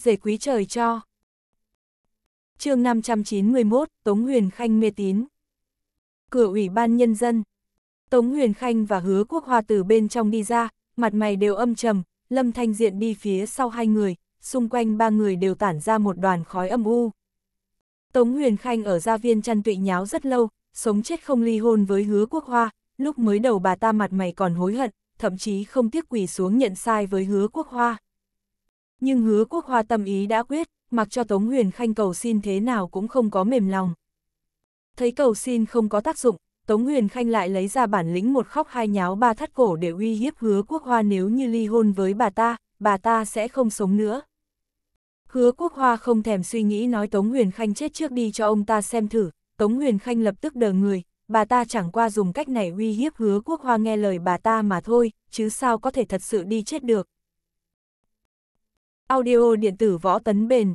dề quý trời cho. chương 591, Tống Huyền Khanh mê tín. Cửa ủy ban nhân dân. Tống Huyền Khanh và Hứa Quốc Hoa từ bên trong đi ra, mặt mày đều âm trầm, Lâm Thanh Diện đi phía sau hai người, xung quanh ba người đều tản ra một đoàn khói âm u. Tống Huyền Khanh ở gia viên chăn tụy nháo rất lâu, sống chết không ly hôn với Hứa Quốc Hoa, lúc mới đầu bà ta mặt mày còn hối hận, thậm chí không tiếc quỳ xuống nhận sai với Hứa Quốc Hoa nhưng hứa quốc hoa tâm ý đã quyết, mặc cho Tống Huyền Khanh cầu xin thế nào cũng không có mềm lòng. Thấy cầu xin không có tác dụng, Tống Huyền Khanh lại lấy ra bản lĩnh một khóc hai nháo ba thắt cổ để uy hiếp hứa quốc hoa nếu như ly hôn với bà ta, bà ta sẽ không sống nữa. Hứa quốc hoa không thèm suy nghĩ nói Tống Huyền Khanh chết trước đi cho ông ta xem thử, Tống Huyền Khanh lập tức đờ người, bà ta chẳng qua dùng cách này uy hiếp hứa quốc hoa nghe lời bà ta mà thôi, chứ sao có thể thật sự đi chết được. Audio điện tử võ tấn bền.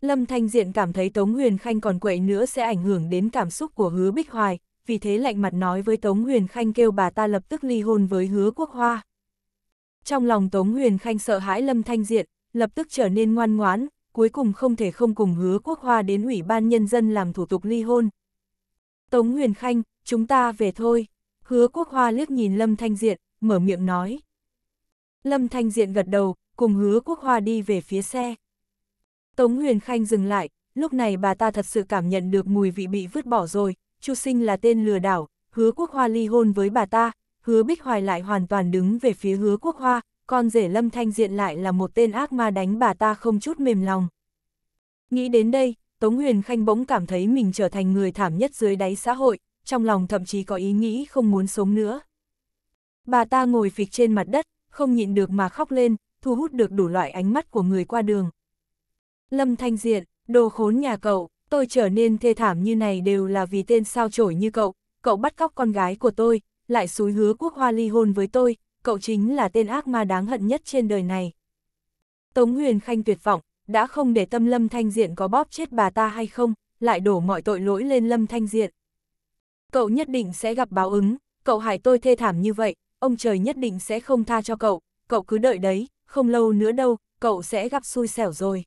Lâm Thanh Diện cảm thấy Tống Huyền Khanh còn quậy nữa sẽ ảnh hưởng đến cảm xúc của hứa Bích Hoài, vì thế lạnh mặt nói với Tống Huyền Khanh kêu bà ta lập tức ly hôn với hứa quốc hoa. Trong lòng Tống Huyền Khanh sợ hãi Lâm Thanh Diện, lập tức trở nên ngoan ngoãn, cuối cùng không thể không cùng hứa quốc hoa đến Ủy ban Nhân dân làm thủ tục ly hôn. Tống Huyền Khanh, chúng ta về thôi. Hứa quốc hoa liếc nhìn Lâm Thanh Diện, mở miệng nói. Lâm Thanh Diện gật đầu, cùng hứa quốc hoa đi về phía xe. Tống Huyền Khanh dừng lại, lúc này bà ta thật sự cảm nhận được mùi vị bị vứt bỏ rồi, Chu Sinh là tên lừa đảo, hứa quốc hoa ly hôn với bà ta, hứa Bích Hoài lại hoàn toàn đứng về phía hứa quốc hoa, con rể Lâm Thanh Diện lại là một tên ác ma đánh bà ta không chút mềm lòng. Nghĩ đến đây, Tống Huyền Khanh bỗng cảm thấy mình trở thành người thảm nhất dưới đáy xã hội, trong lòng thậm chí có ý nghĩ không muốn sống nữa. Bà ta ngồi phịch trên mặt đất, không nhịn được mà khóc lên, thu hút được đủ loại ánh mắt của người qua đường. Lâm Thanh Diện, đồ khốn nhà cậu, tôi trở nên thê thảm như này đều là vì tên sao chổi như cậu, cậu bắt cóc con gái của tôi, lại xúi hứa quốc hoa ly hôn với tôi, cậu chính là tên ác ma đáng hận nhất trên đời này. Tống Huyền Khanh tuyệt vọng, đã không để tâm Lâm Thanh Diện có bóp chết bà ta hay không, lại đổ mọi tội lỗi lên Lâm Thanh Diện. Cậu nhất định sẽ gặp báo ứng, cậu hại tôi thê thảm như vậy, ông trời nhất định sẽ không tha cho cậu, cậu cứ đợi đấy, không lâu nữa đâu, cậu sẽ gặp xui xẻo rồi.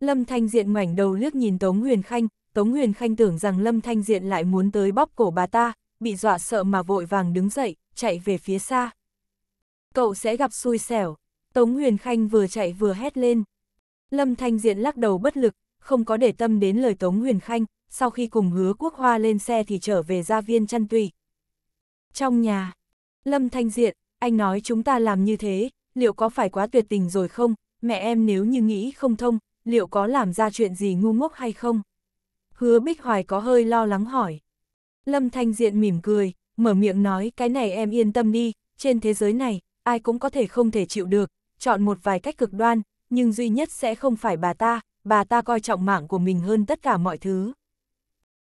Lâm Thanh Diện ngoảnh đầu liếc nhìn Tống Huyền Khanh, Tống Huyền Khanh tưởng rằng Lâm Thanh Diện lại muốn tới bóp cổ bà ta, bị dọa sợ mà vội vàng đứng dậy, chạy về phía xa. Cậu sẽ gặp xui xẻo, Tống Huyền Khanh vừa chạy vừa hét lên. Lâm Thanh Diện lắc đầu bất lực, không có để tâm đến lời Tống Huyền Khanh, sau khi cùng hứa quốc hoa lên xe thì trở về gia viên chăn tùy. Trong nhà, Lâm Thanh Diện, anh nói chúng ta làm như thế, liệu có phải quá tuyệt tình rồi không, mẹ em nếu như nghĩ không thông, liệu có làm ra chuyện gì ngu ngốc hay không? Hứa Bích Hoài có hơi lo lắng hỏi. Lâm Thanh Diện mỉm cười, mở miệng nói cái này em yên tâm đi, trên thế giới này, ai cũng có thể không thể chịu được, chọn một vài cách cực đoan, nhưng duy nhất sẽ không phải bà ta, bà ta coi trọng mạng của mình hơn tất cả mọi thứ.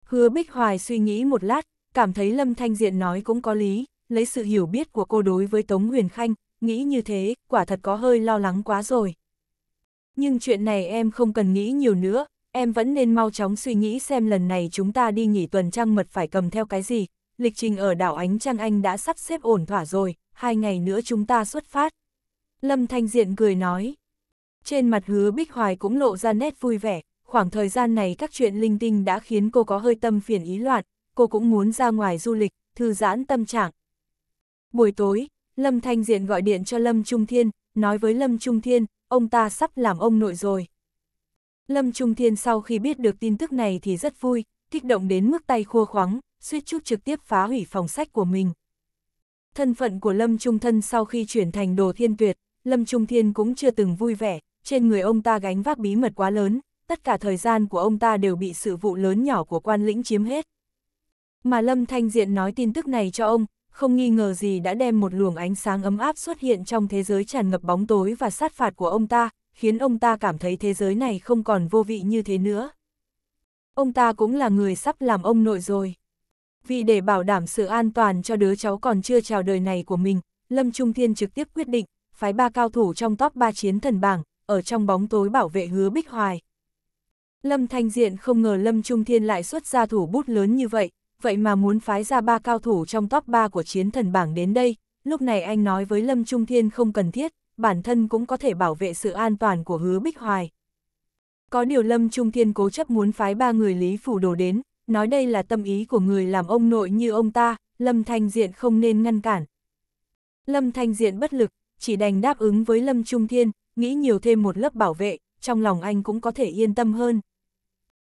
Hứa Bích Hoài suy nghĩ một lát, cảm thấy Lâm Thanh Diện nói cũng có lý, lấy sự hiểu biết của cô đối với Tống Huyền Khanh, nghĩ như thế, quả thật có hơi lo lắng quá rồi. Nhưng chuyện này em không cần nghĩ nhiều nữa, em vẫn nên mau chóng suy nghĩ xem lần này chúng ta đi nghỉ tuần trăng mật phải cầm theo cái gì. Lịch trình ở đảo Ánh Trăng Anh đã sắp xếp ổn thỏa rồi, hai ngày nữa chúng ta xuất phát. Lâm Thanh Diện cười nói. Trên mặt hứa Bích Hoài cũng lộ ra nét vui vẻ, khoảng thời gian này các chuyện linh tinh đã khiến cô có hơi tâm phiền ý loạn, cô cũng muốn ra ngoài du lịch, thư giãn tâm trạng. Buổi tối, Lâm Thanh Diện gọi điện cho Lâm Trung Thiên, nói với Lâm Trung Thiên, ông ta sắp làm ông nội rồi. Lâm Trung Thiên sau khi biết được tin tức này thì rất vui, kích động đến mức tay khua khoáng, suýt chút trực tiếp phá hủy phòng sách của mình. Thân phận của Lâm Trung Thân sau khi chuyển thành đồ thiên tuyệt, Lâm Trung Thiên cũng chưa từng vui vẻ, trên người ông ta gánh vác bí mật quá lớn, tất cả thời gian của ông ta đều bị sự vụ lớn nhỏ của quan lĩnh chiếm hết. Mà Lâm Thanh Diện nói tin tức này cho ông, không nghi ngờ gì đã đem một luồng ánh sáng ấm áp xuất hiện trong thế giới tràn ngập bóng tối và sát phạt của ông ta, khiến ông ta cảm thấy thế giới này không còn vô vị như thế nữa. Ông ta cũng là người sắp làm ông nội rồi. Vì để bảo đảm sự an toàn cho đứa cháu còn chưa chào đời này của mình, Lâm Trung Thiên trực tiếp quyết định, phái ba cao thủ trong top 3 chiến thần bảng, ở trong bóng tối bảo vệ hứa Bích Hoài. Lâm Thanh Diện không ngờ Lâm Trung Thiên lại xuất ra thủ bút lớn như vậy, vậy mà muốn phái ra ba cao thủ trong top 3 của chiến thần bảng đến đây, lúc này anh nói với Lâm Trung Thiên không cần thiết, bản thân cũng có thể bảo vệ sự an toàn của hứa Bích Hoài. Có điều Lâm Trung Thiên cố chấp muốn phái ba người Lý Phủ Đồ đến, nói đây là tâm ý của người làm ông nội như ông ta, Lâm Thanh Diện không nên ngăn cản. Lâm Thanh Diện bất lực, chỉ đành đáp ứng với Lâm Trung Thiên, nghĩ nhiều thêm một lớp bảo vệ, trong lòng anh cũng có thể yên tâm hơn.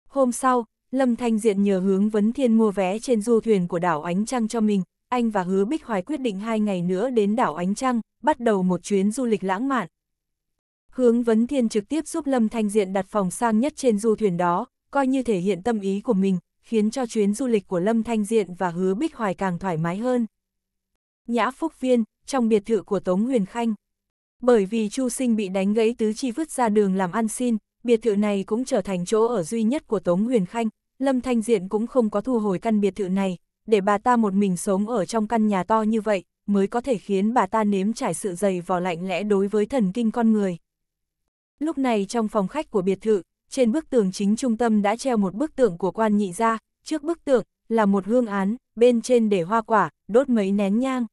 Hôm sau, Lâm Thanh Diện nhờ hướng Vấn Thiên mua vé trên du thuyền của đảo Ánh Trăng cho mình, anh và Hứa Bích Hoài quyết định hai ngày nữa đến đảo Ánh Trăng, bắt đầu một chuyến du lịch lãng mạn. Hướng Vấn Thiên trực tiếp giúp Lâm Thanh Diện đặt phòng sang nhất trên du thuyền đó, coi như thể hiện tâm ý của mình, khiến cho chuyến du lịch của Lâm Thanh Diện và Hứa Bích Hoài càng thoải mái hơn. Nhã Phúc Viên, trong biệt thự của Tống Huyền Khanh. Bởi vì Chu Sinh bị đánh gãy tứ chi vứt ra đường làm ăn xin, biệt thự này cũng trở thành chỗ ở duy nhất của Tống Huyền Khanh, Lâm Thanh Diện cũng không có thu hồi căn biệt thự này, để bà ta một mình sống ở trong căn nhà to như vậy, mới có thể khiến bà ta nếm trải sự dày vò lạnh lẽ đối với thần kinh con người. Lúc này trong phòng khách của biệt thự, trên bức tường chính trung tâm đã treo một bức tượng của quan nhị gia, trước bức tượng là một hương án, bên trên để hoa quả, đốt mấy nén nhang.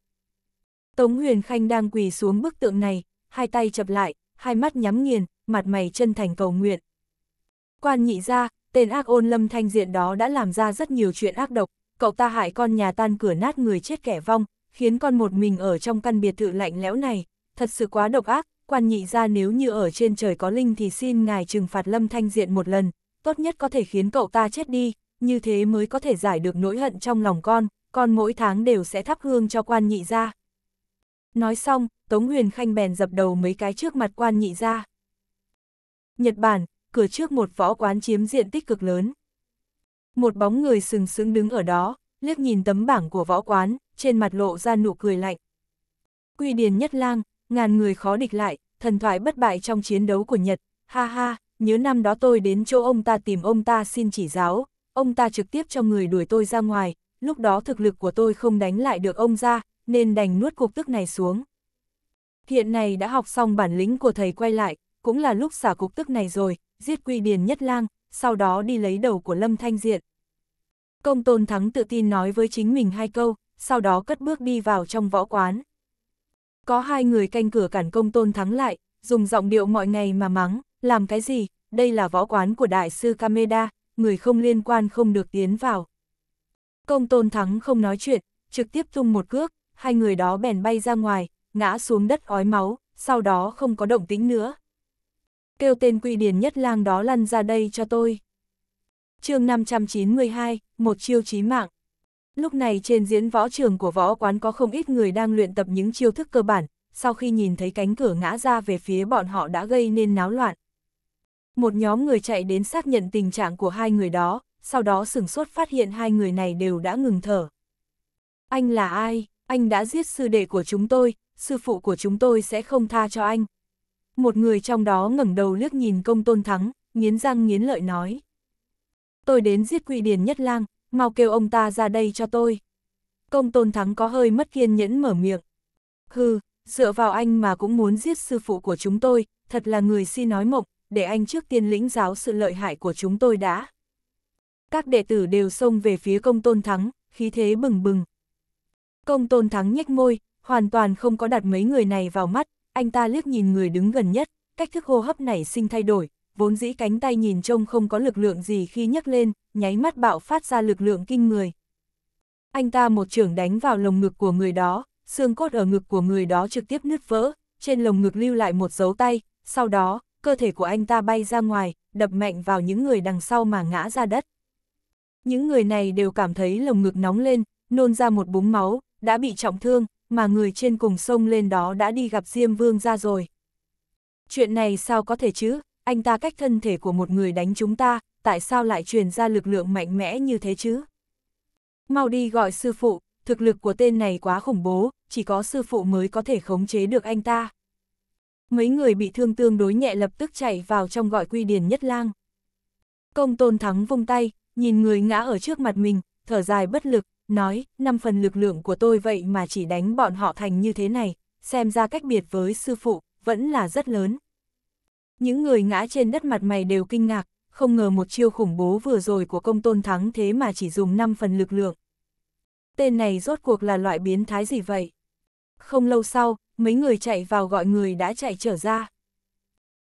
Tống Huyền Khanh đang quỳ xuống bức tượng này, hai tay chập lại, hai mắt nhắm nghiền, mặt mày chân thành cầu nguyện. Quan nhị ra, tên ác ôn lâm thanh diện đó đã làm ra rất nhiều chuyện ác độc, cậu ta hại con nhà tan cửa nát người chết kẻ vong, khiến con một mình ở trong căn biệt thự lạnh lẽo này, thật sự quá độc ác, quan nhị ra nếu như ở trên trời có linh thì xin ngài trừng phạt lâm thanh diện một lần, tốt nhất có thể khiến cậu ta chết đi, như thế mới có thể giải được nỗi hận trong lòng con, con mỗi tháng đều sẽ thắp hương cho quan nhị ra. Nói xong, Tống Huyền Khanh bèn dập đầu mấy cái trước mặt quan nhị ra. Nhật Bản, cửa trước một võ quán chiếm diện tích cực lớn. Một bóng người sừng sững đứng ở đó, liếc nhìn tấm bảng của võ quán, trên mặt lộ ra nụ cười lạnh. Quy điền nhất lang, ngàn người khó địch lại, thần thoại bất bại trong chiến đấu của Nhật, ha ha, nhớ năm đó tôi đến chỗ ông ta tìm ông ta xin chỉ giáo, ông ta trực tiếp cho người đuổi tôi ra ngoài, lúc đó thực lực của tôi không đánh lại được ông ra, nên đành nuốt cuộc tức này xuống. Hiện này đã học xong bản lĩnh của thầy quay lại, cũng là lúc xả cục tức này rồi, giết quy điền nhất lang, sau đó đi lấy đầu của Lâm Thanh Diện. Công Tôn Thắng tự tin nói với chính mình hai câu, sau đó cất bước đi vào trong võ quán. Có hai người canh cửa cản Công Tôn Thắng lại, dùng giọng điệu mọi ngày mà mắng, làm cái gì, đây là võ quán của Đại sư Kameda, người không liên quan không được tiến vào. Công Tôn Thắng không nói chuyện, trực tiếp tung một cước, hai người đó bèn bay ra ngoài, ngã xuống đất ói máu, sau đó không có động tĩnh nữa kêu tên quỷ điền nhất lang đó lăn ra đây cho tôi. chương 592, một chiêu chí mạng. Lúc này trên diễn võ trường của võ quán có không ít người đang luyện tập những chiêu thức cơ bản, sau khi nhìn thấy cánh cửa ngã ra về phía bọn họ đã gây nên náo loạn. Một nhóm người chạy đến xác nhận tình trạng của hai người đó, sau đó sửng sốt phát hiện hai người này đều đã ngừng thở. Anh là ai? Anh đã giết sư đệ của chúng tôi, sư phụ của chúng tôi sẽ không tha cho anh, một người trong đó ngẩng đầu liếc nhìn công tôn thắng, nghiến răng nghiến lợi nói. Tôi đến giết quỷ điền nhất lang, mau kêu ông ta ra đây cho tôi. Công tôn thắng có hơi mất kiên nhẫn mở miệng. Hừ, dựa vào anh mà cũng muốn giết sư phụ của chúng tôi, thật là người si nói mộng, để anh trước tiên lĩnh giáo sự lợi hại của chúng tôi đã. Các đệ tử đều xông về phía công tôn thắng, khí thế bừng bừng. Công tôn thắng nhếch môi, hoàn toàn không có đặt mấy người này vào mắt, anh ta liếc nhìn người đứng gần nhất, cách thức hô hấp nảy sinh thay đổi, vốn dĩ cánh tay nhìn trông không có lực lượng gì khi nhấc lên, nháy mắt bạo phát ra lực lượng kinh người. Anh ta một trưởng đánh vào lồng ngực của người đó, xương cốt ở ngực của người đó trực tiếp nứt vỡ, trên lồng ngực lưu lại một dấu tay, sau đó, cơ thể của anh ta bay ra ngoài, đập mạnh vào những người đằng sau mà ngã ra đất. Những người này đều cảm thấy lồng ngực nóng lên, nôn ra một búng máu, đã bị trọng thương, mà người trên cùng sông lên đó đã đi gặp Diêm Vương ra rồi. Chuyện này sao có thể chứ, anh ta cách thân thể của một người đánh chúng ta, tại sao lại truyền ra lực lượng mạnh mẽ như thế chứ? Mau đi gọi sư phụ, thực lực của tên này quá khủng bố, chỉ có sư phụ mới có thể khống chế được anh ta. Mấy người bị thương tương đối nhẹ lập tức chạy vào trong gọi quy điền nhất lang. Công tôn thắng vung tay, nhìn người ngã ở trước mặt mình, thở dài bất lực, nói, năm phần lực lượng của tôi vậy mà chỉ đánh bọn họ thành như thế này, xem ra cách biệt với sư phụ, vẫn là rất lớn. Những người ngã trên đất mặt mày đều kinh ngạc, không ngờ một chiêu khủng bố vừa rồi của công tôn thắng thế mà chỉ dùng 5 phần lực lượng. Tên này rốt cuộc là loại biến thái gì vậy? Không lâu sau, mấy người chạy vào gọi người đã chạy trở ra.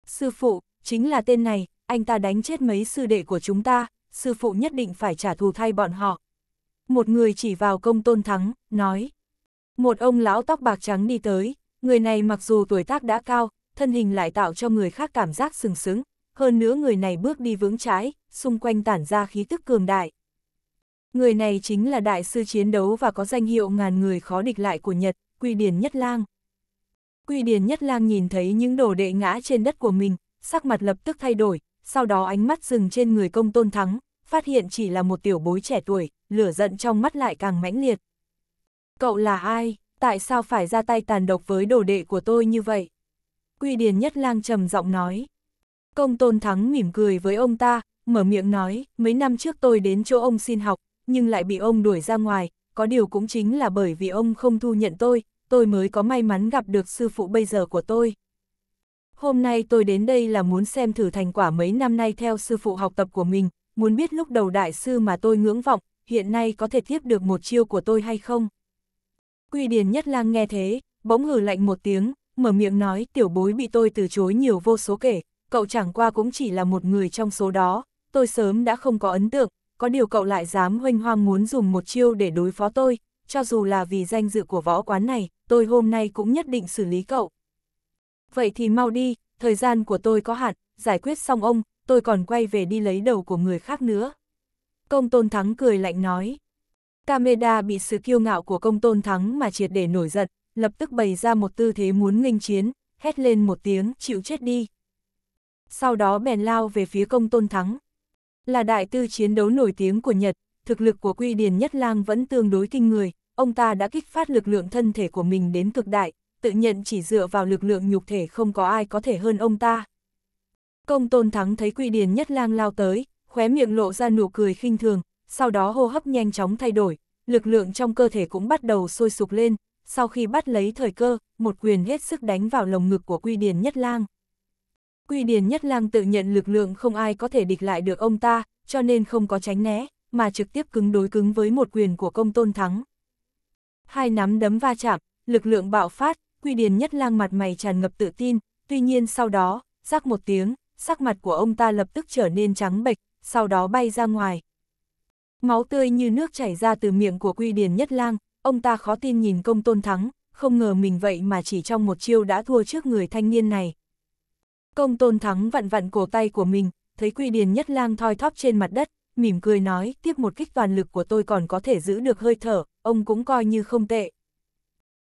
Sư phụ, chính là tên này, anh ta đánh chết mấy sư đệ của chúng ta, sư phụ nhất định phải trả thù thay bọn họ một người chỉ vào công tôn thắng, nói. Một ông lão tóc bạc trắng đi tới, người này mặc dù tuổi tác đã cao, thân hình lại tạo cho người khác cảm giác sừng sững, hơn nữa người này bước đi vững trái, xung quanh tản ra khí tức cường đại. Người này chính là đại sư chiến đấu và có danh hiệu ngàn người khó địch lại của Nhật, Quy Điển Nhất Lang. Quy Điển Nhất Lang nhìn thấy những đồ đệ ngã trên đất của mình, sắc mặt lập tức thay đổi, sau đó ánh mắt dừng trên người công tôn thắng, phát hiện chỉ là một tiểu bối trẻ tuổi, lửa giận trong mắt lại càng mãnh liệt. Cậu là ai? Tại sao phải ra tay tàn độc với đồ đệ của tôi như vậy? Quy Điền Nhất Lang trầm giọng nói. Công Tôn Thắng mỉm cười với ông ta, mở miệng nói, mấy năm trước tôi đến chỗ ông xin học, nhưng lại bị ông đuổi ra ngoài, có điều cũng chính là bởi vì ông không thu nhận tôi, tôi mới có may mắn gặp được sư phụ bây giờ của tôi. Hôm nay tôi đến đây là muốn xem thử thành quả mấy năm nay theo sư phụ học tập của mình, muốn biết lúc đầu đại sư mà tôi ngưỡng vọng, hiện nay có thể tiếp được một chiêu của tôi hay không? Quy Điền Nhất Lang nghe thế, bỗng hừ lạnh một tiếng, mở miệng nói tiểu bối bị tôi từ chối nhiều vô số kể, cậu chẳng qua cũng chỉ là một người trong số đó, tôi sớm đã không có ấn tượng, có điều cậu lại dám hoanh hoang muốn dùng một chiêu để đối phó tôi, cho dù là vì danh dự của võ quán này, tôi hôm nay cũng nhất định xử lý cậu. Vậy thì mau đi, thời gian của tôi có hạn, giải quyết xong ông, tôi còn quay về đi lấy đầu của người khác nữa. Công Tôn Thắng cười lạnh nói. kameda bị sự kiêu ngạo của Công Tôn Thắng mà triệt để nổi giận, lập tức bày ra một tư thế muốn nghênh chiến, hét lên một tiếng, chịu chết đi. Sau đó bèn lao về phía Công Tôn Thắng. Là đại tư chiến đấu nổi tiếng của Nhật, thực lực của Quy Điền Nhất Lang vẫn tương đối kinh người, ông ta đã kích phát lực lượng thân thể của mình đến cực đại, tự nhận chỉ dựa vào lực lượng nhục thể không có ai có thể hơn ông ta. Công tôn thắng thấy Quy Điền Nhất Lang lao tới, khóe miệng lộ ra nụ cười khinh thường, sau đó hô hấp nhanh chóng thay đổi, lực lượng trong cơ thể cũng bắt đầu sôi sục lên, sau khi bắt lấy thời cơ, một quyền hết sức đánh vào lồng ngực của Quy Điền Nhất Lang. Quy Điền Nhất Lang tự nhận lực lượng không ai có thể địch lại được ông ta, cho nên không có tránh né, mà trực tiếp cứng đối cứng với một quyền của công tôn thắng. Hai nắm đấm va chạm, lực lượng bạo phát, Quy Điền Nhất Lang mặt mày tràn ngập tự tin, tuy nhiên sau đó, rắc một tiếng, sắc mặt của ông ta lập tức trở nên trắng bệch, sau đó bay ra ngoài. Máu tươi như nước chảy ra từ miệng của Quy Điền Nhất Lang, ông ta khó tin nhìn công tôn thắng, không ngờ mình vậy mà chỉ trong một chiêu đã thua trước người thanh niên này. Công tôn thắng vặn vặn cổ tay của mình, thấy Quy Điền Nhất Lang thoi thóp trên mặt đất, mỉm cười nói, tiếp một kích toàn lực của tôi còn có thể giữ được hơi thở, ông cũng coi như không tệ.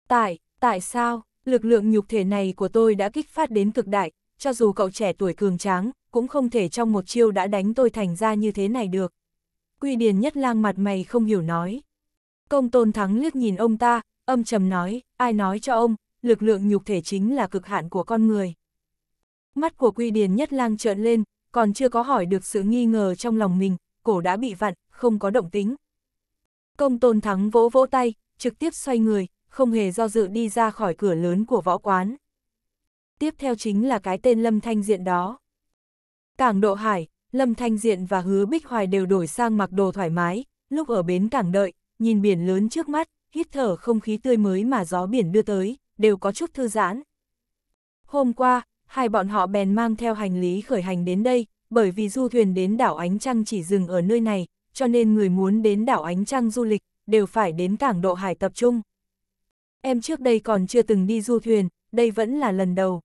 Tại, tại sao, lực lượng nhục thể này của tôi đã kích phát đến cực đại, cho dù cậu trẻ tuổi cường tráng, cũng không thể trong một chiêu đã đánh tôi thành ra như thế này được. Quy Điền Nhất Lang mặt mày không hiểu nói. Công Tôn Thắng liếc nhìn ông ta, âm trầm nói, ai nói cho ông, lực lượng nhục thể chính là cực hạn của con người. Mắt của Quy Điền Nhất Lang trợn lên, còn chưa có hỏi được sự nghi ngờ trong lòng mình, cổ đã bị vặn, không có động tính. Công Tôn Thắng vỗ vỗ tay, trực tiếp xoay người, không hề do dự đi ra khỏi cửa lớn của võ quán tiếp theo chính là cái tên Lâm Thanh Diện đó. Cảng Độ Hải, Lâm Thanh Diện và Hứa Bích Hoài đều đổi sang mặc đồ thoải mái, lúc ở bến cảng đợi, nhìn biển lớn trước mắt, hít thở không khí tươi mới mà gió biển đưa tới, đều có chút thư giãn. Hôm qua, hai bọn họ bèn mang theo hành lý khởi hành đến đây, bởi vì du thuyền đến đảo Ánh Trăng chỉ dừng ở nơi này, cho nên người muốn đến đảo Ánh Trăng du lịch, đều phải đến cảng Độ Hải tập trung. Em trước đây còn chưa từng đi du thuyền, đây vẫn là lần đầu.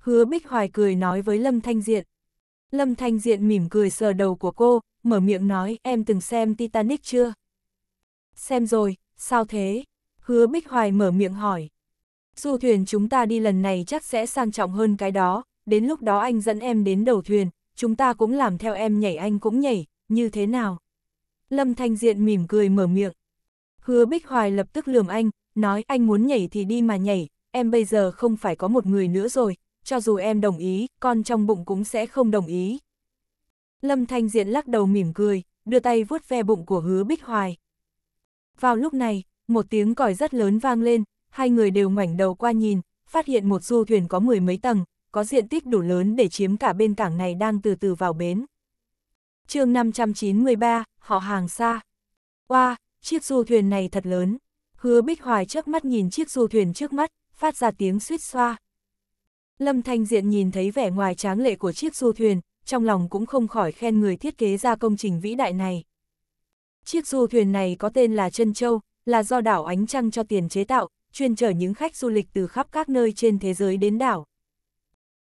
Hứa Bích Hoài cười nói với Lâm Thanh Diện. Lâm Thanh Diện mỉm cười sờ đầu của cô, mở miệng nói em từng xem Titanic chưa? Xem rồi, sao thế? Hứa Bích Hoài mở miệng hỏi. Du thuyền chúng ta đi lần này chắc sẽ sang trọng hơn cái đó, đến lúc đó anh dẫn em đến đầu thuyền, chúng ta cũng làm theo em nhảy anh cũng nhảy, như thế nào? Lâm Thanh Diện mỉm cười mở miệng. Hứa Bích Hoài lập tức lườm anh, nói anh muốn nhảy thì đi mà nhảy, em bây giờ không phải có một người nữa rồi, cho dù em đồng ý, con trong bụng cũng sẽ không đồng ý. Lâm Thanh Diện lắc đầu mỉm cười, đưa tay vuốt ve bụng của hứa Bích Hoài. Vào lúc này, một tiếng còi rất lớn vang lên, hai người đều ngoảnh đầu qua nhìn, phát hiện một du thuyền có mười mấy tầng, có diện tích đủ lớn để chiếm cả bên cảng này đang từ từ vào bến. chương 593, họ hàng xa. Qua, wow, chiếc du thuyền này thật lớn. Hứa Bích Hoài trước mắt nhìn chiếc du thuyền trước mắt, phát ra tiếng suýt xoa. Lâm Thanh Diện nhìn thấy vẻ ngoài tráng lệ của chiếc du thuyền, trong lòng cũng không khỏi khen người thiết kế ra công trình vĩ đại này. Chiếc du thuyền này có tên là Trân Châu, là do đảo Ánh Trăng cho tiền chế tạo, chuyên chở những khách du lịch từ khắp các nơi trên thế giới đến đảo.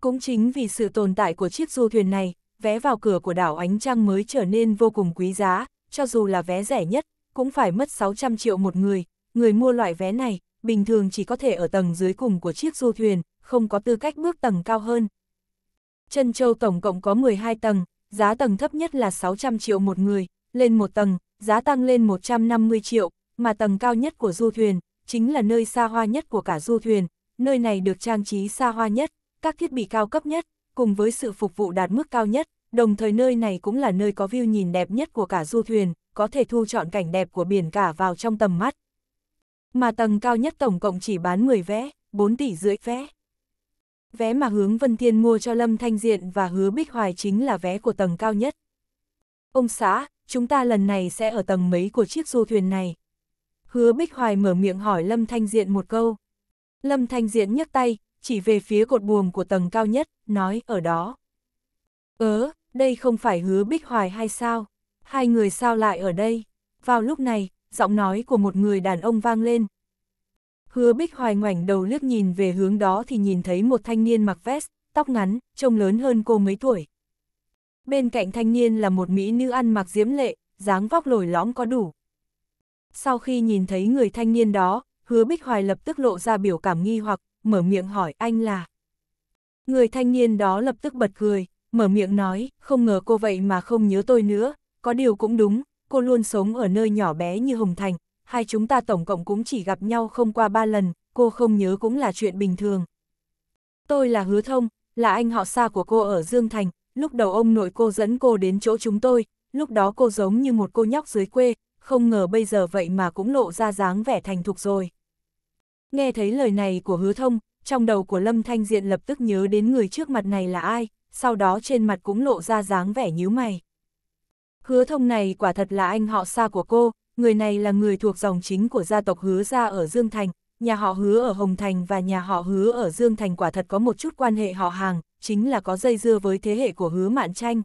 Cũng chính vì sự tồn tại của chiếc du thuyền này, vé vào cửa của đảo Ánh Trăng mới trở nên vô cùng quý giá, cho dù là vé rẻ nhất, cũng phải mất 600 triệu một người, người mua loại vé này, bình thường chỉ có thể ở tầng dưới cùng của chiếc du thuyền, không có tư cách bước tầng cao hơn. Trân Châu tổng cộng có 12 tầng, giá tầng thấp nhất là 600 triệu một người, lên một tầng, giá tăng lên 150 triệu, mà tầng cao nhất của du thuyền, chính là nơi xa hoa nhất của cả du thuyền, nơi này được trang trí xa hoa nhất, các thiết bị cao cấp nhất, cùng với sự phục vụ đạt mức cao nhất, đồng thời nơi này cũng là nơi có view nhìn đẹp nhất của cả du thuyền, có thể thu chọn cảnh đẹp của biển cả vào trong tầm mắt mà tầng cao nhất tổng cộng chỉ bán 10 vé, 4 tỷ rưỡi vé. Vé mà hướng Vân Thiên mua cho Lâm Thanh Diện và hứa Bích Hoài chính là vé của tầng cao nhất. Ông xã, chúng ta lần này sẽ ở tầng mấy của chiếc du thuyền này? Hứa Bích Hoài mở miệng hỏi Lâm Thanh Diện một câu. Lâm Thanh Diện nhấc tay, chỉ về phía cột buồm của tầng cao nhất, nói ở đó. Ớ, đây không phải hứa Bích Hoài hay sao? Hai người sao lại ở đây? Vào lúc này, giọng nói của một người đàn ông vang lên. Hứa Bích Hoài ngoảnh đầu liếc nhìn về hướng đó thì nhìn thấy một thanh niên mặc vest, tóc ngắn, trông lớn hơn cô mấy tuổi. Bên cạnh thanh niên là một mỹ nữ ăn mặc diễm lệ, dáng vóc lồi lõm có đủ. Sau khi nhìn thấy người thanh niên đó, hứa Bích Hoài lập tức lộ ra biểu cảm nghi hoặc, mở miệng hỏi anh là. Người thanh niên đó lập tức bật cười, mở miệng nói, không ngờ cô vậy mà không nhớ tôi nữa, có điều cũng đúng, cô luôn sống ở nơi nhỏ bé như Hồng Thành, hai chúng ta tổng cộng cũng chỉ gặp nhau không qua ba lần, cô không nhớ cũng là chuyện bình thường. Tôi là Hứa Thông, là anh họ xa của cô ở Dương Thành, lúc đầu ông nội cô dẫn cô đến chỗ chúng tôi, lúc đó cô giống như một cô nhóc dưới quê, không ngờ bây giờ vậy mà cũng lộ ra dáng vẻ thành thục rồi. Nghe thấy lời này của Hứa Thông, trong đầu của Lâm Thanh Diện lập tức nhớ đến người trước mặt này là ai, sau đó trên mặt cũng lộ ra dáng vẻ nhíu mày. Hứa thông này quả thật là anh họ xa của cô, người này là người thuộc dòng chính của gia tộc hứa gia ở Dương Thành, nhà họ hứa ở Hồng Thành và nhà họ hứa ở Dương Thành quả thật có một chút quan hệ họ hàng, chính là có dây dưa với thế hệ của hứa mạn tranh.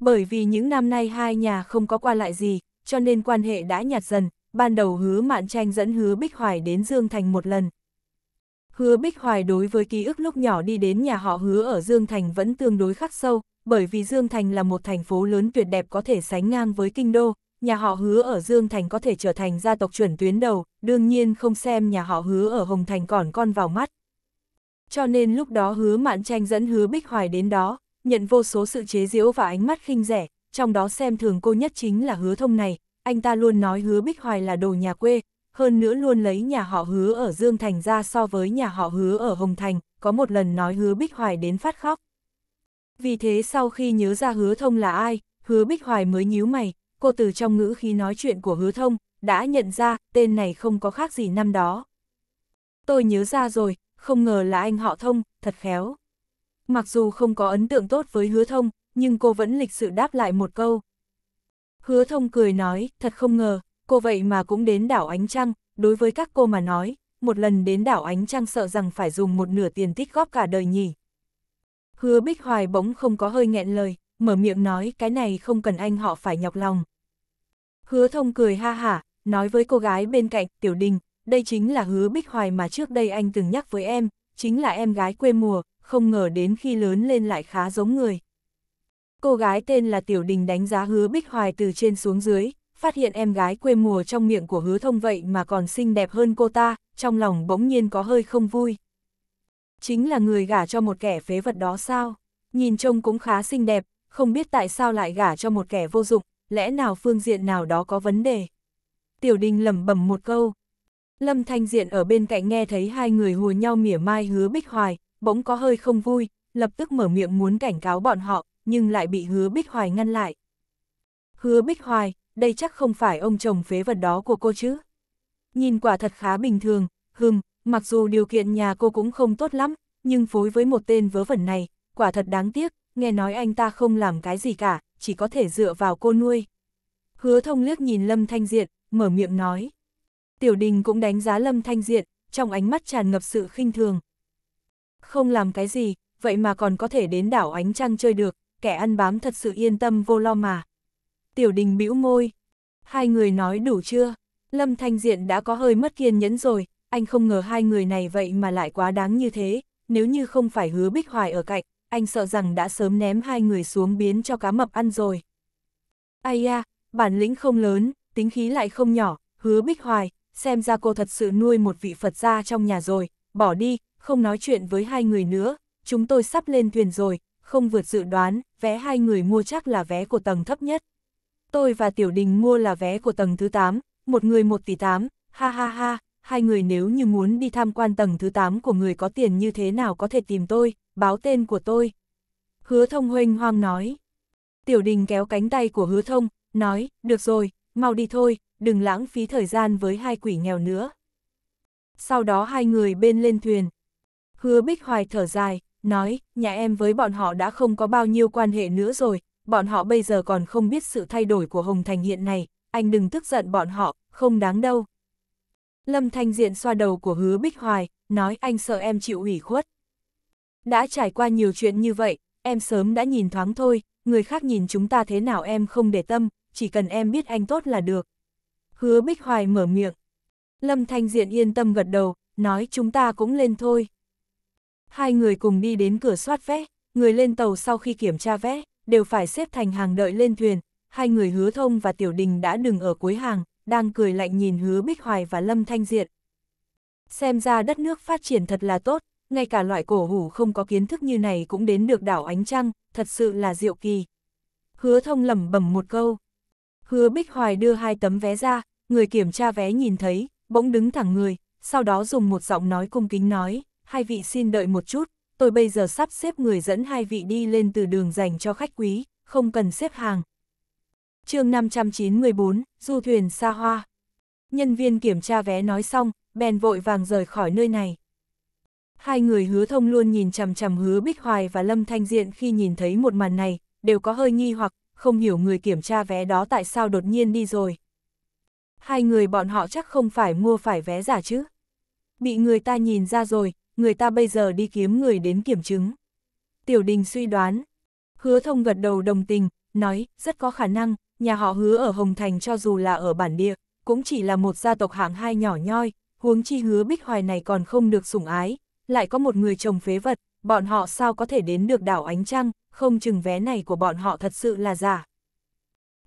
Bởi vì những năm nay hai nhà không có qua lại gì, cho nên quan hệ đã nhạt dần, ban đầu hứa mạn tranh dẫn hứa Bích Hoài đến Dương Thành một lần. Hứa Bích Hoài đối với ký ức lúc nhỏ đi đến nhà họ hứa ở Dương Thành vẫn tương đối khắc sâu, bởi vì Dương Thành là một thành phố lớn tuyệt đẹp có thể sánh ngang với kinh đô, nhà họ hứa ở Dương Thành có thể trở thành gia tộc chuẩn tuyến đầu, đương nhiên không xem nhà họ hứa ở Hồng Thành còn con vào mắt. Cho nên lúc đó hứa mạn tranh dẫn hứa Bích Hoài đến đó, nhận vô số sự chế giễu và ánh mắt khinh rẻ, trong đó xem thường cô nhất chính là hứa thông này, anh ta luôn nói hứa Bích Hoài là đồ nhà quê, hơn nữa luôn lấy nhà họ hứa ở Dương Thành ra so với nhà họ hứa ở Hồng Thành, có một lần nói hứa Bích Hoài đến phát khóc. Vì thế sau khi nhớ ra hứa thông là ai, hứa bích hoài mới nhíu mày, cô từ trong ngữ khi nói chuyện của hứa thông, đã nhận ra tên này không có khác gì năm đó. Tôi nhớ ra rồi, không ngờ là anh họ thông, thật khéo. Mặc dù không có ấn tượng tốt với hứa thông, nhưng cô vẫn lịch sự đáp lại một câu. Hứa thông cười nói, thật không ngờ, cô vậy mà cũng đến đảo Ánh Trăng, đối với các cô mà nói, một lần đến đảo Ánh Trăng sợ rằng phải dùng một nửa tiền tích góp cả đời nhỉ. Hứa Bích Hoài bỗng không có hơi nghẹn lời, mở miệng nói cái này không cần anh họ phải nhọc lòng. Hứa thông cười ha hả, nói với cô gái bên cạnh, Tiểu Đình, đây chính là hứa Bích Hoài mà trước đây anh từng nhắc với em, chính là em gái quê mùa, không ngờ đến khi lớn lên lại khá giống người. Cô gái tên là Tiểu Đình đánh giá hứa Bích Hoài từ trên xuống dưới, phát hiện em gái quê mùa trong miệng của hứa thông vậy mà còn xinh đẹp hơn cô ta, trong lòng bỗng nhiên có hơi không vui chính là người gả cho một kẻ phế vật đó sao? Nhìn trông cũng khá xinh đẹp, không biết tại sao lại gả cho một kẻ vô dụng, lẽ nào phương diện nào đó có vấn đề? Tiểu đình lẩm bẩm một câu. Lâm Thanh Diện ở bên cạnh nghe thấy hai người hùa nhau mỉa mai hứa bích hoài, bỗng có hơi không vui, lập tức mở miệng muốn cảnh cáo bọn họ, nhưng lại bị hứa bích hoài ngăn lại. Hứa bích hoài, đây chắc không phải ông chồng phế vật đó của cô chứ? Nhìn quả thật khá bình thường, hừm, Mặc dù điều kiện nhà cô cũng không tốt lắm, nhưng phối với một tên vớ vẩn này, quả thật đáng tiếc, nghe nói anh ta không làm cái gì cả, chỉ có thể dựa vào cô nuôi. Hứa thông liếc nhìn Lâm Thanh Diện, mở miệng nói. Tiểu đình cũng đánh giá Lâm Thanh Diện, trong ánh mắt tràn ngập sự khinh thường. Không làm cái gì, vậy mà còn có thể đến đảo ánh trăng chơi được, kẻ ăn bám thật sự yên tâm vô lo mà. Tiểu đình bĩu môi. Hai người nói đủ chưa? Lâm Thanh Diện đã có hơi mất kiên nhẫn rồi, anh không ngờ hai người này vậy mà lại quá đáng như thế, nếu như không phải hứa bích hoài ở cạnh, anh sợ rằng đã sớm ném hai người xuống biến cho cá mập ăn rồi. Ai à, bản lĩnh không lớn, tính khí lại không nhỏ, hứa bích hoài, xem ra cô thật sự nuôi một vị Phật gia trong nhà rồi, bỏ đi, không nói chuyện với hai người nữa, chúng tôi sắp lên thuyền rồi, không vượt dự đoán, vé hai người mua chắc là vé của tầng thấp nhất. Tôi và Tiểu Đình mua là vé của tầng thứ 8, một người một tỷ 8, ha ha ha, hai người nếu như muốn đi tham quan tầng thứ 8 của người có tiền như thế nào có thể tìm tôi, báo tên của tôi. Hứa thông huynh hoang nói. Tiểu đình kéo cánh tay của hứa thông, nói, được rồi, mau đi thôi, đừng lãng phí thời gian với hai quỷ nghèo nữa. Sau đó hai người bên lên thuyền. Hứa bích hoài thở dài, nói, nhà em với bọn họ đã không có bao nhiêu quan hệ nữa rồi, bọn họ bây giờ còn không biết sự thay đổi của Hồng Thành hiện này, anh đừng tức giận bọn họ, không đáng đâu. Lâm Thanh Diện xoa đầu của hứa Bích Hoài, nói anh sợ em chịu ủy khuất. Đã trải qua nhiều chuyện như vậy, em sớm đã nhìn thoáng thôi, người khác nhìn chúng ta thế nào em không để tâm, chỉ cần em biết anh tốt là được. Hứa Bích Hoài mở miệng. Lâm Thanh Diện yên tâm gật đầu, nói chúng ta cũng lên thôi. Hai người cùng đi đến cửa soát vé, người lên tàu sau khi kiểm tra vé, đều phải xếp thành hàng đợi lên thuyền, hai người hứa thông và tiểu đình đã đừng ở cuối hàng, đang cười lạnh nhìn hứa Bích Hoài và Lâm Thanh Diện. Xem ra đất nước phát triển thật là tốt, ngay cả loại cổ hủ không có kiến thức như này cũng đến được đảo ánh trăng, thật sự là diệu kỳ. Hứa thông lẩm bẩm một câu. Hứa Bích Hoài đưa hai tấm vé ra, người kiểm tra vé nhìn thấy, bỗng đứng thẳng người, sau đó dùng một giọng nói cung kính nói, hai vị xin đợi một chút, tôi bây giờ sắp xếp người dẫn hai vị đi lên từ đường dành cho khách quý, không cần xếp hàng, chương 594, du thuyền xa hoa. Nhân viên kiểm tra vé nói xong, bèn vội vàng rời khỏi nơi này. Hai người hứa thông luôn nhìn chằm chằm hứa Bích Hoài và Lâm Thanh Diện khi nhìn thấy một màn này, đều có hơi nghi hoặc, không hiểu người kiểm tra vé đó tại sao đột nhiên đi rồi. Hai người bọn họ chắc không phải mua phải vé giả chứ. Bị người ta nhìn ra rồi, người ta bây giờ đi kiếm người đến kiểm chứng. Tiểu đình suy đoán. Hứa thông gật đầu đồng tình, nói, rất có khả năng, nhà họ hứa ở Hồng Thành cho dù là ở bản địa, cũng chỉ là một gia tộc hạng hai nhỏ nhoi, huống chi hứa bích hoài này còn không được sủng ái, lại có một người chồng phế vật, bọn họ sao có thể đến được đảo ánh trăng, không chừng vé này của bọn họ thật sự là giả.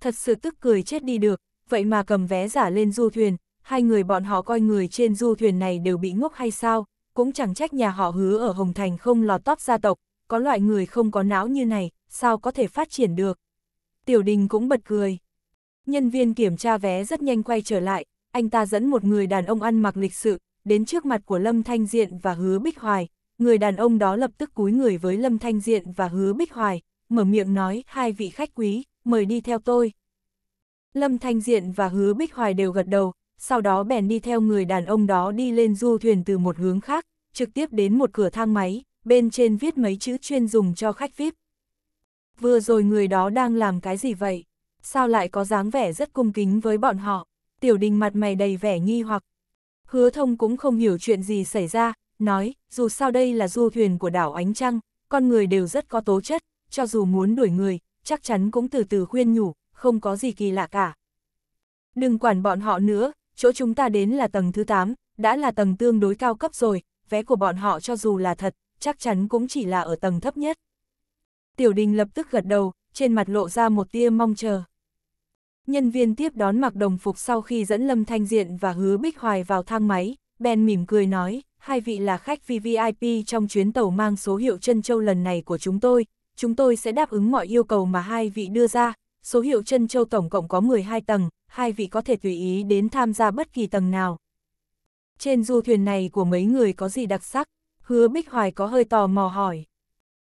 Thật sự tức cười chết đi được, vậy mà cầm vé giả lên du thuyền, hai người bọn họ coi người trên du thuyền này đều bị ngốc hay sao, cũng chẳng trách nhà họ hứa ở Hồng Thành không lọt top gia tộc, có loại người không có não như này, sao có thể phát triển được. Tiểu Đình cũng bật cười. Nhân viên kiểm tra vé rất nhanh quay trở lại, anh ta dẫn một người đàn ông ăn mặc lịch sự, đến trước mặt của Lâm Thanh Diện và Hứa Bích Hoài. Người đàn ông đó lập tức cúi người với Lâm Thanh Diện và Hứa Bích Hoài, mở miệng nói, hai vị khách quý, mời đi theo tôi. Lâm Thanh Diện và Hứa Bích Hoài đều gật đầu, sau đó bèn đi theo người đàn ông đó đi lên du thuyền từ một hướng khác, trực tiếp đến một cửa thang máy, bên trên viết mấy chữ chuyên dùng cho khách VIP vừa rồi người đó đang làm cái gì vậy? Sao lại có dáng vẻ rất cung kính với bọn họ? Tiểu đình mặt mày đầy vẻ nghi hoặc. Hứa thông cũng không hiểu chuyện gì xảy ra, nói, dù sao đây là du thuyền của đảo Ánh Trăng, con người đều rất có tố chất, cho dù muốn đuổi người, chắc chắn cũng từ từ khuyên nhủ, không có gì kỳ lạ cả. Đừng quản bọn họ nữa, chỗ chúng ta đến là tầng thứ 8, đã là tầng tương đối cao cấp rồi, vé của bọn họ cho dù là thật, chắc chắn cũng chỉ là ở tầng thấp nhất. Tiểu Đình lập tức gật đầu, trên mặt lộ ra một tia mong chờ. Nhân viên tiếp đón mặc đồng phục sau khi dẫn Lâm Thanh Diện và Hứa Bích Hoài vào thang máy, Ben mỉm cười nói, hai vị là khách VVIP trong chuyến tàu mang số hiệu Trân châu lần này của chúng tôi, chúng tôi sẽ đáp ứng mọi yêu cầu mà hai vị đưa ra, số hiệu Trân châu tổng cộng có 12 tầng, hai vị có thể tùy ý đến tham gia bất kỳ tầng nào. Trên du thuyền này của mấy người có gì đặc sắc? Hứa Bích Hoài có hơi tò mò hỏi.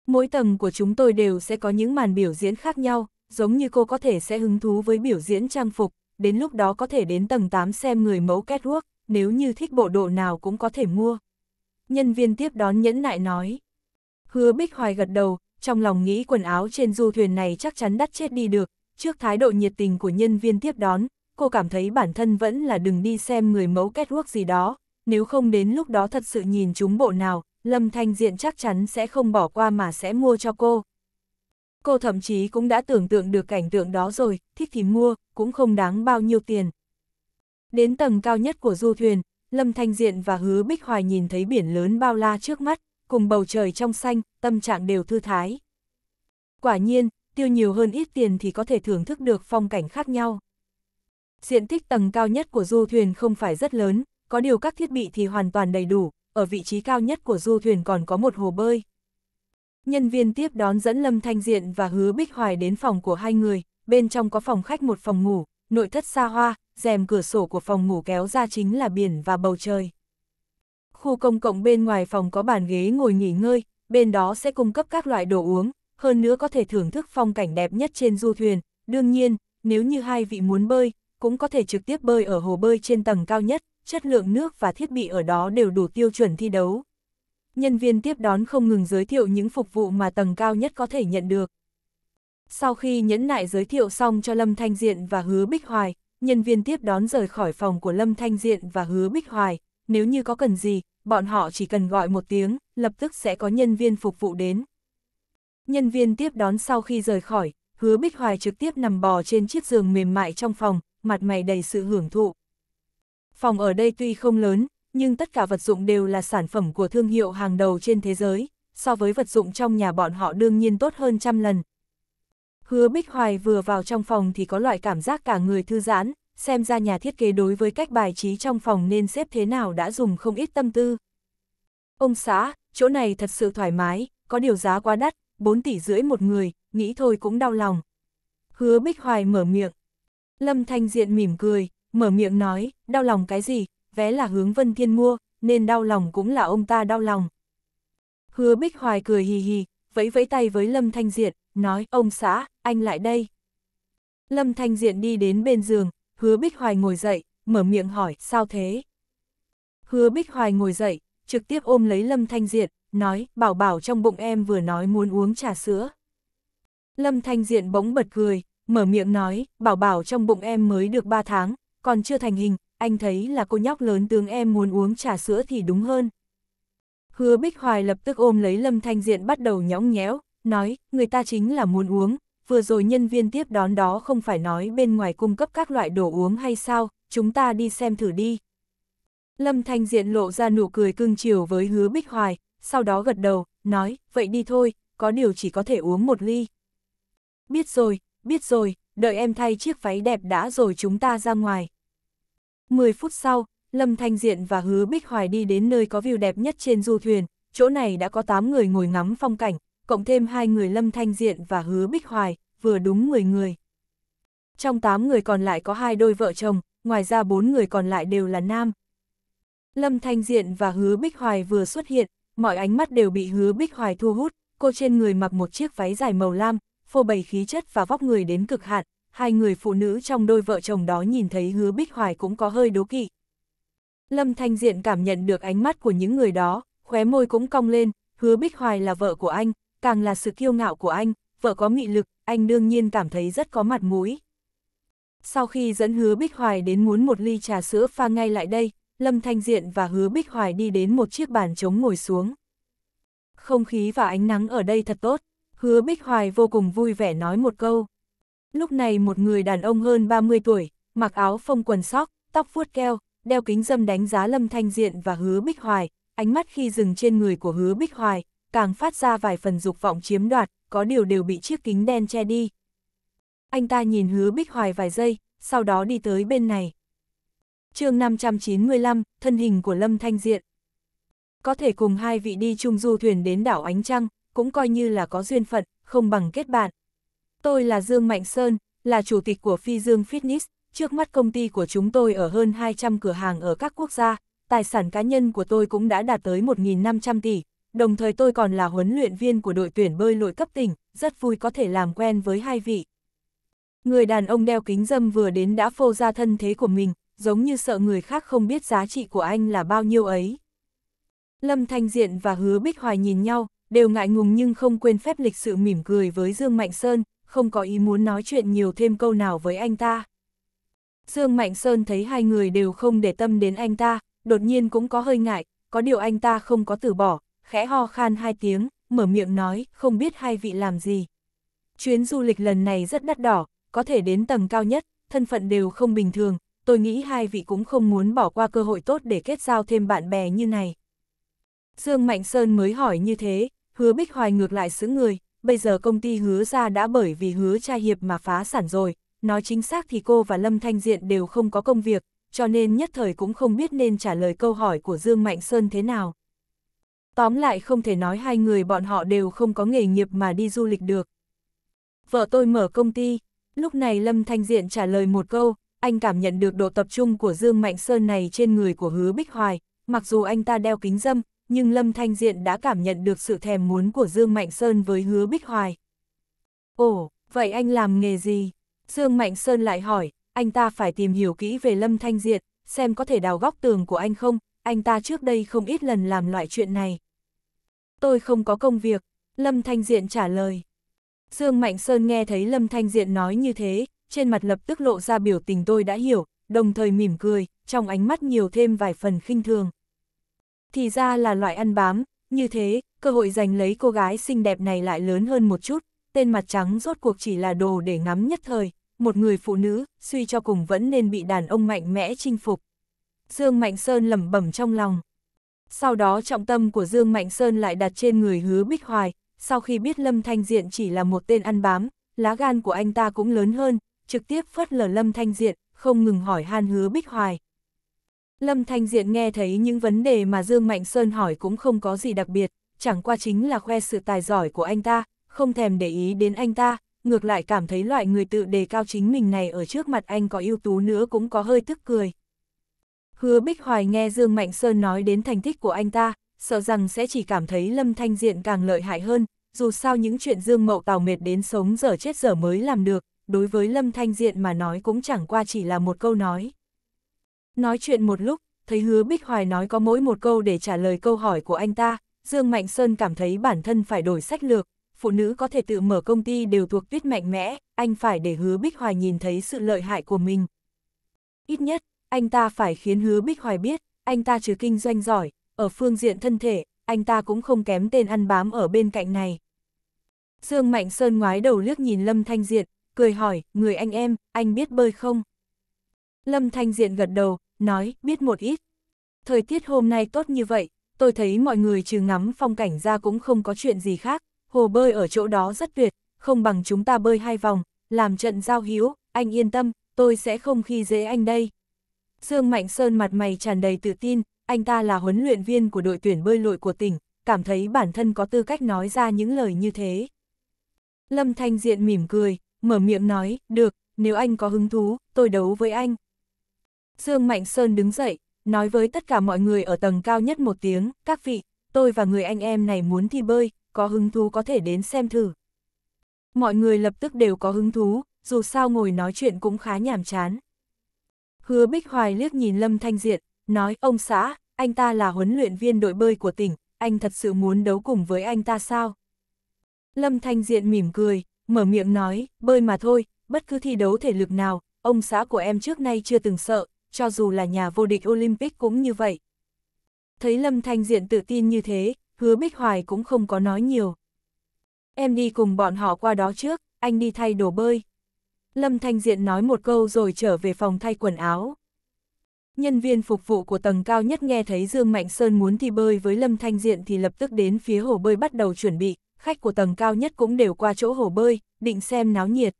Mỗi tầng của chúng tôi đều sẽ có những màn biểu diễn khác nhau, giống như cô có thể sẽ hứng thú với biểu diễn trang phục, đến lúc đó có thể đến tầng 8 xem người mẫu catwalk, nếu như thích bộ đồ nào cũng có thể mua. Nhân viên tiếp đón nhẫn nại nói. Hứa Bích Hoài gật đầu, trong lòng nghĩ quần áo trên du thuyền này chắc chắn đắt chết đi được, trước thái độ nhiệt tình của nhân viên tiếp đón, cô cảm thấy bản thân vẫn là đừng đi xem người mẫu catwalk gì đó, nếu không đến lúc đó thật sự nhìn chúng bộ nào, Lâm Thanh Diện chắc chắn sẽ không bỏ qua mà sẽ mua cho cô. Cô thậm chí cũng đã tưởng tượng được cảnh tượng đó rồi, thích thì mua, cũng không đáng bao nhiêu tiền. Đến tầng cao nhất của du thuyền, Lâm Thanh Diện và Hứa Bích Hoài nhìn thấy biển lớn bao la trước mắt, cùng bầu trời trong xanh, tâm trạng đều thư thái. Quả nhiên, tiêu nhiều hơn ít tiền thì có thể thưởng thức được phong cảnh khác nhau. Diện tích tầng cao nhất của du thuyền không phải rất lớn, có điều các thiết bị thì hoàn toàn đầy đủ, ở vị trí cao nhất của du thuyền còn có một hồ bơi. Nhân viên tiếp đón dẫn Lâm Thanh Diện và Hứa Bích Hoài đến phòng của hai người, bên trong có phòng khách một phòng ngủ, nội thất xa hoa, rèm cửa sổ của phòng ngủ kéo ra chính là biển và bầu trời. Khu công cộng bên ngoài phòng có bàn ghế ngồi nghỉ ngơi, bên đó sẽ cung cấp các loại đồ uống, hơn nữa có thể thưởng thức phong cảnh đẹp nhất trên du thuyền. Đương nhiên, nếu như hai vị muốn bơi, cũng có thể trực tiếp bơi ở hồ bơi trên tầng cao nhất, chất lượng nước và thiết bị ở đó đều đủ tiêu chuẩn thi đấu. Nhân viên tiếp đón không ngừng giới thiệu những phục vụ mà tầng cao nhất có thể nhận được. Sau khi nhẫn nại giới thiệu xong cho Lâm Thanh Diện và Hứa Bích Hoài, nhân viên tiếp đón rời khỏi phòng của Lâm Thanh Diện và Hứa Bích Hoài, nếu như có cần gì, bọn họ chỉ cần gọi một tiếng, lập tức sẽ có nhân viên phục vụ đến. Nhân viên tiếp đón sau khi rời khỏi, Hứa Bích Hoài trực tiếp nằm bò trên chiếc giường mềm mại trong phòng, mặt mày đầy sự hưởng thụ. Phòng ở đây tuy không lớn, nhưng tất cả vật dụng đều là sản phẩm của thương hiệu hàng đầu trên thế giới, so với vật dụng trong nhà bọn họ đương nhiên tốt hơn trăm lần. Hứa Bích Hoài vừa vào trong phòng thì có loại cảm giác cả người thư giãn, xem ra nhà thiết kế đối với cách bài trí trong phòng nên xếp thế nào đã dùng không ít tâm tư. Ông xã, chỗ này thật sự thoải mái, có điều giá quá đắt, 4 tỷ rưỡi một người, nghĩ thôi cũng đau lòng. Hứa Bích Hoài mở miệng. Lâm Thanh Diện mỉm cười, mở miệng nói, đau lòng cái gì, vé là hướng Vân Thiên mua, nên đau lòng cũng là ông ta đau lòng. Hứa Bích Hoài cười hì hì, vẫy vẫy tay với Lâm Thanh Diện, nói, ông xã, anh lại đây. Lâm Thanh Diện đi đến bên giường, hứa Bích Hoài ngồi dậy, mở miệng hỏi, sao thế? Hứa Bích Hoài ngồi dậy, trực tiếp ôm lấy Lâm Thanh Diện, nói, bảo bảo trong bụng em vừa nói muốn uống trà sữa. Lâm Thanh Diện bỗng bật cười, mở miệng nói, bảo bảo trong bụng em mới được 3 tháng, còn chưa thành hình, anh thấy là cô nhóc lớn tướng em muốn uống trà sữa thì đúng hơn. Hứa Bích Hoài lập tức ôm lấy Lâm Thanh Diện bắt đầu nhõng nhẽo, nói, người ta chính là muốn uống, vừa rồi nhân viên tiếp đón đó không phải nói bên ngoài cung cấp các loại đồ uống hay sao, chúng ta đi xem thử đi. Lâm Thanh Diện lộ ra nụ cười cưng chiều với hứa Bích Hoài, sau đó gật đầu, nói, vậy đi thôi, có điều chỉ có thể uống một ly. Biết rồi, biết rồi, đợi em thay chiếc váy đẹp đã rồi chúng ta ra ngoài. 10 phút sau, Lâm Thanh Diện và Hứa Bích Hoài đi đến nơi có view đẹp nhất trên du thuyền, chỗ này đã có 8 người ngồi ngắm phong cảnh, cộng thêm hai người Lâm Thanh Diện và Hứa Bích Hoài, vừa đúng 10 người. Trong 8 người còn lại có hai đôi vợ chồng, ngoài ra bốn người còn lại đều là nam. Lâm Thanh Diện và Hứa Bích Hoài vừa xuất hiện, mọi ánh mắt đều bị Hứa Bích Hoài thu hút, cô trên người mặc một chiếc váy dài màu lam, phô bày khí chất và vóc người đến cực hạn, hai người phụ nữ trong đôi vợ chồng đó nhìn thấy hứa bích hoài cũng có hơi đố kỵ. Lâm Thanh Diện cảm nhận được ánh mắt của những người đó, khóe môi cũng cong lên, hứa bích hoài là vợ của anh, càng là sự kiêu ngạo của anh, vợ có nghị lực, anh đương nhiên cảm thấy rất có mặt mũi. Sau khi dẫn hứa bích hoài đến muốn một ly trà sữa pha ngay lại đây, Lâm Thanh Diện và hứa bích hoài đi đến một chiếc bàn trống ngồi xuống. Không khí và ánh nắng ở đây thật tốt hứa Bích Hoài vô cùng vui vẻ nói một câu. Lúc này một người đàn ông hơn 30 tuổi, mặc áo phông quần sóc, tóc vuốt keo, đeo kính dâm đánh giá Lâm Thanh Diện và hứa Bích Hoài, ánh mắt khi dừng trên người của hứa Bích Hoài, càng phát ra vài phần dục vọng chiếm đoạt, có điều đều bị chiếc kính đen che đi. Anh ta nhìn hứa Bích Hoài vài giây, sau đó đi tới bên này. chương 595, thân hình của Lâm Thanh Diện. Có thể cùng hai vị đi chung du thuyền đến đảo Ánh Trăng, cũng coi như là có duyên phận, không bằng kết bạn. Tôi là Dương Mạnh Sơn, là chủ tịch của Phi Dương Fitness, trước mắt công ty của chúng tôi ở hơn 200 cửa hàng ở các quốc gia, tài sản cá nhân của tôi cũng đã đạt tới 1.500 tỷ, đồng thời tôi còn là huấn luyện viên của đội tuyển bơi lội cấp tỉnh, rất vui có thể làm quen với hai vị. Người đàn ông đeo kính dâm vừa đến đã phô ra thân thế của mình, giống như sợ người khác không biết giá trị của anh là bao nhiêu ấy. Lâm Thanh Diện và Hứa Bích Hoài nhìn nhau, đều ngại ngùng nhưng không quên phép lịch sự mỉm cười với Dương Mạnh Sơn, không có ý muốn nói chuyện nhiều thêm câu nào với anh ta. Dương Mạnh Sơn thấy hai người đều không để tâm đến anh ta, đột nhiên cũng có hơi ngại, có điều anh ta không có từ bỏ, khẽ ho khan hai tiếng, mở miệng nói, không biết hai vị làm gì. Chuyến du lịch lần này rất đắt đỏ, có thể đến tầng cao nhất, thân phận đều không bình thường, tôi nghĩ hai vị cũng không muốn bỏ qua cơ hội tốt để kết giao thêm bạn bè như này. Dương Mạnh Sơn mới hỏi như thế, hứa bích hoài ngược lại xứ người, bây giờ công ty hứa ra đã bởi vì hứa trai hiệp mà phá sản rồi, nói chính xác thì cô và Lâm Thanh Diện đều không có công việc, cho nên nhất thời cũng không biết nên trả lời câu hỏi của Dương Mạnh Sơn thế nào. Tóm lại không thể nói hai người bọn họ đều không có nghề nghiệp mà đi du lịch được. Vợ tôi mở công ty, lúc này Lâm Thanh Diện trả lời một câu, anh cảm nhận được độ tập trung của Dương Mạnh Sơn này trên người của hứa Bích Hoài, mặc dù anh ta đeo kính dâm, nhưng Lâm Thanh Diện đã cảm nhận được sự thèm muốn của Dương Mạnh Sơn với hứa Bích Hoài. Ồ, vậy anh làm nghề gì? Dương Mạnh Sơn lại hỏi, anh ta phải tìm hiểu kỹ về Lâm Thanh Diện, xem có thể đào góc tường của anh không, anh ta trước đây không ít lần làm loại chuyện này. Tôi không có công việc, Lâm Thanh Diện trả lời. Dương Mạnh Sơn nghe thấy Lâm Thanh Diện nói như thế, trên mặt lập tức lộ ra biểu tình tôi đã hiểu, đồng thời mỉm cười, trong ánh mắt nhiều thêm vài phần khinh thường thì ra là loại ăn bám, như thế, cơ hội giành lấy cô gái xinh đẹp này lại lớn hơn một chút, tên mặt trắng rốt cuộc chỉ là đồ để ngắm nhất thời, một người phụ nữ, suy cho cùng vẫn nên bị đàn ông mạnh mẽ chinh phục. Dương Mạnh Sơn lẩm bẩm trong lòng. Sau đó trọng tâm của Dương Mạnh Sơn lại đặt trên người hứa Bích Hoài, sau khi biết Lâm Thanh Diện chỉ là một tên ăn bám, lá gan của anh ta cũng lớn hơn, trực tiếp phất lờ Lâm Thanh Diện, không ngừng hỏi han hứa Bích Hoài, Lâm Thanh Diện nghe thấy những vấn đề mà Dương Mạnh Sơn hỏi cũng không có gì đặc biệt, chẳng qua chính là khoe sự tài giỏi của anh ta, không thèm để ý đến anh ta, ngược lại cảm thấy loại người tự đề cao chính mình này ở trước mặt anh có ưu tú nữa cũng có hơi tức cười. Hứa Bích Hoài nghe Dương Mạnh Sơn nói đến thành tích của anh ta, sợ rằng sẽ chỉ cảm thấy Lâm Thanh Diện càng lợi hại hơn, dù sao những chuyện Dương Mậu Tào mệt đến sống giờ chết giờ mới làm được, đối với Lâm Thanh Diện mà nói cũng chẳng qua chỉ là một câu nói. Nói chuyện một lúc, thấy hứa Bích Hoài nói có mỗi một câu để trả lời câu hỏi của anh ta, Dương Mạnh Sơn cảm thấy bản thân phải đổi sách lược, phụ nữ có thể tự mở công ty đều thuộc tuyết mạnh mẽ, anh phải để hứa Bích Hoài nhìn thấy sự lợi hại của mình. Ít nhất, anh ta phải khiến hứa Bích Hoài biết, anh ta trừ kinh doanh giỏi, ở phương diện thân thể, anh ta cũng không kém tên ăn bám ở bên cạnh này. Dương Mạnh Sơn ngoái đầu liếc nhìn Lâm Thanh diện, cười hỏi, người anh em, anh biết bơi không? Lâm Thanh Diện gật đầu, nói, biết một ít. Thời tiết hôm nay tốt như vậy, tôi thấy mọi người trừ ngắm phong cảnh ra cũng không có chuyện gì khác, hồ bơi ở chỗ đó rất tuyệt, không bằng chúng ta bơi hai vòng, làm trận giao hữu, anh yên tâm, tôi sẽ không khi dễ anh đây. Dương Mạnh Sơn mặt mày tràn đầy tự tin, anh ta là huấn luyện viên của đội tuyển bơi lội của tỉnh, cảm thấy bản thân có tư cách nói ra những lời như thế. Lâm Thanh Diện mỉm cười, mở miệng nói, được, nếu anh có hứng thú, tôi đấu với anh. Dương Mạnh Sơn đứng dậy, nói với tất cả mọi người ở tầng cao nhất một tiếng, các vị, tôi và người anh em này muốn thi bơi, có hứng thú có thể đến xem thử. Mọi người lập tức đều có hứng thú, dù sao ngồi nói chuyện cũng khá nhàm chán. Hứa Bích Hoài liếc nhìn Lâm Thanh Diện, nói ông xã, anh ta là huấn luyện viên đội bơi của tỉnh, anh thật sự muốn đấu cùng với anh ta sao? Lâm Thanh Diện mỉm cười, mở miệng nói, bơi mà thôi, bất cứ thi đấu thể lực nào, ông xã của em trước nay chưa từng sợ, cho dù là nhà vô địch Olympic cũng như vậy. Thấy Lâm Thanh Diện tự tin như thế, hứa Bích Hoài cũng không có nói nhiều. Em đi cùng bọn họ qua đó trước, anh đi thay đồ bơi. Lâm Thanh Diện nói một câu rồi trở về phòng thay quần áo. Nhân viên phục vụ của tầng cao nhất nghe thấy Dương Mạnh Sơn muốn thi bơi với Lâm Thanh Diện thì lập tức đến phía hồ bơi bắt đầu chuẩn bị, khách của tầng cao nhất cũng đều qua chỗ hồ bơi, định xem náo nhiệt.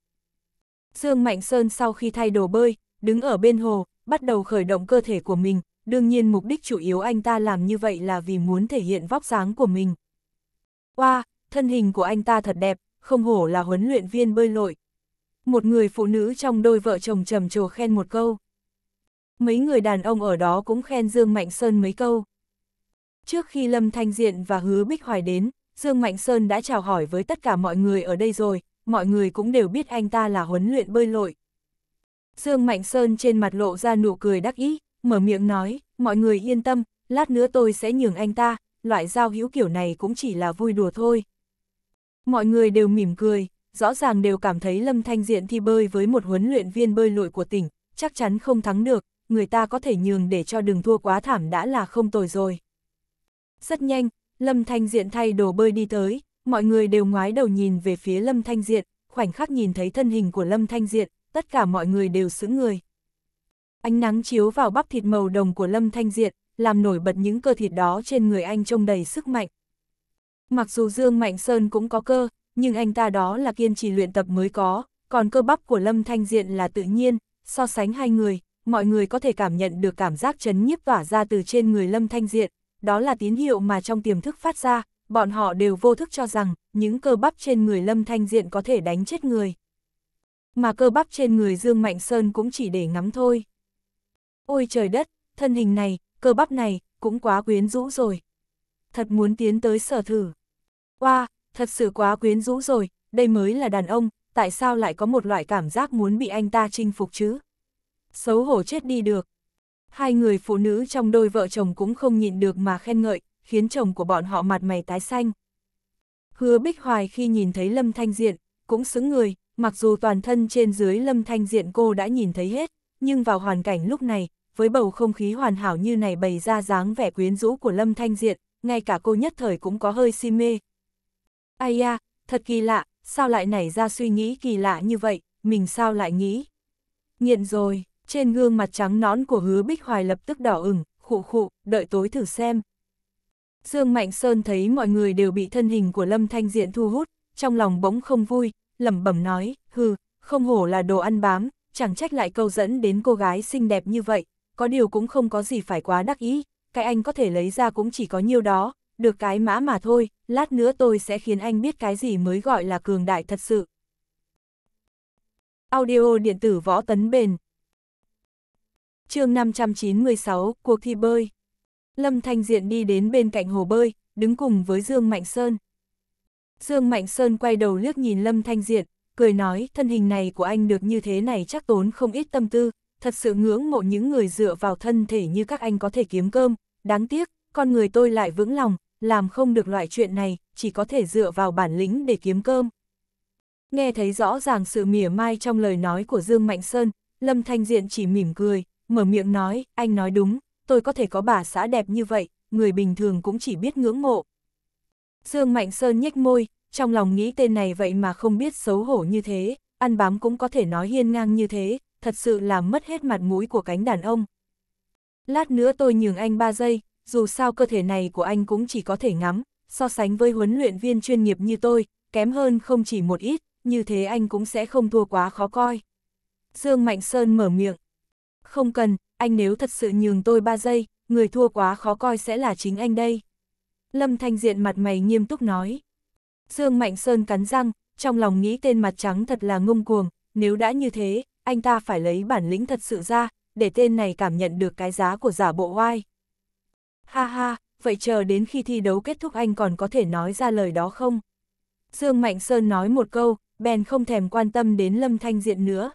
Dương Mạnh Sơn sau khi thay đồ bơi, đứng ở bên hồ, bắt đầu khởi động cơ thể của mình, đương nhiên mục đích chủ yếu anh ta làm như vậy là vì muốn thể hiện vóc dáng của mình. Wow, thân hình của anh ta thật đẹp, không hổ là huấn luyện viên bơi lội. Một người phụ nữ trong đôi vợ chồng trầm trồ khen một câu. Mấy người đàn ông ở đó cũng khen Dương Mạnh Sơn mấy câu. Trước khi Lâm Thanh Diện và Hứa Bích Hoài đến, Dương Mạnh Sơn đã chào hỏi với tất cả mọi người ở đây rồi, mọi người cũng đều biết anh ta là huấn luyện bơi lội. Dương Mạnh Sơn trên mặt lộ ra nụ cười đắc ý, mở miệng nói, mọi người yên tâm, lát nữa tôi sẽ nhường anh ta, loại giao hữu kiểu này cũng chỉ là vui đùa thôi. Mọi người đều mỉm cười, rõ ràng đều cảm thấy Lâm Thanh Diện thi bơi với một huấn luyện viên bơi lội của tỉnh, chắc chắn không thắng được, người ta có thể nhường để cho đừng thua quá thảm đã là không tồi rồi. Rất nhanh, Lâm Thanh Diện thay đồ bơi đi tới, mọi người đều ngoái đầu nhìn về phía Lâm Thanh Diện, khoảnh khắc nhìn thấy thân hình của Lâm Thanh Diện, tất cả mọi người đều sững người. Ánh nắng chiếu vào bắp thịt màu đồng của Lâm Thanh Diện, làm nổi bật những cơ thịt đó trên người anh trông đầy sức mạnh. Mặc dù Dương Mạnh Sơn cũng có cơ, nhưng anh ta đó là kiên trì luyện tập mới có, còn cơ bắp của Lâm Thanh Diện là tự nhiên, so sánh hai người, mọi người có thể cảm nhận được cảm giác chấn nhiếp tỏa ra từ trên người Lâm Thanh Diện, đó là tín hiệu mà trong tiềm thức phát ra, bọn họ đều vô thức cho rằng, những cơ bắp trên người Lâm Thanh Diện có thể đánh chết người mà cơ bắp trên người Dương Mạnh Sơn cũng chỉ để ngắm thôi. Ôi trời đất, thân hình này, cơ bắp này, cũng quá quyến rũ rồi. Thật muốn tiến tới sở thử. Wow, thật sự quá quyến rũ rồi, đây mới là đàn ông, tại sao lại có một loại cảm giác muốn bị anh ta chinh phục chứ? Xấu hổ chết đi được. Hai người phụ nữ trong đôi vợ chồng cũng không nhịn được mà khen ngợi, khiến chồng của bọn họ mặt mày tái xanh. Hứa Bích Hoài khi nhìn thấy Lâm Thanh Diện, cũng xứng người, mặc dù toàn thân trên dưới lâm thanh diện cô đã nhìn thấy hết, nhưng vào hoàn cảnh lúc này, với bầu không khí hoàn hảo như này bày ra dáng vẻ quyến rũ của lâm thanh diện, ngay cả cô nhất thời cũng có hơi si mê. Ai da, thật kỳ lạ, sao lại nảy ra suy nghĩ kỳ lạ như vậy, mình sao lại nghĩ? Nghiện rồi, trên gương mặt trắng nón của hứa bích hoài lập tức đỏ ửng, khụ khụ, đợi tối thử xem. Dương Mạnh Sơn thấy mọi người đều bị thân hình của Lâm Thanh Diện thu hút, trong lòng bỗng không vui, lẩm bẩm nói, hừ, không hổ là đồ ăn bám, chẳng trách lại câu dẫn đến cô gái xinh đẹp như vậy, có điều cũng không có gì phải quá đắc ý, cái anh có thể lấy ra cũng chỉ có nhiêu đó, được cái mã mà thôi, lát nữa tôi sẽ khiến anh biết cái gì mới gọi là cường đại thật sự. Audio điện tử võ tấn bền chương 596, cuộc thi bơi Lâm Thanh Diện đi đến bên cạnh hồ bơi, đứng cùng với Dương Mạnh Sơn, Dương Mạnh Sơn quay đầu liếc nhìn Lâm Thanh Diệt, cười nói thân hình này của anh được như thế này chắc tốn không ít tâm tư, thật sự ngưỡng mộ những người dựa vào thân thể như các anh có thể kiếm cơm, đáng tiếc, con người tôi lại vững lòng, làm không được loại chuyện này, chỉ có thể dựa vào bản lĩnh để kiếm cơm. Nghe thấy rõ ràng sự mỉa mai trong lời nói của Dương Mạnh Sơn, Lâm Thanh Diện chỉ mỉm cười, mở miệng nói, anh nói đúng, tôi có thể có bà xã đẹp như vậy, người bình thường cũng chỉ biết ngưỡng mộ, Dương Mạnh Sơn nhếch môi, trong lòng nghĩ tên này vậy mà không biết xấu hổ như thế, ăn bám cũng có thể nói hiên ngang như thế, thật sự là mất hết mặt mũi của cánh đàn ông. Lát nữa tôi nhường anh 3 giây, dù sao cơ thể này của anh cũng chỉ có thể ngắm, so sánh với huấn luyện viên chuyên nghiệp như tôi, kém hơn không chỉ một ít, như thế anh cũng sẽ không thua quá khó coi. Dương Mạnh Sơn mở miệng. Không cần, anh nếu thật sự nhường tôi 3 giây, người thua quá khó coi sẽ là chính anh đây. Lâm Thanh Diện mặt mày nghiêm túc nói. Dương Mạnh Sơn cắn răng, trong lòng nghĩ tên mặt trắng thật là ngông cuồng, nếu đã như thế, anh ta phải lấy bản lĩnh thật sự ra, để tên này cảm nhận được cái giá của giả bộ oai. Ha ha, vậy chờ đến khi thi đấu kết thúc anh còn có thể nói ra lời đó không? Dương Mạnh Sơn nói một câu, bèn không thèm quan tâm đến Lâm Thanh Diện nữa.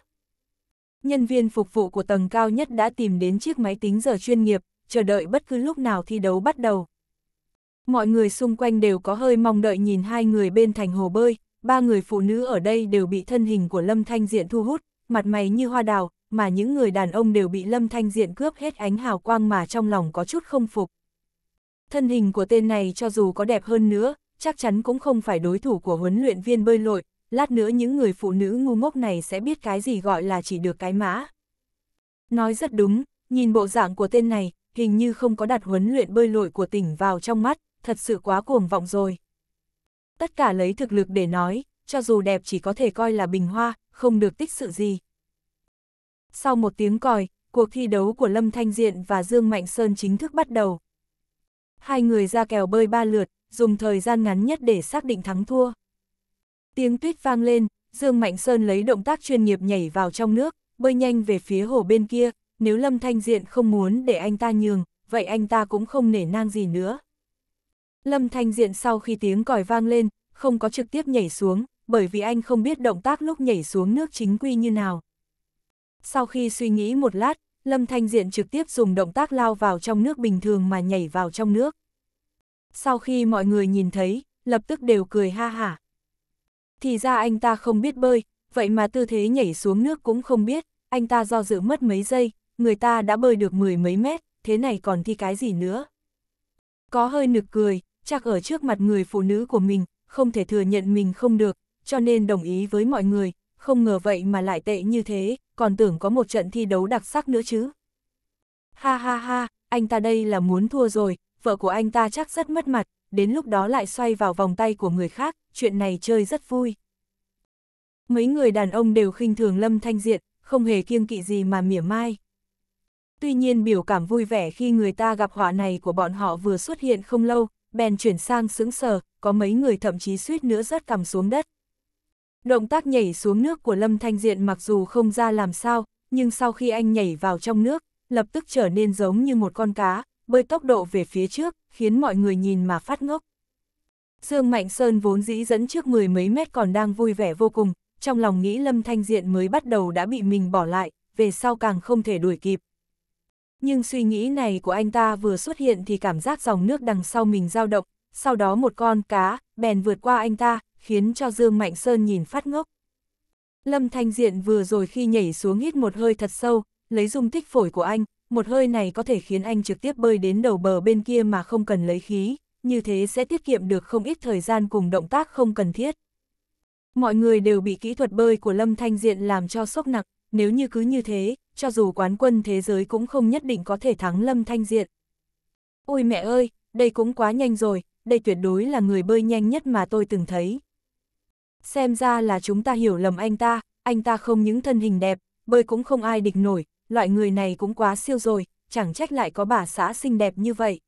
Nhân viên phục vụ của tầng cao nhất đã tìm đến chiếc máy tính giờ chuyên nghiệp, chờ đợi bất cứ lúc nào thi đấu bắt đầu mọi người xung quanh đều có hơi mong đợi nhìn hai người bên thành hồ bơi, ba người phụ nữ ở đây đều bị thân hình của Lâm Thanh Diện thu hút, mặt mày như hoa đào, mà những người đàn ông đều bị Lâm Thanh Diện cướp hết ánh hào quang mà trong lòng có chút không phục. Thân hình của tên này cho dù có đẹp hơn nữa, chắc chắn cũng không phải đối thủ của huấn luyện viên bơi lội, lát nữa những người phụ nữ ngu ngốc này sẽ biết cái gì gọi là chỉ được cái mã. Nói rất đúng, nhìn bộ dạng của tên này, hình như không có đặt huấn luyện bơi lội của tỉnh vào trong mắt, thật sự quá cuồng vọng rồi. Tất cả lấy thực lực để nói, cho dù đẹp chỉ có thể coi là bình hoa, không được tích sự gì. Sau một tiếng còi, cuộc thi đấu của Lâm Thanh Diện và Dương Mạnh Sơn chính thức bắt đầu. Hai người ra kèo bơi ba lượt, dùng thời gian ngắn nhất để xác định thắng thua. Tiếng tuyết vang lên, Dương Mạnh Sơn lấy động tác chuyên nghiệp nhảy vào trong nước, bơi nhanh về phía hồ bên kia, nếu Lâm Thanh Diện không muốn để anh ta nhường, vậy anh ta cũng không nể nang gì nữa. Lâm Thanh Diện sau khi tiếng còi vang lên, không có trực tiếp nhảy xuống, bởi vì anh không biết động tác lúc nhảy xuống nước chính quy như nào. Sau khi suy nghĩ một lát, Lâm Thanh Diện trực tiếp dùng động tác lao vào trong nước bình thường mà nhảy vào trong nước. Sau khi mọi người nhìn thấy, lập tức đều cười ha hả. Thì ra anh ta không biết bơi, vậy mà tư thế nhảy xuống nước cũng không biết, anh ta do dự mất mấy giây, người ta đã bơi được mười mấy mét, thế này còn thi cái gì nữa. Có hơi nực cười, chắc ở trước mặt người phụ nữ của mình, không thể thừa nhận mình không được, cho nên đồng ý với mọi người, không ngờ vậy mà lại tệ như thế, còn tưởng có một trận thi đấu đặc sắc nữa chứ. Ha ha ha, anh ta đây là muốn thua rồi, vợ của anh ta chắc rất mất mặt, đến lúc đó lại xoay vào vòng tay của người khác, chuyện này chơi rất vui. Mấy người đàn ông đều khinh thường Lâm Thanh Diện, không hề kiêng kỵ gì mà mỉa mai. Tuy nhiên biểu cảm vui vẻ khi người ta gặp họa này của bọn họ vừa xuất hiện không lâu, bèn chuyển sang sững sờ, có mấy người thậm chí suýt nữa rớt cằm xuống đất. Động tác nhảy xuống nước của Lâm Thanh Diện mặc dù không ra làm sao, nhưng sau khi anh nhảy vào trong nước, lập tức trở nên giống như một con cá, bơi tốc độ về phía trước, khiến mọi người nhìn mà phát ngốc. Dương Mạnh Sơn vốn dĩ dẫn trước mười mấy mét còn đang vui vẻ vô cùng, trong lòng nghĩ Lâm Thanh Diện mới bắt đầu đã bị mình bỏ lại, về sau càng không thể đuổi kịp. Nhưng suy nghĩ này của anh ta vừa xuất hiện thì cảm giác dòng nước đằng sau mình dao động, sau đó một con cá bèn vượt qua anh ta, khiến cho Dương Mạnh Sơn nhìn phát ngốc. Lâm Thanh Diện vừa rồi khi nhảy xuống hít một hơi thật sâu, lấy dung tích phổi của anh, một hơi này có thể khiến anh trực tiếp bơi đến đầu bờ bên kia mà không cần lấy khí, như thế sẽ tiết kiệm được không ít thời gian cùng động tác không cần thiết. Mọi người đều bị kỹ thuật bơi của Lâm Thanh Diện làm cho sốc nặng, nếu như cứ như thế, cho dù quán quân thế giới cũng không nhất định có thể thắng Lâm Thanh Diện. Ôi mẹ ơi, đây cũng quá nhanh rồi, đây tuyệt đối là người bơi nhanh nhất mà tôi từng thấy. Xem ra là chúng ta hiểu lầm anh ta, anh ta không những thân hình đẹp, bơi cũng không ai địch nổi, loại người này cũng quá siêu rồi, chẳng trách lại có bà xã xinh đẹp như vậy.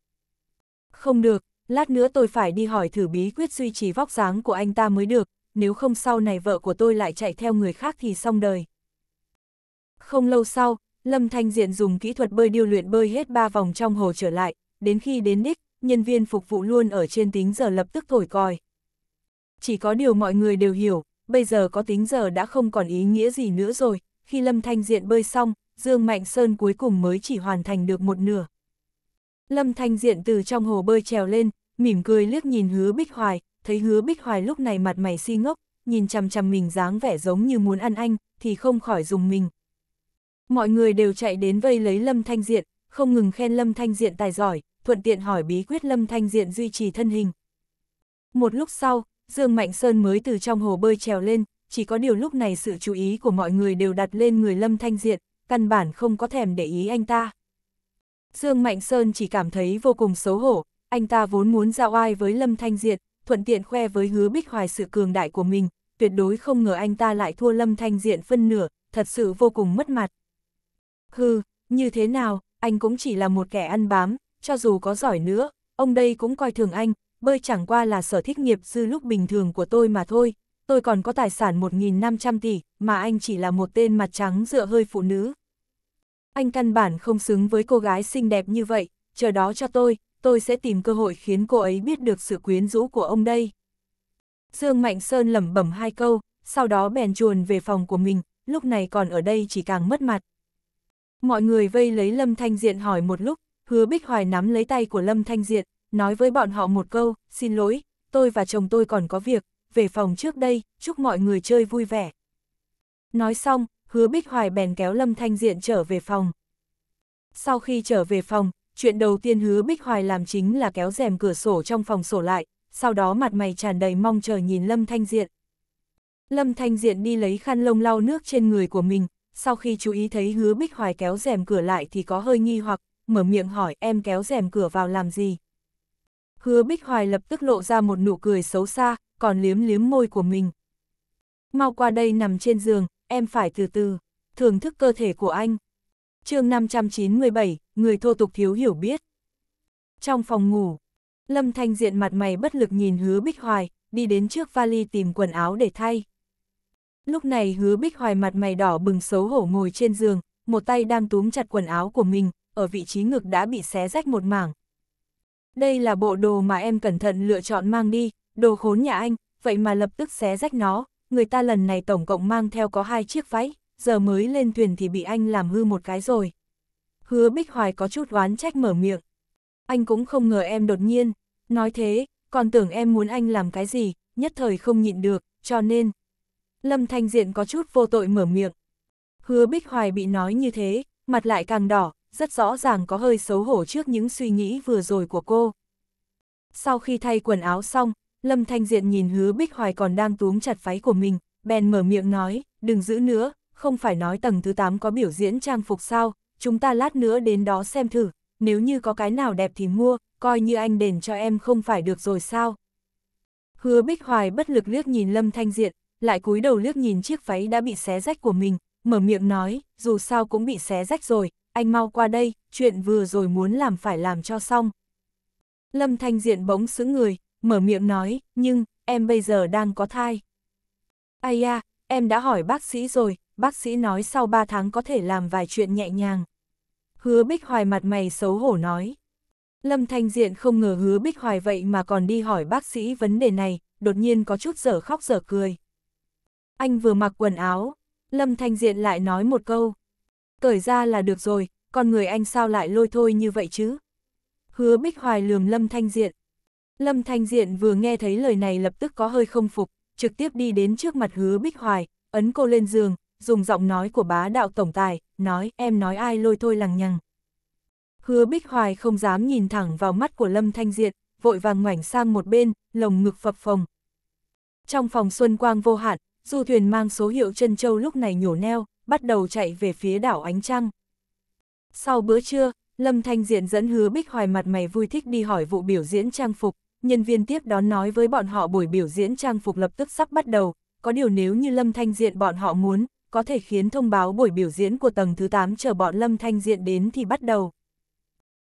Không được, lát nữa tôi phải đi hỏi thử bí quyết duy trì vóc dáng của anh ta mới được, nếu không sau này vợ của tôi lại chạy theo người khác thì xong đời. Không lâu sau, Lâm Thanh Diện dùng kỹ thuật bơi điêu luyện bơi hết 3 vòng trong hồ trở lại, đến khi đến đích, nhân viên phục vụ luôn ở trên tính giờ lập tức thổi còi. Chỉ có điều mọi người đều hiểu, bây giờ có tính giờ đã không còn ý nghĩa gì nữa rồi, khi Lâm Thanh Diện bơi xong, Dương Mạnh Sơn cuối cùng mới chỉ hoàn thành được một nửa. Lâm Thanh Diện từ trong hồ bơi trèo lên, mỉm cười liếc nhìn hứa Bích Hoài, thấy hứa Bích Hoài lúc này mặt mày si ngốc, nhìn chằm chằm mình dáng vẻ giống như muốn ăn anh, thì không khỏi dùng mình, Mọi người đều chạy đến vây lấy Lâm Thanh Diện, không ngừng khen Lâm Thanh Diện tài giỏi, thuận tiện hỏi bí quyết Lâm Thanh Diện duy trì thân hình. Một lúc sau, Dương Mạnh Sơn mới từ trong hồ bơi trèo lên, chỉ có điều lúc này sự chú ý của mọi người đều đặt lên người Lâm Thanh Diện, căn bản không có thèm để ý anh ta. Dương Mạnh Sơn chỉ cảm thấy vô cùng xấu hổ, anh ta vốn muốn giao ai với Lâm Thanh Diện, thuận tiện khoe với hứa bích hoài sự cường đại của mình, tuyệt đối không ngờ anh ta lại thua Lâm Thanh Diện phân nửa, thật sự vô cùng mất mặt. Hừ, như thế nào, anh cũng chỉ là một kẻ ăn bám, cho dù có giỏi nữa, ông đây cũng coi thường anh, bơi chẳng qua là sở thích nghiệp dư lúc bình thường của tôi mà thôi, tôi còn có tài sản 1.500 tỷ, mà anh chỉ là một tên mặt trắng dựa hơi phụ nữ. Anh căn bản không xứng với cô gái xinh đẹp như vậy, chờ đó cho tôi, tôi sẽ tìm cơ hội khiến cô ấy biết được sự quyến rũ của ông đây. Dương Mạnh Sơn lẩm bẩm hai câu, sau đó bèn chuồn về phòng của mình, lúc này còn ở đây chỉ càng mất mặt. Mọi người vây lấy Lâm Thanh Diện hỏi một lúc, hứa Bích Hoài nắm lấy tay của Lâm Thanh Diện, nói với bọn họ một câu, xin lỗi, tôi và chồng tôi còn có việc, về phòng trước đây, chúc mọi người chơi vui vẻ. Nói xong, hứa Bích Hoài bèn kéo Lâm Thanh Diện trở về phòng. Sau khi trở về phòng, chuyện đầu tiên hứa Bích Hoài làm chính là kéo rèm cửa sổ trong phòng sổ lại, sau đó mặt mày tràn đầy mong chờ nhìn Lâm Thanh Diện. Lâm Thanh Diện đi lấy khăn lông lau nước trên người của mình, sau khi chú ý thấy hứa bích hoài kéo rèm cửa lại thì có hơi nghi hoặc, mở miệng hỏi em kéo rèm cửa vào làm gì. Hứa bích hoài lập tức lộ ra một nụ cười xấu xa, còn liếm liếm môi của mình. Mau qua đây nằm trên giường, em phải từ từ, thưởng thức cơ thể của anh. chương 597, người thô tục thiếu hiểu biết. Trong phòng ngủ, Lâm Thanh Diện mặt mày bất lực nhìn hứa bích hoài, đi đến trước vali tìm quần áo để thay. Lúc này hứa bích hoài mặt mày đỏ bừng xấu hổ ngồi trên giường, một tay đang túm chặt quần áo của mình, ở vị trí ngực đã bị xé rách một mảng. Đây là bộ đồ mà em cẩn thận lựa chọn mang đi, đồ khốn nhà anh, vậy mà lập tức xé rách nó, người ta lần này tổng cộng mang theo có hai chiếc váy, giờ mới lên thuyền thì bị anh làm hư một cái rồi. Hứa Bích Hoài có chút oán trách mở miệng. Anh cũng không ngờ em đột nhiên, nói thế, còn tưởng em muốn anh làm cái gì, nhất thời không nhịn được, cho nên... Lâm Thanh Diện có chút vô tội mở miệng. Hứa Bích Hoài bị nói như thế, mặt lại càng đỏ, rất rõ ràng có hơi xấu hổ trước những suy nghĩ vừa rồi của cô. Sau khi thay quần áo xong, Lâm Thanh Diện nhìn Hứa Bích Hoài còn đang túm chặt váy của mình, bèn mở miệng nói, đừng giữ nữa, không phải nói tầng thứ 8 có biểu diễn trang phục sao, chúng ta lát nữa đến đó xem thử, nếu như có cái nào đẹp thì mua, coi như anh đền cho em không phải được rồi sao. Hứa Bích Hoài bất lực liếc nhìn Lâm Thanh Diện, lại cúi đầu liếc nhìn chiếc váy đã bị xé rách của mình, mở miệng nói, dù sao cũng bị xé rách rồi, anh mau qua đây, chuyện vừa rồi muốn làm phải làm cho xong. Lâm Thanh Diện bỗng sững người, mở miệng nói, nhưng, em bây giờ đang có thai. Ây à, em đã hỏi bác sĩ rồi, bác sĩ nói sau 3 tháng có thể làm vài chuyện nhẹ nhàng. Hứa Bích Hoài mặt mày xấu hổ nói. Lâm Thanh Diện không ngờ hứa Bích Hoài vậy mà còn đi hỏi bác sĩ vấn đề này, đột nhiên có chút giở khóc giở cười. Anh vừa mặc quần áo, Lâm Thanh Diện lại nói một câu. Cởi ra là được rồi, con người anh sao lại lôi thôi như vậy chứ? Hứa Bích Hoài lườm Lâm Thanh Diện. Lâm Thanh Diện vừa nghe thấy lời này lập tức có hơi không phục, trực tiếp đi đến trước mặt Hứa Bích Hoài, ấn cô lên giường, dùng giọng nói của bá đạo tổng tài, nói em nói ai lôi thôi lằng nhằng. Hứa Bích Hoài không dám nhìn thẳng vào mắt của Lâm Thanh Diện, vội vàng ngoảnh sang một bên, lồng ngực phập phồng. Trong phòng xuân quang vô hạn, du thuyền mang số hiệu chân châu lúc này nhổ neo, bắt đầu chạy về phía đảo Ánh Trăng. Sau bữa trưa, Lâm Thanh Diện dẫn hứa Bích Hoài mặt mày vui thích đi hỏi vụ biểu diễn trang phục, nhân viên tiếp đón nói với bọn họ buổi biểu diễn trang phục lập tức sắp bắt đầu, có điều nếu như Lâm Thanh Diện bọn họ muốn, có thể khiến thông báo buổi biểu diễn của tầng thứ 8 chờ bọn Lâm Thanh Diện đến thì bắt đầu.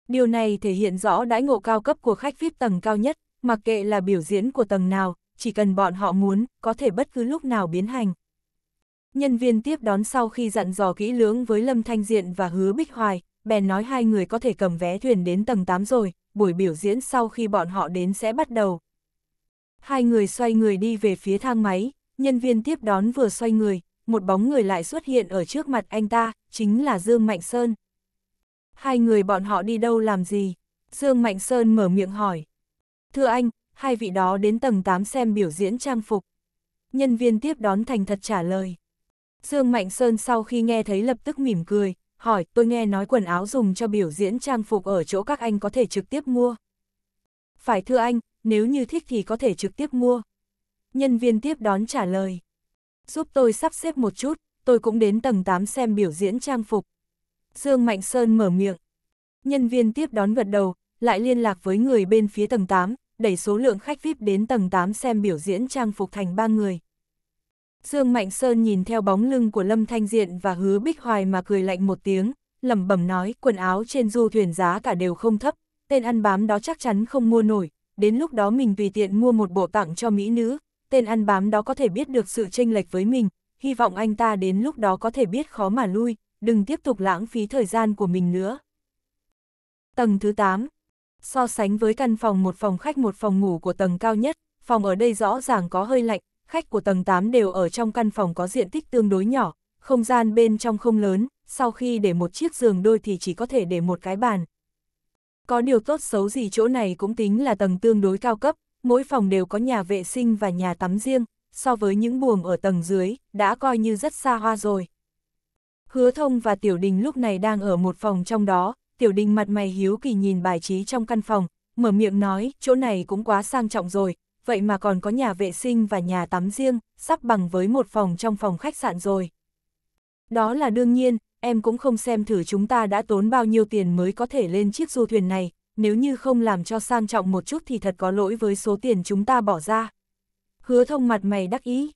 Điều này thể hiện rõ đãi ngộ cao cấp của khách VIP tầng cao nhất, mặc kệ là biểu diễn của tầng nào, chỉ cần bọn họ muốn, có thể bất cứ lúc nào biến hành. Nhân viên tiếp đón sau khi dặn dò kỹ lưỡng với Lâm Thanh Diện và Hứa Bích Hoài, bèn nói hai người có thể cầm vé thuyền đến tầng 8 rồi, buổi biểu diễn sau khi bọn họ đến sẽ bắt đầu. Hai người xoay người đi về phía thang máy, nhân viên tiếp đón vừa xoay người, một bóng người lại xuất hiện ở trước mặt anh ta, chính là Dương Mạnh Sơn. Hai người bọn họ đi đâu làm gì? Dương Mạnh Sơn mở miệng hỏi. Thưa anh, hai vị đó đến tầng 8 xem biểu diễn trang phục. Nhân viên tiếp đón thành thật trả lời. Dương Mạnh Sơn sau khi nghe thấy lập tức mỉm cười, hỏi tôi nghe nói quần áo dùng cho biểu diễn trang phục ở chỗ các anh có thể trực tiếp mua. Phải thưa anh, nếu như thích thì có thể trực tiếp mua. Nhân viên tiếp đón trả lời. Giúp tôi sắp xếp một chút, tôi cũng đến tầng 8 xem biểu diễn trang phục. Dương Mạnh Sơn mở miệng. Nhân viên tiếp đón gật đầu, lại liên lạc với người bên phía tầng 8, đẩy số lượng khách VIP đến tầng 8 xem biểu diễn trang phục thành ba người. Dương Mạnh Sơn nhìn theo bóng lưng của Lâm Thanh Diện và Hứa Bích Hoài mà cười lạnh một tiếng, lẩm bẩm nói quần áo trên du thuyền giá cả đều không thấp, tên ăn bám đó chắc chắn không mua nổi, đến lúc đó mình tùy tiện mua một bộ tặng cho mỹ nữ, tên ăn bám đó có thể biết được sự chênh lệch với mình, hy vọng anh ta đến lúc đó có thể biết khó mà lui, đừng tiếp tục lãng phí thời gian của mình nữa. Tầng thứ 8, So sánh với căn phòng một phòng khách một phòng ngủ của tầng cao nhất, phòng ở đây rõ ràng có hơi lạnh, khách của tầng 8 đều ở trong căn phòng có diện tích tương đối nhỏ, không gian bên trong không lớn, sau khi để một chiếc giường đôi thì chỉ có thể để một cái bàn. Có điều tốt xấu gì chỗ này cũng tính là tầng tương đối cao cấp, mỗi phòng đều có nhà vệ sinh và nhà tắm riêng, so với những buồng ở tầng dưới, đã coi như rất xa hoa rồi. Hứa thông và tiểu đình lúc này đang ở một phòng trong đó, tiểu đình mặt mày hiếu kỳ nhìn bài trí trong căn phòng, mở miệng nói, chỗ này cũng quá sang trọng rồi, vậy mà còn có nhà vệ sinh và nhà tắm riêng, sắp bằng với một phòng trong phòng khách sạn rồi. Đó là đương nhiên, em cũng không xem thử chúng ta đã tốn bao nhiêu tiền mới có thể lên chiếc du thuyền này, nếu như không làm cho sang trọng một chút thì thật có lỗi với số tiền chúng ta bỏ ra. Hứa thông mặt mày đắc ý.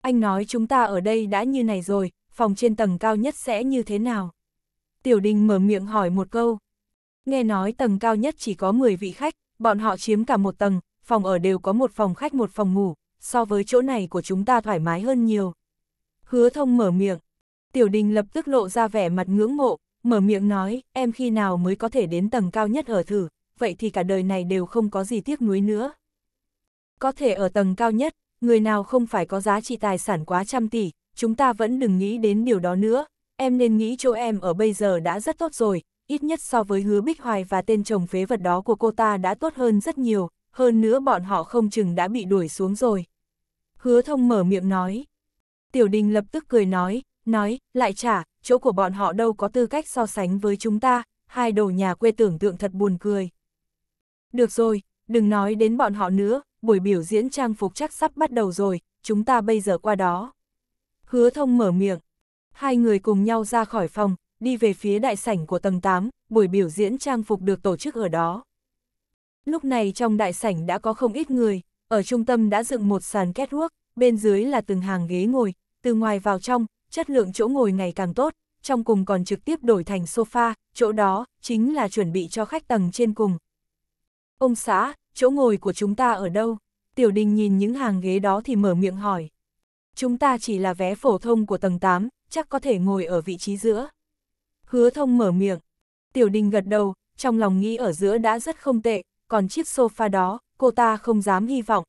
Anh nói chúng ta ở đây đã như này rồi, phòng trên tầng cao nhất sẽ như thế nào? Tiểu Đình mở miệng hỏi một câu. Nghe nói tầng cao nhất chỉ có 10 vị khách, bọn họ chiếm cả một tầng, phòng ở đều có một phòng khách một phòng ngủ, so với chỗ này của chúng ta thoải mái hơn nhiều. Hứa thông mở miệng. Tiểu Đình lập tức lộ ra vẻ mặt ngưỡng mộ, mở miệng nói, em khi nào mới có thể đến tầng cao nhất ở thử, vậy thì cả đời này đều không có gì tiếc nuối nữa. Có thể ở tầng cao nhất, người nào không phải có giá trị tài sản quá trăm tỷ, chúng ta vẫn đừng nghĩ đến điều đó nữa, Em nên nghĩ chỗ em ở bây giờ đã rất tốt rồi, ít nhất so với hứa Bích Hoài và tên chồng phế vật đó của cô ta đã tốt hơn rất nhiều, hơn nữa bọn họ không chừng đã bị đuổi xuống rồi. Hứa thông mở miệng nói. Tiểu đình lập tức cười nói, nói, lại chả chỗ của bọn họ đâu có tư cách so sánh với chúng ta, hai đồ nhà quê tưởng tượng thật buồn cười. Được rồi, đừng nói đến bọn họ nữa, buổi biểu diễn trang phục chắc sắp bắt đầu rồi, chúng ta bây giờ qua đó. Hứa thông mở miệng. Hai người cùng nhau ra khỏi phòng, đi về phía đại sảnh của tầng 8, buổi biểu diễn trang phục được tổ chức ở đó. Lúc này trong đại sảnh đã có không ít người, ở trung tâm đã dựng một sàn catwalk, bên dưới là từng hàng ghế ngồi, từ ngoài vào trong, chất lượng chỗ ngồi ngày càng tốt, trong cùng còn trực tiếp đổi thành sofa, chỗ đó chính là chuẩn bị cho khách tầng trên cùng. Ông xã, chỗ ngồi của chúng ta ở đâu? Tiểu đình nhìn những hàng ghế đó thì mở miệng hỏi. Chúng ta chỉ là vé phổ thông của tầng 8, chắc có thể ngồi ở vị trí giữa. Hứa thông mở miệng. Tiểu đình gật đầu, trong lòng nghĩ ở giữa đã rất không tệ, còn chiếc sofa đó, cô ta không dám hy vọng.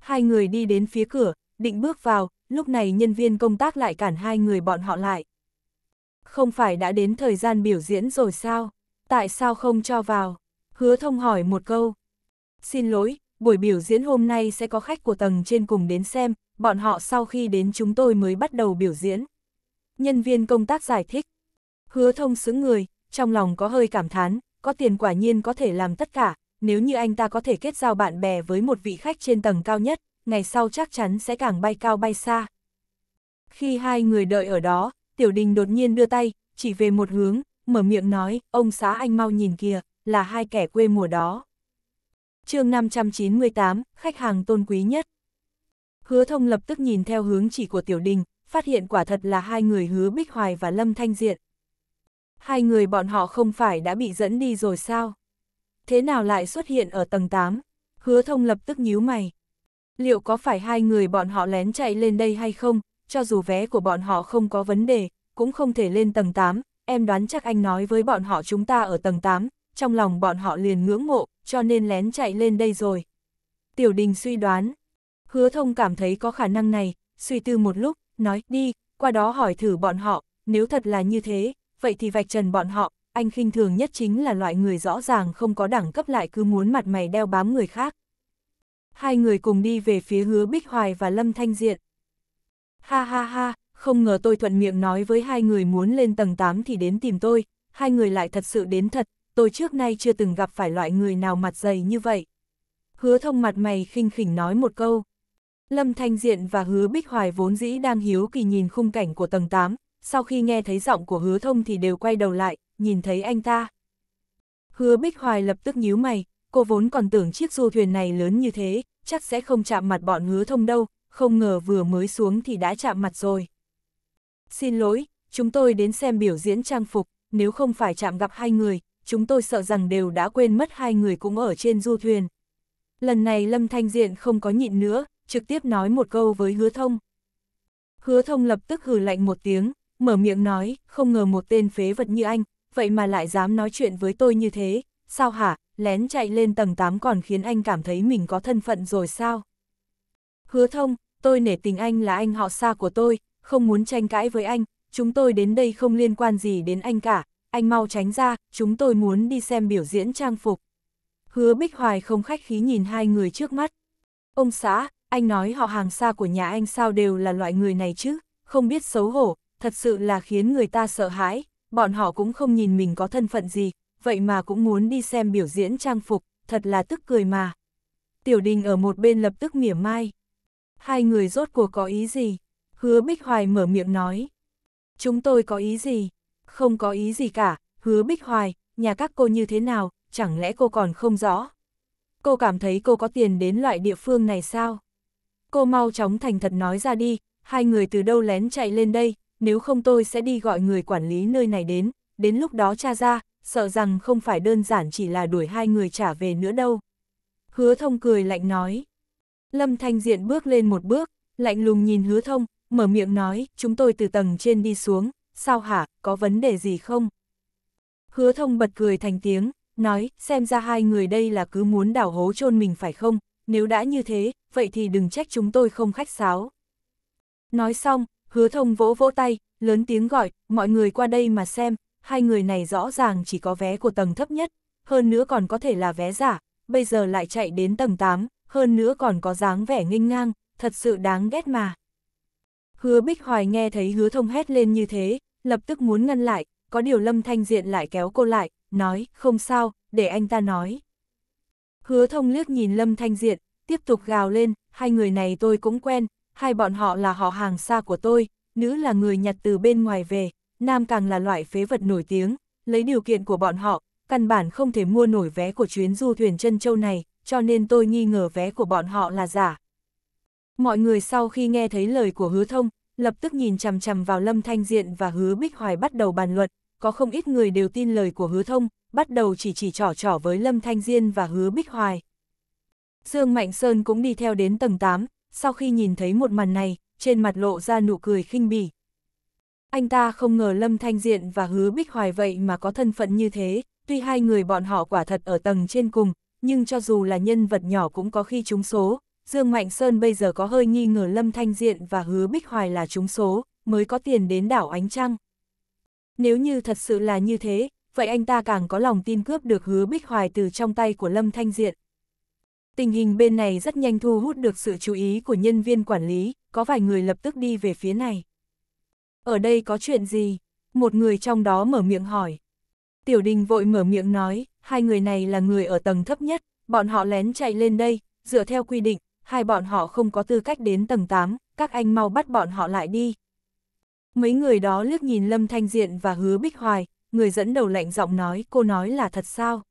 Hai người đi đến phía cửa, định bước vào, lúc này nhân viên công tác lại cản hai người bọn họ lại. Không phải đã đến thời gian biểu diễn rồi sao? Tại sao không cho vào? Hứa thông hỏi một câu. Xin lỗi, buổi biểu diễn hôm nay sẽ có khách của tầng trên cùng đến xem, bọn họ sau khi đến chúng tôi mới bắt đầu biểu diễn. Nhân viên công tác giải thích. Hứa thông xứng người, trong lòng có hơi cảm thán, có tiền quả nhiên có thể làm tất cả, nếu như anh ta có thể kết giao bạn bè với một vị khách trên tầng cao nhất, ngày sau chắc chắn sẽ càng bay cao bay xa. Khi hai người đợi ở đó, Tiểu Đình đột nhiên đưa tay, chỉ về một hướng, mở miệng nói, ông xã anh mau nhìn kìa, là hai kẻ quê mùa đó. chương 598, khách hàng tôn quý nhất. Hứa thông lập tức nhìn theo hướng chỉ của Tiểu Đình, phát hiện quả thật là hai người hứa Bích Hoài và Lâm Thanh Diện. Hai người bọn họ không phải đã bị dẫn đi rồi sao? Thế nào lại xuất hiện ở tầng 8? Hứa thông lập tức nhíu mày. Liệu có phải hai người bọn họ lén chạy lên đây hay không? Cho dù vé của bọn họ không có vấn đề, cũng không thể lên tầng 8. Em đoán chắc anh nói với bọn họ chúng ta ở tầng 8, trong lòng bọn họ liền ngưỡng mộ, cho nên lén chạy lên đây rồi. Tiểu đình suy đoán. Hứa thông cảm thấy có khả năng này, suy tư một lúc, nói đi, qua đó hỏi thử bọn họ, nếu thật là như thế, vậy thì vạch trần bọn họ, anh khinh thường nhất chính là loại người rõ ràng không có đẳng cấp lại cứ muốn mặt mày đeo bám người khác. Hai người cùng đi về phía hứa Bích Hoài và Lâm Thanh Diện. Ha ha ha, không ngờ tôi thuận miệng nói với hai người muốn lên tầng 8 thì đến tìm tôi, hai người lại thật sự đến thật, tôi trước nay chưa từng gặp phải loại người nào mặt dày như vậy. Hứa thông mặt mày khinh khỉnh nói một câu. Lâm Thanh Diện và Hứa Bích Hoài vốn dĩ đang hiếu kỳ nhìn khung cảnh của tầng 8, sau khi nghe thấy giọng của Hứa Thông thì đều quay đầu lại, nhìn thấy anh ta. Hứa Bích Hoài lập tức nhíu mày, cô vốn còn tưởng chiếc du thuyền này lớn như thế, chắc sẽ không chạm mặt bọn Hứa Thông đâu, không ngờ vừa mới xuống thì đã chạm mặt rồi. Xin lỗi, chúng tôi đến xem biểu diễn trang phục, nếu không phải chạm gặp hai người, chúng tôi sợ rằng đều đã quên mất hai người cũng ở trên du thuyền. Lần này Lâm Thanh Diện không có nhịn nữa, trực tiếp nói một câu với hứa thông. Hứa thông lập tức hừ lạnh một tiếng, mở miệng nói, không ngờ một tên phế vật như anh, vậy mà lại dám nói chuyện với tôi như thế, sao hả, lén chạy lên tầng 8 còn khiến anh cảm thấy mình có thân phận rồi sao? Hứa thông, tôi nể tình anh là anh họ xa của tôi, không muốn tranh cãi với anh, chúng tôi đến đây không liên quan gì đến anh cả, anh mau tránh ra, chúng tôi muốn đi xem biểu diễn trang phục. Hứa Bích Hoài không khách khí nhìn hai người trước mắt. Ông xã, anh nói họ hàng xa của nhà anh sao đều là loại người này chứ, không biết xấu hổ, thật sự là khiến người ta sợ hãi, bọn họ cũng không nhìn mình có thân phận gì, vậy mà cũng muốn đi xem biểu diễn trang phục, thật là tức cười mà. Tiểu đình ở một bên lập tức mỉa mai. Hai người rốt cuộc có ý gì? Hứa Bích Hoài mở miệng nói. Chúng tôi có ý gì? Không có ý gì cả, hứa Bích Hoài, nhà các cô như thế nào, chẳng lẽ cô còn không rõ? Cô cảm thấy cô có tiền đến loại địa phương này sao? cô mau chóng thành thật nói ra đi, hai người từ đâu lén chạy lên đây, nếu không tôi sẽ đi gọi người quản lý nơi này đến, đến lúc đó cha ra, sợ rằng không phải đơn giản chỉ là đuổi hai người trả về nữa đâu. Hứa thông cười lạnh nói. Lâm Thanh Diện bước lên một bước, lạnh lùng nhìn hứa thông, mở miệng nói, chúng tôi từ tầng trên đi xuống, sao hả, có vấn đề gì không? Hứa thông bật cười thành tiếng, nói, xem ra hai người đây là cứ muốn đảo hố chôn mình phải không, nếu đã như thế, vậy thì đừng trách chúng tôi không khách sáo. Nói xong, hứa thông vỗ vỗ tay, lớn tiếng gọi, mọi người qua đây mà xem, hai người này rõ ràng chỉ có vé của tầng thấp nhất, hơn nữa còn có thể là vé giả, bây giờ lại chạy đến tầng 8, hơn nữa còn có dáng vẻ nghênh ngang, thật sự đáng ghét mà. Hứa Bích Hoài nghe thấy hứa thông hét lên như thế, lập tức muốn ngăn lại, có điều Lâm Thanh Diện lại kéo cô lại, nói, không sao, để anh ta nói. Hứa thông liếc nhìn Lâm Thanh Diện, tiếp tục gào lên, hai người này tôi cũng quen, hai bọn họ là họ hàng xa của tôi, nữ là người nhặt từ bên ngoài về, nam càng là loại phế vật nổi tiếng, lấy điều kiện của bọn họ, căn bản không thể mua nổi vé của chuyến du thuyền chân châu này, cho nên tôi nghi ngờ vé của bọn họ là giả. Mọi người sau khi nghe thấy lời của hứa thông, lập tức nhìn chằm chằm vào Lâm Thanh Diện và hứa Bích Hoài bắt đầu bàn luận, có không ít người đều tin lời của hứa thông, bắt đầu chỉ chỉ trỏ trỏ với Lâm Thanh Diên và hứa Bích Hoài. Dương Mạnh Sơn cũng đi theo đến tầng 8, sau khi nhìn thấy một màn này, trên mặt lộ ra nụ cười khinh bỉ. Anh ta không ngờ Lâm Thanh Diện và hứa Bích Hoài vậy mà có thân phận như thế, tuy hai người bọn họ quả thật ở tầng trên cùng, nhưng cho dù là nhân vật nhỏ cũng có khi trúng số. Dương Mạnh Sơn bây giờ có hơi nghi ngờ Lâm Thanh Diện và hứa Bích Hoài là trúng số, mới có tiền đến đảo Ánh Trăng. Nếu như thật sự là như thế, vậy anh ta càng có lòng tin cướp được hứa bích hoài từ trong tay của Lâm Thanh Diện. Tình hình bên này rất nhanh thu hút được sự chú ý của nhân viên quản lý, có vài người lập tức đi về phía này. Ở đây có chuyện gì? Một người trong đó mở miệng hỏi. Tiểu đình vội mở miệng nói, hai người này là người ở tầng thấp nhất, bọn họ lén chạy lên đây, dựa theo quy định, hai bọn họ không có tư cách đến tầng 8, các anh mau bắt bọn họ lại đi. Mấy người đó liếc nhìn Lâm Thanh Diện và hứa Bích Hoài, người dẫn đầu lạnh giọng nói cô nói là thật sao.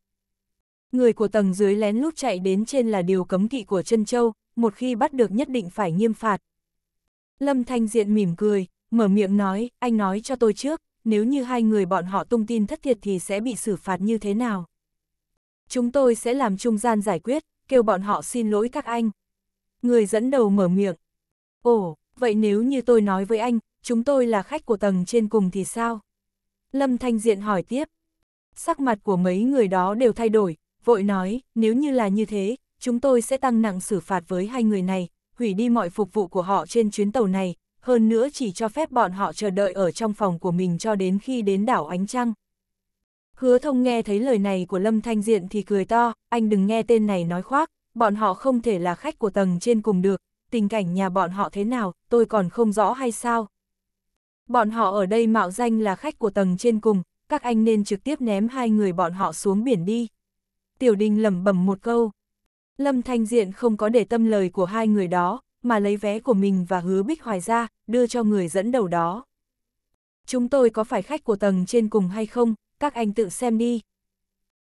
Người của tầng dưới lén lút chạy đến trên là điều cấm kỵ của chân Châu, một khi bắt được nhất định phải nghiêm phạt. Lâm Thanh Diện mỉm cười, mở miệng nói, anh nói cho tôi trước, nếu như hai người bọn họ tung tin thất thiệt thì sẽ bị xử phạt như thế nào. Chúng tôi sẽ làm trung gian giải quyết, kêu bọn họ xin lỗi các anh. Người dẫn đầu mở miệng. Ồ, vậy nếu như tôi nói với anh, chúng tôi là khách của tầng trên cùng thì sao? Lâm Thanh Diện hỏi tiếp. Sắc mặt của mấy người đó đều thay đổi, vội nói, nếu như là như thế, chúng tôi sẽ tăng nặng xử phạt với hai người này, hủy đi mọi phục vụ của họ trên chuyến tàu này, hơn nữa chỉ cho phép bọn họ chờ đợi ở trong phòng của mình cho đến khi đến đảo Ánh Trăng. Hứa thông nghe thấy lời này của Lâm Thanh Diện thì cười to, anh đừng nghe tên này nói khoác, bọn họ không thể là khách của tầng trên cùng được, tình cảnh nhà bọn họ thế nào, tôi còn không rõ hay sao. Bọn họ ở đây mạo danh là khách của tầng trên cùng, các anh nên trực tiếp ném hai người bọn họ xuống biển đi. Tiểu đình lẩm bẩm một câu. Lâm Thanh Diện không có để tâm lời của hai người đó, mà lấy vé của mình và hứa bích hoài ra, đưa cho người dẫn đầu đó. Chúng tôi có phải khách của tầng trên cùng hay không, các anh tự xem đi.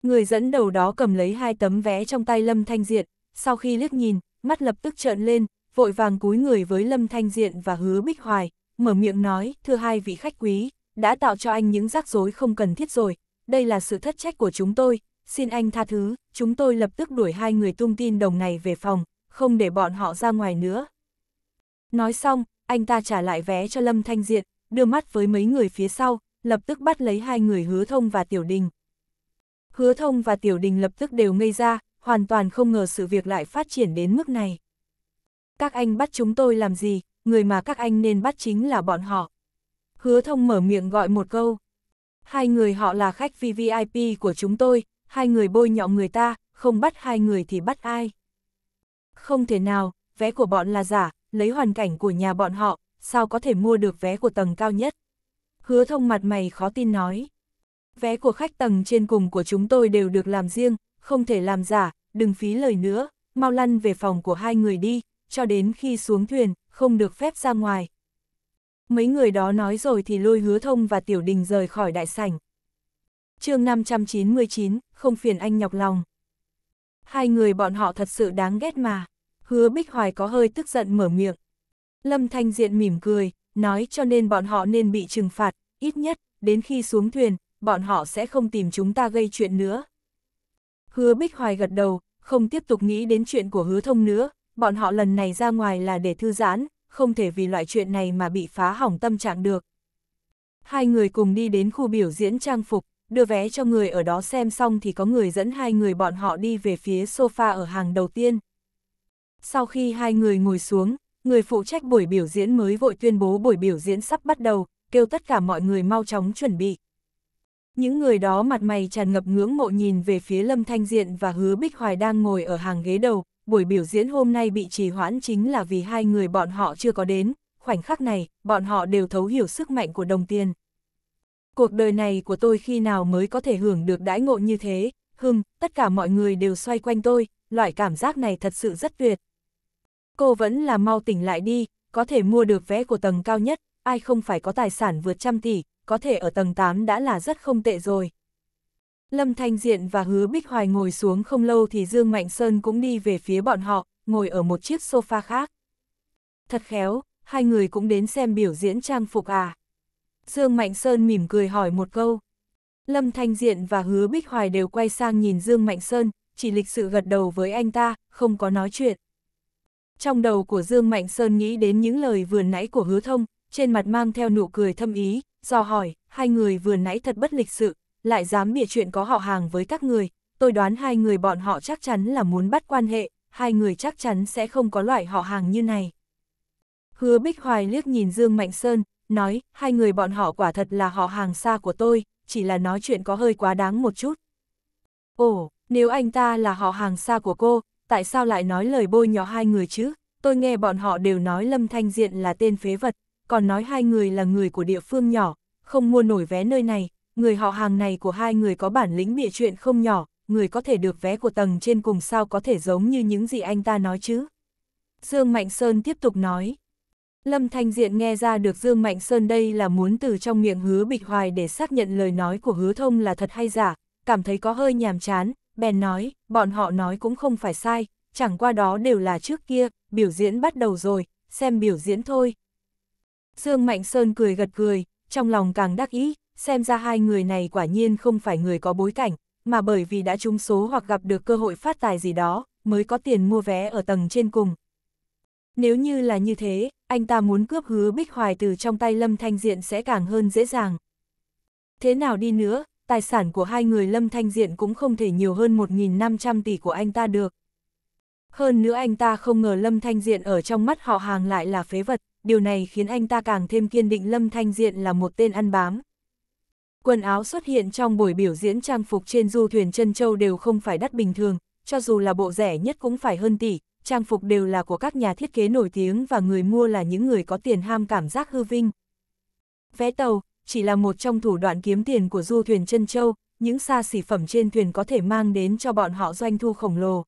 Người dẫn đầu đó cầm lấy hai tấm vé trong tay Lâm Thanh Diện, sau khi liếc nhìn, mắt lập tức trợn lên, vội vàng cúi người với Lâm Thanh Diện và hứa bích hoài, mở miệng nói, thưa hai vị khách quý, đã tạo cho anh những rắc rối không cần thiết rồi, đây là sự thất trách của chúng tôi, xin anh tha thứ, chúng tôi lập tức đuổi hai người tung tin đồng này về phòng, không để bọn họ ra ngoài nữa. Nói xong, anh ta trả lại vé cho Lâm Thanh Diện, đưa mắt với mấy người phía sau, lập tức bắt lấy hai người Hứa Thông và Tiểu Đình. Hứa Thông và Tiểu Đình lập tức đều ngây ra, hoàn toàn không ngờ sự việc lại phát triển đến mức này. Các anh bắt chúng tôi làm gì, người mà các anh nên bắt chính là bọn họ. Hứa thông mở miệng gọi một câu. Hai người họ là khách VVIP của chúng tôi, hai người bôi nhọ người ta, không bắt hai người thì bắt ai. Không thể nào, vé của bọn là giả, lấy hoàn cảnh của nhà bọn họ, sao có thể mua được vé của tầng cao nhất. Hứa thông mặt mày khó tin nói. Vé của khách tầng trên cùng của chúng tôi đều được làm riêng, không thể làm giả, đừng phí lời nữa, mau lăn về phòng của hai người đi, cho đến khi xuống thuyền, không được phép ra ngoài. Mấy người đó nói rồi thì lôi hứa thông và tiểu đình rời khỏi đại sảnh. chương 599, không phiền anh nhọc lòng. Hai người bọn họ thật sự đáng ghét mà. Hứa Bích Hoài có hơi tức giận mở miệng. Lâm Thanh Diện mỉm cười, nói cho nên bọn họ nên bị trừng phạt, ít nhất, đến khi xuống thuyền, bọn họ sẽ không tìm chúng ta gây chuyện nữa. Hứa Bích Hoài gật đầu, không tiếp tục nghĩ đến chuyện của hứa thông nữa, bọn họ lần này ra ngoài là để thư giãn, không thể vì loại chuyện này mà bị phá hỏng tâm trạng được. Hai người cùng đi đến khu biểu diễn trang phục, đưa vé cho người ở đó xem xong thì có người dẫn hai người bọn họ đi về phía sofa ở hàng đầu tiên. Sau khi hai người ngồi xuống, người phụ trách buổi biểu diễn mới vội tuyên bố buổi biểu diễn sắp bắt đầu, kêu tất cả mọi người mau chóng chuẩn bị. Những người đó mặt mày tràn ngập ngưỡng mộ nhìn về phía Lâm Thanh Diện và Hứa Bích Hoài đang ngồi ở hàng ghế đầu, buổi biểu diễn hôm nay bị trì hoãn chính là vì hai người bọn họ chưa có đến, khoảnh khắc này, bọn họ đều thấu hiểu sức mạnh của đồng tiền. Cuộc đời này của tôi khi nào mới có thể hưởng được đãi ngộ như thế, hưng, tất cả mọi người đều xoay quanh tôi, loại cảm giác này thật sự rất tuyệt. Cô vẫn là mau tỉnh lại đi, có thể mua được vé của tầng cao nhất, ai không phải có tài sản vượt trăm tỷ, có thể ở tầng 8 đã là rất không tệ rồi. Lâm Thanh Diện và Hứa Bích Hoài ngồi xuống không lâu thì Dương Mạnh Sơn cũng đi về phía bọn họ, ngồi ở một chiếc sofa khác. Thật khéo, hai người cũng đến xem biểu diễn trang phục à. Dương Mạnh Sơn mỉm cười hỏi một câu. Lâm Thanh Diện và Hứa Bích Hoài đều quay sang nhìn Dương Mạnh Sơn, chỉ lịch sự gật đầu với anh ta, không có nói chuyện. Trong đầu của Dương Mạnh Sơn nghĩ đến những lời vừa nãy của Hứa Thông, trên mặt mang theo nụ cười thâm ý, do hỏi, hai người vừa nãy thật bất lịch sự, lại dám bịa chuyện có họ hàng với các người, tôi đoán hai người bọn họ chắc chắn là muốn bắt quan hệ, hai người chắc chắn sẽ không có loại họ hàng như này. Hứa Bích Hoài liếc nhìn Dương Mạnh Sơn, nói, hai người bọn họ quả thật là họ hàng xa của tôi, chỉ là nói chuyện có hơi quá đáng một chút. Ồ, nếu anh ta là họ hàng xa của cô, tại sao lại nói lời bôi nhỏ hai người chứ? Tôi nghe bọn họ đều nói Lâm Thanh Diện là tên phế vật, còn nói hai người là người của địa phương nhỏ, không mua nổi vé nơi này, người họ hàng này của hai người có bản lĩnh bịa chuyện không nhỏ, người có thể được vé của tầng trên cùng sao có thể giống như những gì anh ta nói chứ. Dương Mạnh Sơn tiếp tục nói. Lâm Thanh Diện nghe ra được Dương Mạnh Sơn đây là muốn từ trong miệng hứa bịch hoài để xác nhận lời nói của hứa thông là thật hay giả, cảm thấy có hơi nhàm chán, bèn nói, bọn họ nói cũng không phải sai, chẳng qua đó đều là trước kia, biểu diễn bắt đầu rồi, xem biểu diễn thôi. Dương Mạnh Sơn cười gật cười, trong lòng càng đắc ý, xem ra hai người này quả nhiên không phải người có bối cảnh, mà bởi vì đã trúng số hoặc gặp được cơ hội phát tài gì đó, mới có tiền mua vé ở tầng trên cùng. Nếu như là như thế, anh ta muốn cướp hứa Bích Hoài từ trong tay Lâm Thanh Diện sẽ càng hơn dễ dàng. Thế nào đi nữa, tài sản của hai người Lâm Thanh Diện cũng không thể nhiều hơn 1.500 tỷ của anh ta được. Hơn nữa anh ta không ngờ Lâm Thanh Diện ở trong mắt họ hàng lại là phế vật, điều này khiến anh ta càng thêm kiên định Lâm Thanh Diện là một tên ăn bám. Quần áo xuất hiện trong buổi biểu diễn trang phục trên du thuyền chân châu đều không phải đắt bình thường, cho dù là bộ rẻ nhất cũng phải hơn tỷ, trang phục đều là của các nhà thiết kế nổi tiếng và người mua là những người có tiền ham cảm giác hư vinh. Vé tàu, chỉ là một trong thủ đoạn kiếm tiền của du thuyền chân châu, những xa xỉ phẩm trên thuyền có thể mang đến cho bọn họ doanh thu khổng lồ.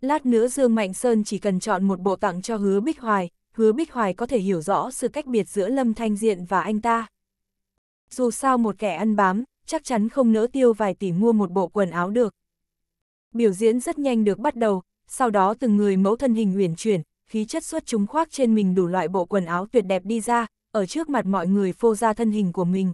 Lát nữa Dương Mạnh Sơn chỉ cần chọn một bộ tặng cho hứa Bích Hoài, hứa Bích Hoài có thể hiểu rõ sự cách biệt giữa Lâm Thanh Diện và anh ta dù sao một kẻ ăn bám, chắc chắn không nỡ tiêu vài tỷ mua một bộ quần áo được. Biểu diễn rất nhanh được bắt đầu, sau đó từng người mẫu thân hình uyển chuyển, khí chất xuất chúng khoác trên mình đủ loại bộ quần áo tuyệt đẹp đi ra, ở trước mặt mọi người phô ra thân hình của mình.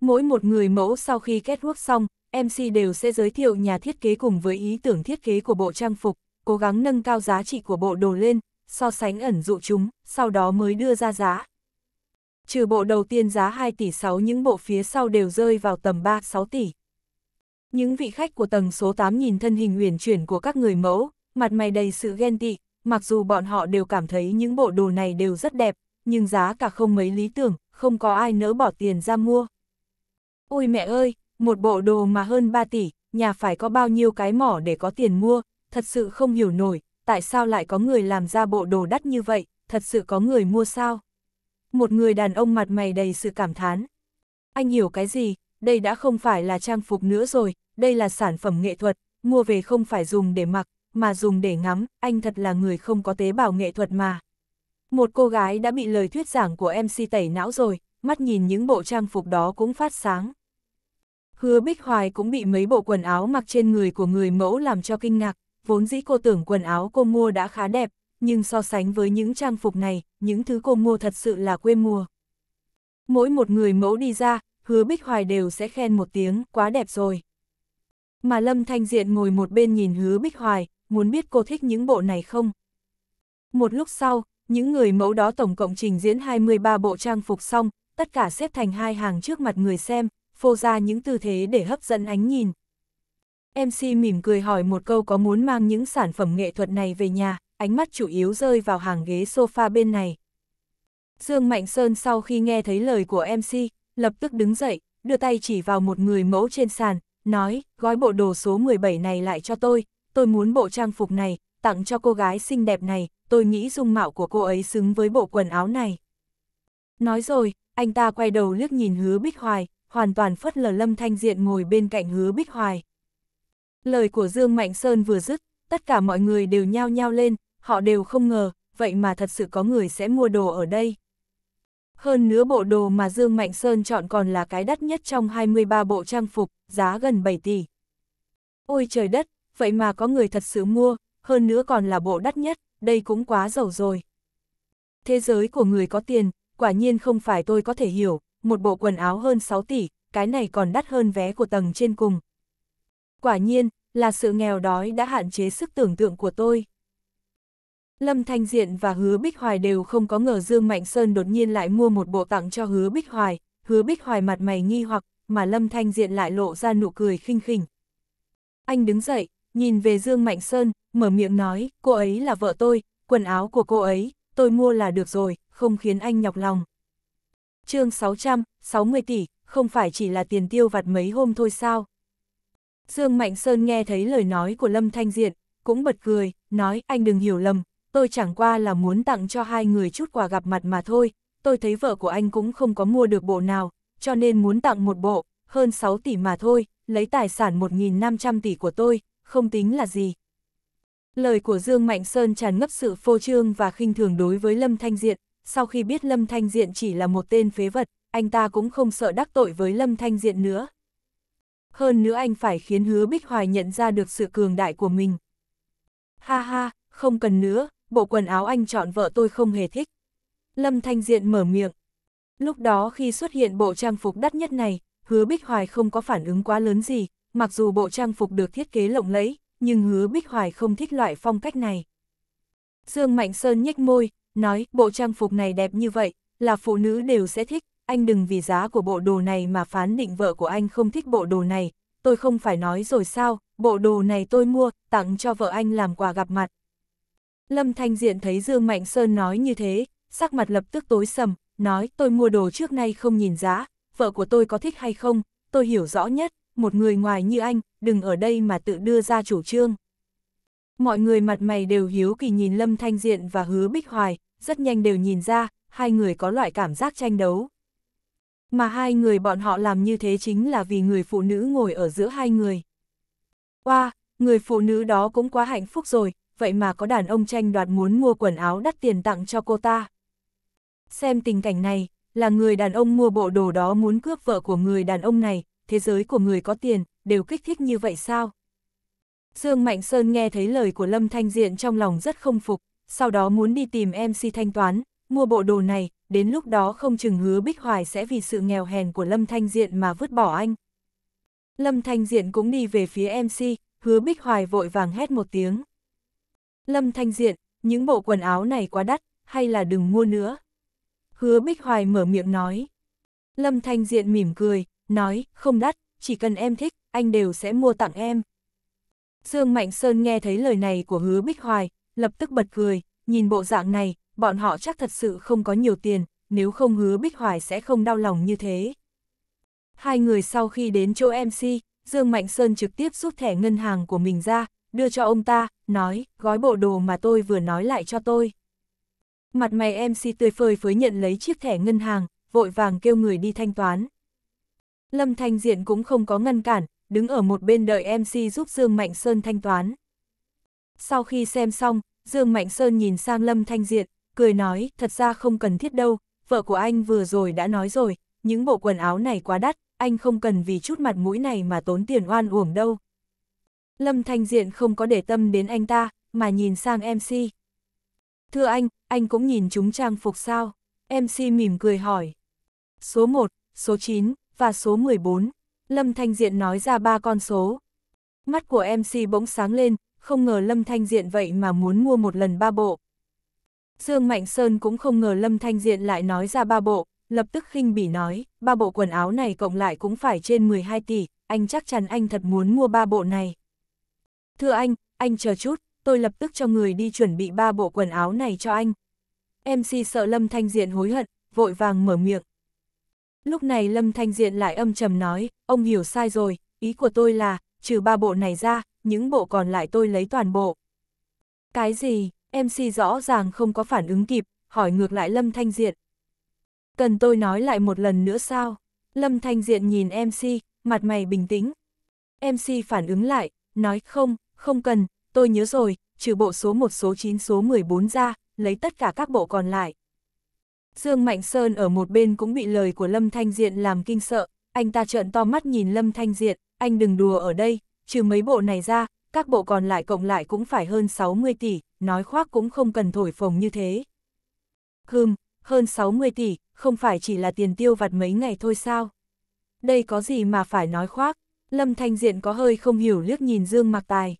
Mỗi một người mẫu sau khi kết work xong, MC đều sẽ giới thiệu nhà thiết kế cùng với ý tưởng thiết kế của bộ trang phục, cố gắng nâng cao giá trị của bộ đồ lên, so sánh ẩn dụ chúng, sau đó mới đưa ra giá trừ bộ đầu tiên giá 2 tỷ 6 những bộ phía sau đều rơi vào tầm 3-6 tỷ. Những vị khách của tầng số 8 nhìn thân hình huyền chuyển của các người mẫu, mặt mày đầy sự ghen tị, mặc dù bọn họ đều cảm thấy những bộ đồ này đều rất đẹp, nhưng giá cả không mấy lý tưởng, không có ai nỡ bỏ tiền ra mua. Ôi mẹ ơi, một bộ đồ mà hơn 3 tỷ, nhà phải có bao nhiêu cái mỏ để có tiền mua, thật sự không hiểu nổi, tại sao lại có người làm ra bộ đồ đắt như vậy, thật sự có người mua sao? một người đàn ông mặt mày đầy sự cảm thán. Anh hiểu cái gì, đây đã không phải là trang phục nữa rồi, đây là sản phẩm nghệ thuật, mua về không phải dùng để mặc, mà dùng để ngắm, anh thật là người không có tế bào nghệ thuật mà. Một cô gái đã bị lời thuyết giảng của MC tẩy não rồi, mắt nhìn những bộ trang phục đó cũng phát sáng. Hứa Bích Hoài cũng bị mấy bộ quần áo mặc trên người của người mẫu làm cho kinh ngạc, vốn dĩ cô tưởng quần áo cô mua đã khá đẹp, nhưng so sánh với những trang phục này, những thứ cô mua thật sự là quê mùa. Mỗi một người mẫu đi ra, hứa Bích Hoài đều sẽ khen một tiếng, quá đẹp rồi. Mà Lâm Thanh Diện ngồi một bên nhìn hứa Bích Hoài, muốn biết cô thích những bộ này không? Một lúc sau, những người mẫu đó tổng cộng trình diễn 23 bộ trang phục xong, tất cả xếp thành hai hàng trước mặt người xem, phô ra những tư thế để hấp dẫn ánh nhìn. MC mỉm cười hỏi một câu có muốn mang những sản phẩm nghệ thuật này về nhà, ánh mắt chủ yếu rơi vào hàng ghế sofa bên này. Dương Mạnh Sơn sau khi nghe thấy lời của MC, lập tức đứng dậy, đưa tay chỉ vào một người mẫu trên sàn, nói, gói bộ đồ số 17 này lại cho tôi, tôi muốn bộ trang phục này, tặng cho cô gái xinh đẹp này, tôi nghĩ dung mạo của cô ấy xứng với bộ quần áo này. Nói rồi, anh ta quay đầu liếc nhìn hứa Bích Hoài, hoàn toàn phất lờ lâm thanh diện ngồi bên cạnh hứa Bích Hoài. Lời của Dương Mạnh Sơn vừa dứt, tất cả mọi người đều nhao nhao lên, họ đều không ngờ, vậy mà thật sự có người sẽ mua đồ ở đây. Hơn nữa bộ đồ mà Dương Mạnh Sơn chọn còn là cái đắt nhất trong 23 bộ trang phục, giá gần 7 tỷ. Ôi trời đất, vậy mà có người thật sự mua, hơn nữa còn là bộ đắt nhất, đây cũng quá giàu rồi. Thế giới của người có tiền, quả nhiên không phải tôi có thể hiểu, một bộ quần áo hơn 6 tỷ, cái này còn đắt hơn vé của tầng trên cùng. Quả nhiên, là sự nghèo đói đã hạn chế sức tưởng tượng của tôi. Lâm Thanh Diện và Hứa Bích Hoài đều không có ngờ Dương Mạnh Sơn đột nhiên lại mua một bộ tặng cho Hứa Bích Hoài, Hứa Bích Hoài mặt mày nghi hoặc, mà Lâm Thanh Diện lại lộ ra nụ cười khinh khỉnh. Anh đứng dậy, nhìn về Dương Mạnh Sơn, mở miệng nói, cô ấy là vợ tôi, quần áo của cô ấy, tôi mua là được rồi, không khiến anh nhọc lòng. chương 600, 60 tỷ, không phải chỉ là tiền tiêu vặt mấy hôm thôi sao? Dương Mạnh Sơn nghe thấy lời nói của Lâm Thanh Diện, cũng bật cười, nói anh đừng hiểu lầm, tôi chẳng qua là muốn tặng cho hai người chút quà gặp mặt mà thôi, tôi thấy vợ của anh cũng không có mua được bộ nào, cho nên muốn tặng một bộ, hơn 6 tỷ mà thôi, lấy tài sản 1.500 tỷ của tôi, không tính là gì. Lời của Dương Mạnh Sơn tràn ngập sự phô trương và khinh thường đối với Lâm Thanh Diện, sau khi biết Lâm Thanh Diện chỉ là một tên phế vật, anh ta cũng không sợ đắc tội với Lâm Thanh Diện nữa. Hơn nữa anh phải khiến hứa Bích Hoài nhận ra được sự cường đại của mình. Ha ha, không cần nữa, bộ quần áo anh chọn vợ tôi không hề thích. Lâm Thanh Diện mở miệng. Lúc đó khi xuất hiện bộ trang phục đắt nhất này, hứa Bích Hoài không có phản ứng quá lớn gì, mặc dù bộ trang phục được thiết kế lộng lẫy, nhưng hứa Bích Hoài không thích loại phong cách này. Dương Mạnh Sơn nhếch môi, nói bộ trang phục này đẹp như vậy, là phụ nữ đều sẽ thích, anh đừng vì giá của bộ đồ này mà phán định vợ của anh không thích bộ đồ này, tôi không phải nói rồi sao, bộ đồ này tôi mua, tặng cho vợ anh làm quà gặp mặt, Lâm Thanh Diện thấy Dương Mạnh Sơn nói như thế, sắc mặt lập tức tối sầm, nói tôi mua đồ trước nay không nhìn giá, vợ của tôi có thích hay không, tôi hiểu rõ nhất, một người ngoài như anh, đừng ở đây mà tự đưa ra chủ trương. Mọi người mặt mày đều hiếu kỳ nhìn Lâm Thanh Diện và Hứa Bích Hoài, rất nhanh đều nhìn ra, hai người có loại cảm giác tranh đấu. Mà hai người bọn họ làm như thế chính là vì người phụ nữ ngồi ở giữa hai người. Qua, wow, người phụ nữ đó cũng quá hạnh phúc rồi, vậy mà có đàn ông tranh đoạt muốn mua quần áo đắt tiền tặng cho cô ta. Xem tình cảnh này, là người đàn ông mua bộ đồ đó muốn cướp vợ của người đàn ông này, thế giới của người có tiền, đều kích thích như vậy sao? Dương Mạnh Sơn nghe thấy lời của Lâm Thanh Diện trong lòng rất không phục, sau đó muốn đi tìm MC thanh toán, mua bộ đồ này, đến lúc đó không chừng hứa Bích Hoài sẽ vì sự nghèo hèn của Lâm Thanh Diện mà vứt bỏ anh. Lâm Thanh Diện cũng đi về phía MC, hứa Bích Hoài vội vàng hét một tiếng. Lâm Thanh Diện, những bộ quần áo này quá đắt, hay là đừng mua nữa. Hứa Bích Hoài mở miệng nói. Lâm Thanh Diện mỉm cười, nói, không đắt, chỉ cần em thích, anh đều sẽ mua tặng em. Dương Mạnh Sơn nghe thấy lời này của Hứa Bích Hoài, lập tức bật cười, nhìn bộ dạng này, bọn họ chắc thật sự không có nhiều tiền, nếu không Hứa Bích Hoài sẽ không đau lòng như thế. Hai người sau khi đến chỗ MC, Dương Mạnh Sơn trực tiếp rút thẻ ngân hàng của mình ra, đưa cho ông ta, nói, gói bộ đồ mà tôi vừa nói lại cho tôi. Mặt mày MC tươi phơi phới nhận lấy chiếc thẻ ngân hàng, vội vàng kêu người đi thanh toán. Lâm Thanh Diện cũng không có ngăn cản, đứng ở một bên đợi MC giúp Dương Mạnh Sơn thanh toán. Sau khi xem xong, Dương Mạnh Sơn nhìn sang Lâm Thanh Diện, cười nói, thật ra không cần thiết đâu, vợ của anh vừa rồi đã nói rồi, những bộ quần áo này quá đắt, anh không cần vì chút mặt mũi này mà tốn tiền oan uổng đâu. Lâm Thanh Diện không có để tâm đến anh ta, mà nhìn sang MC. Thưa anh, anh cũng nhìn chúng trang phục sao? MC mỉm cười hỏi. Số 1, số 9 và số 14. Lâm Thanh Diện nói ra ba con số. Mắt của MC bỗng sáng lên, không ngờ Lâm Thanh Diện vậy mà muốn mua một lần ba bộ. Dương Mạnh Sơn cũng không ngờ Lâm Thanh Diện lại nói ra ba bộ, lập tức khinh bỉ nói, ba bộ quần áo này cộng lại cũng phải trên 12 tỷ, anh chắc chắn anh thật muốn mua ba bộ này. Thưa anh, anh chờ chút, tôi lập tức cho người đi chuẩn bị ba bộ quần áo này cho anh. MC sợ Lâm Thanh Diện hối hận, vội vàng mở miệng. Lúc này Lâm Thanh Diện lại âm trầm nói, ông hiểu sai rồi, ý của tôi là, trừ ba bộ này ra, những bộ còn lại tôi lấy toàn bộ. Cái gì, MC rõ ràng không có phản ứng kịp, hỏi ngược lại Lâm Thanh Diện. Cần tôi nói lại một lần nữa sao? Lâm Thanh Diện nhìn MC, mặt mày bình tĩnh. MC phản ứng lại, nói không, không cần, tôi nhớ rồi, trừ bộ số 1 số 9 số 14 ra, lấy tất cả các bộ còn lại. Dương Mạnh Sơn ở một bên cũng bị lời của Lâm Thanh Diện làm kinh sợ, anh ta trợn to mắt nhìn Lâm Thanh Diện, anh đừng đùa ở đây, trừ mấy bộ này ra, các bộ còn lại cộng lại cũng phải hơn 60 tỷ, nói khoác cũng không cần thổi phồng như thế. Hừm, hơn 60 tỷ, không phải chỉ là tiền tiêu vặt mấy ngày thôi sao? Đây có gì mà phải nói khoác? Lâm Thanh Diện có hơi không hiểu liếc nhìn Dương Mạc Tài.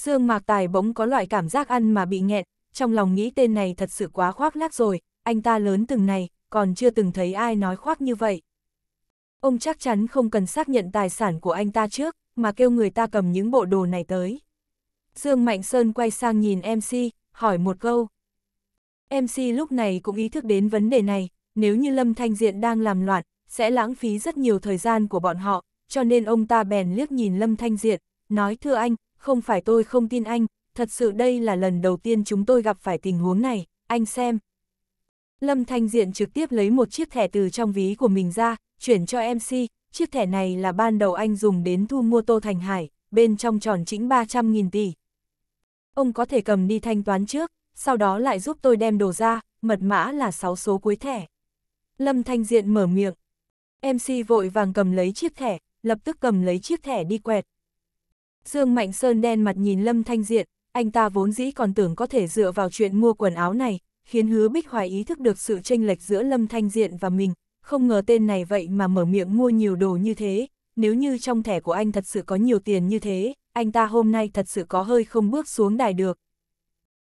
Dương Mạc Tài bỗng có loại cảm giác ăn mà bị nghẹn, trong lòng nghĩ tên này thật sự quá khoác lác rồi, anh ta lớn từng này, còn chưa từng thấy ai nói khoác như vậy. Ông chắc chắn không cần xác nhận tài sản của anh ta trước, mà kêu người ta cầm những bộ đồ này tới. Dương Mạnh Sơn quay sang nhìn MC, hỏi một câu. MC lúc này cũng ý thức đến vấn đề này, nếu như Lâm Thanh Diện đang làm loạn, sẽ lãng phí rất nhiều thời gian của bọn họ, cho nên ông ta bèn liếc nhìn Lâm Thanh Diện, nói thưa anh, không phải tôi không tin anh, thật sự đây là lần đầu tiên chúng tôi gặp phải tình huống này, anh xem. Lâm Thanh Diện trực tiếp lấy một chiếc thẻ từ trong ví của mình ra, chuyển cho MC, chiếc thẻ này là ban đầu anh dùng đến thu mua Tô Thành Hải, bên trong tròn chỉnh 300.000 tỷ. Ông có thể cầm đi thanh toán trước, sau đó lại giúp tôi đem đồ ra, mật mã là 6 số cuối thẻ. Lâm Thanh Diện mở miệng. MC vội vàng cầm lấy chiếc thẻ, lập tức cầm lấy chiếc thẻ đi quẹt, Dương Mạnh Sơn đen mặt nhìn Lâm Thanh Diện, anh ta vốn dĩ còn tưởng có thể dựa vào chuyện mua quần áo này, khiến hứa bích hoài ý thức được sự tranh lệch giữa Lâm Thanh Diện và mình, không ngờ tên này vậy mà mở miệng mua nhiều đồ như thế, nếu như trong thẻ của anh thật sự có nhiều tiền như thế, anh ta hôm nay thật sự có hơi không bước xuống đài được.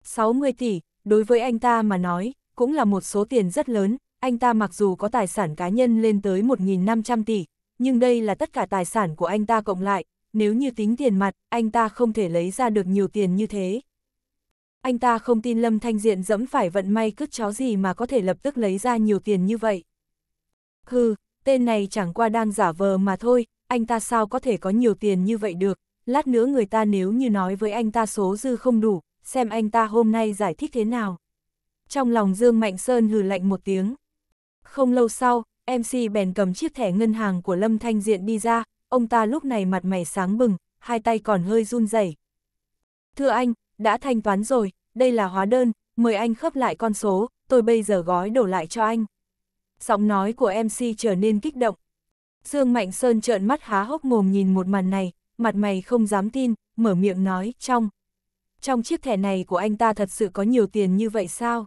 60 tỷ, đối với anh ta mà nói, cũng là một số tiền rất lớn, anh ta mặc dù có tài sản cá nhân lên tới 1.500 tỷ, nhưng đây là tất cả tài sản của anh ta cộng lại, nếu như tính tiền mặt, anh ta không thể lấy ra được nhiều tiền như thế. Anh ta không tin Lâm Thanh Diện dẫm phải vận may cứt chó gì mà có thể lập tức lấy ra nhiều tiền như vậy. Hừ, tên này chẳng qua đang giả vờ mà thôi, anh ta sao có thể có nhiều tiền như vậy được, lát nữa người ta nếu như nói với anh ta số dư không đủ, xem anh ta hôm nay giải thích thế nào. Trong lòng Dương Mạnh Sơn hừ lạnh một tiếng. Không lâu sau, MC bèn cầm chiếc thẻ ngân hàng của Lâm Thanh Diện đi ra, ông ta lúc này mặt mày sáng bừng, hai tay còn hơi run rẩy. Thưa anh, đã thanh toán rồi, đây là hóa đơn, mời anh khớp lại con số, tôi bây giờ gói đổ lại cho anh. Giọng nói của MC trở nên kích động. Dương Mạnh Sơn trợn mắt há hốc mồm nhìn một màn này, mặt mày không dám tin, mở miệng nói, trong. Trong chiếc thẻ này của anh ta thật sự có nhiều tiền như vậy sao?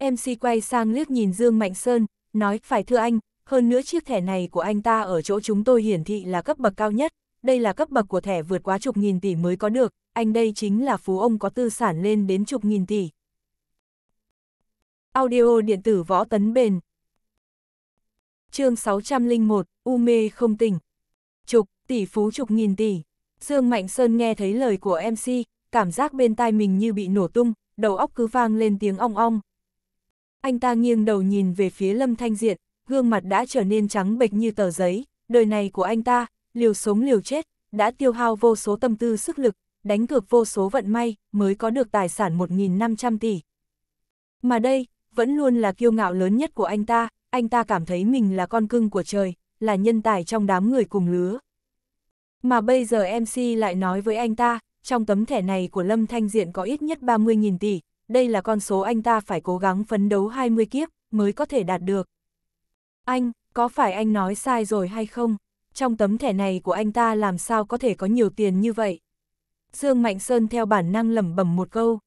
MC quay sang liếc nhìn Dương Mạnh Sơn, nói, phải thưa anh, hơn nữa chiếc thẻ này của anh ta ở chỗ chúng tôi hiển thị là cấp bậc cao nhất, đây là cấp bậc của thẻ vượt quá chục nghìn tỷ mới có được, anh đây chính là phú ông có tư sản lên đến chục nghìn tỷ. Audio điện tử võ tấn bền chương 601, U mê không tỉnh. Chục, tỷ phú chục nghìn tỷ. Dương Mạnh Sơn nghe thấy lời của MC, cảm giác bên tai mình như bị nổ tung, đầu óc cứ vang lên tiếng ong ong. Anh ta nghiêng đầu nhìn về phía Lâm Thanh Diện, gương mặt đã trở nên trắng bệch như tờ giấy, đời này của anh ta, liều sống liều chết, đã tiêu hao vô số tâm tư sức lực, đánh cược vô số vận may, mới có được tài sản 1.500 tỷ. Mà đây, vẫn luôn là kiêu ngạo lớn nhất của anh ta, anh ta cảm thấy mình là con cưng của trời, là nhân tài trong đám người cùng lứa. Mà bây giờ MC lại nói với anh ta, trong tấm thẻ này của Lâm Thanh Diện có ít nhất 30.000 tỷ, đây là con số anh ta phải cố gắng phấn đấu 20 kiếp mới có thể đạt được, anh, có phải anh nói sai rồi hay không? Trong tấm thẻ này của anh ta làm sao có thể có nhiều tiền như vậy? Dương Mạnh Sơn theo bản năng lẩm bẩm một câu.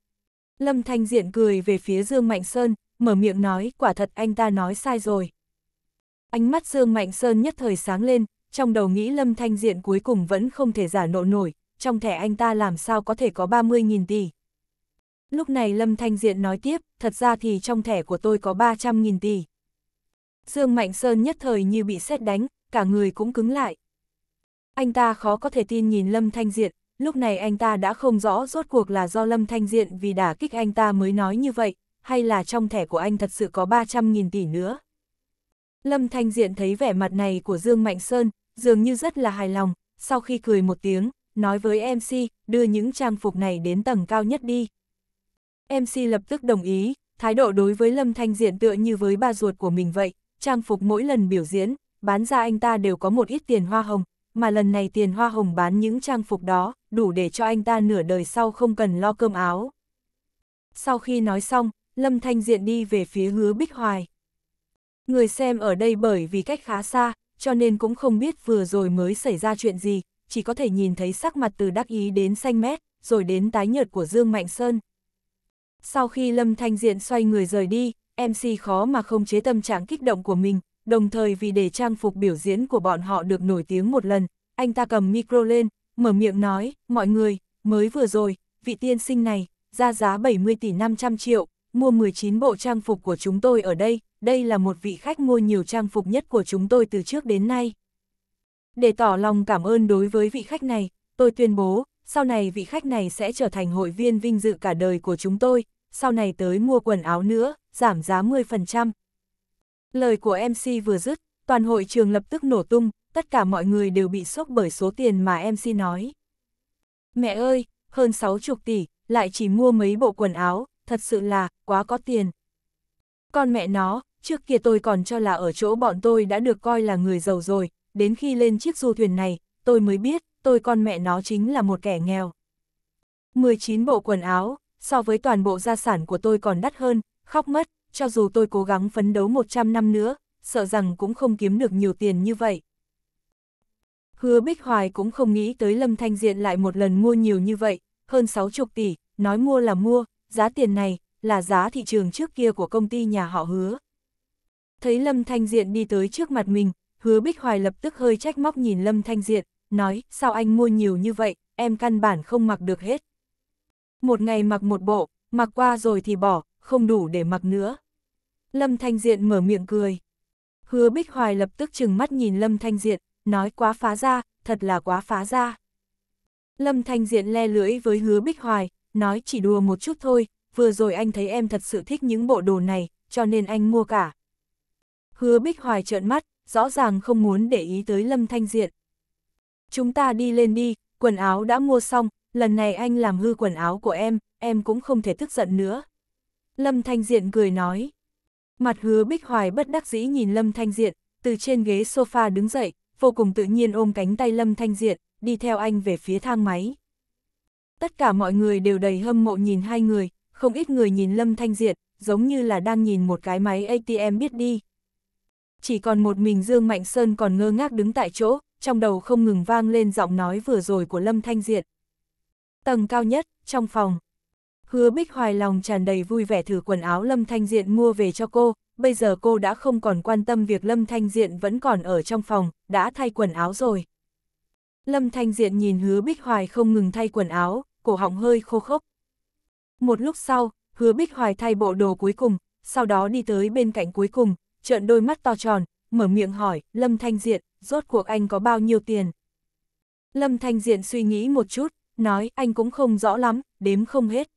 Lâm Thanh Diện cười về phía Dương Mạnh Sơn, mở miệng nói quả thật anh ta nói sai rồi. Ánh mắt Dương Mạnh Sơn nhất thời sáng lên, trong đầu nghĩ Lâm Thanh Diện cuối cùng vẫn không thể giả nộ nổi, trong thẻ anh ta làm sao có thể có 30.000 tỷ. Lúc này Lâm Thanh Diện nói tiếp, thật ra thì trong thẻ của tôi có 300.000 tỷ. Dương Mạnh Sơn nhất thời như bị xét đánh, cả người cũng cứng lại. Anh ta khó có thể tin nhìn Lâm Thanh Diện, lúc này anh ta đã không rõ rốt cuộc là do Lâm Thanh Diện vì đả kích anh ta mới nói như vậy, hay là trong thẻ của anh thật sự có 300.000 tỷ nữa. Lâm Thanh Diện thấy vẻ mặt này của Dương Mạnh Sơn, dường như rất là hài lòng, sau khi cười một tiếng, nói với MC, đưa những trang phục này đến tầng cao nhất đi. MC lập tức đồng ý, thái độ đối với Lâm Thanh Diện tựa như với ba ruột của mình vậy, trang phục mỗi lần biểu diễn, bán ra anh ta đều có một ít tiền hoa hồng, mà lần này tiền hoa hồng bán những trang phục đó, đủ để cho anh ta nửa đời sau không cần lo cơm áo. Sau khi nói xong, Lâm Thanh Diện đi về phía hứa Bích Hoài. Người xem ở đây bởi vì cách khá xa, cho nên cũng không biết vừa rồi mới xảy ra chuyện gì, chỉ có thể nhìn thấy sắc mặt từ đắc ý đến xanh mét, rồi đến tái nhợt của Dương Mạnh Sơn. Sau khi Lâm Thanh Diện xoay người rời đi, MC khó mà không chế tâm trạng kích động của mình, đồng thời vì để trang phục biểu diễn của bọn họ được nổi tiếng một lần, anh ta cầm micro lên, mở miệng nói, mọi người, mới vừa rồi, vị tiên sinh này, ra giá 70 tỷ 500 triệu, mua 19 bộ trang phục của chúng tôi ở đây, đây là một vị khách mua nhiều trang phục nhất của chúng tôi từ trước đến nay. Để tỏ lòng cảm ơn đối với vị khách này, tôi tuyên bố, sau này vị khách này sẽ trở thành hội viên vinh dự cả đời của chúng tôi, sau này tới mua quần áo nữa, giảm giá 10%. Lời của MC vừa dứt, toàn hội trường lập tức nổ tung, tất cả mọi người đều bị sốc bởi số tiền mà MC nói. Mẹ ơi, hơn 60 tỷ, lại chỉ mua mấy bộ quần áo, thật sự là, quá có tiền. Con mẹ nó, trước kia tôi còn cho là ở chỗ bọn tôi đã được coi là người giàu rồi, đến khi lên chiếc du thuyền này, tôi mới biết, tôi con mẹ nó chính là một kẻ nghèo. 19 bộ quần áo, so với toàn bộ gia sản của tôi còn đắt hơn, khóc mất, cho dù tôi cố gắng phấn đấu 100 năm nữa, sợ rằng cũng không kiếm được nhiều tiền như vậy. Hứa Bích Hoài cũng không nghĩ tới Lâm Thanh Diện lại một lần mua nhiều như vậy, hơn 60 tỷ, nói mua là mua, giá tiền này là giá thị trường trước kia của công ty nhà họ hứa. Thấy Lâm Thanh Diện đi tới trước mặt mình, hứa Bích Hoài lập tức hơi trách móc nhìn Lâm Thanh Diện, nói, sao anh mua nhiều như vậy, em căn bản không mặc được hết. Một ngày mặc một bộ, mặc qua rồi thì bỏ, không đủ để mặc nữa. Lâm Thanh Diện mở miệng cười. Hứa Bích Hoài lập tức chừng mắt nhìn Lâm Thanh Diện, nói quá phá ra, thật là quá phá ra. Lâm Thanh Diện le lưỡi với Hứa Bích Hoài, nói chỉ đùa một chút thôi, vừa rồi anh thấy em thật sự thích những bộ đồ này, cho nên anh mua cả. Hứa Bích Hoài trợn mắt, rõ ràng không muốn để ý tới Lâm Thanh Diện. Chúng ta đi lên đi, quần áo đã mua xong, lần này anh làm hư quần áo của em, em cũng không thể tức giận nữa. Lâm Thanh Diện cười nói. Mặt hứa Bích Hoài bất đắc dĩ nhìn Lâm Thanh Diện, từ trên ghế sofa đứng dậy, vô cùng tự nhiên ôm cánh tay Lâm Thanh Diện, đi theo anh về phía thang máy. Tất cả mọi người đều đầy hâm mộ nhìn hai người, không ít người nhìn Lâm Thanh Diện, giống như là đang nhìn một cái máy ATM biết đi. Chỉ còn một mình Dương Mạnh Sơn còn ngơ ngác đứng tại chỗ, trong đầu không ngừng vang lên giọng nói vừa rồi của Lâm Thanh Diện tầng cao nhất, trong phòng. Hứa Bích Hoài lòng tràn đầy vui vẻ thử quần áo Lâm Thanh Diện mua về cho cô, bây giờ cô đã không còn quan tâm việc Lâm Thanh Diện vẫn còn ở trong phòng, đã thay quần áo rồi. Lâm Thanh Diện nhìn Hứa Bích Hoài không ngừng thay quần áo, cổ họng hơi khô khốc. Một lúc sau, Hứa Bích Hoài thay bộ đồ cuối cùng, sau đó đi tới bên cạnh cuối cùng, trợn đôi mắt to tròn, mở miệng hỏi, Lâm Thanh Diện, rốt cuộc anh có bao nhiêu tiền? Lâm Thanh Diện suy nghĩ một chút, nói anh cũng không rõ lắm, đếm không hết.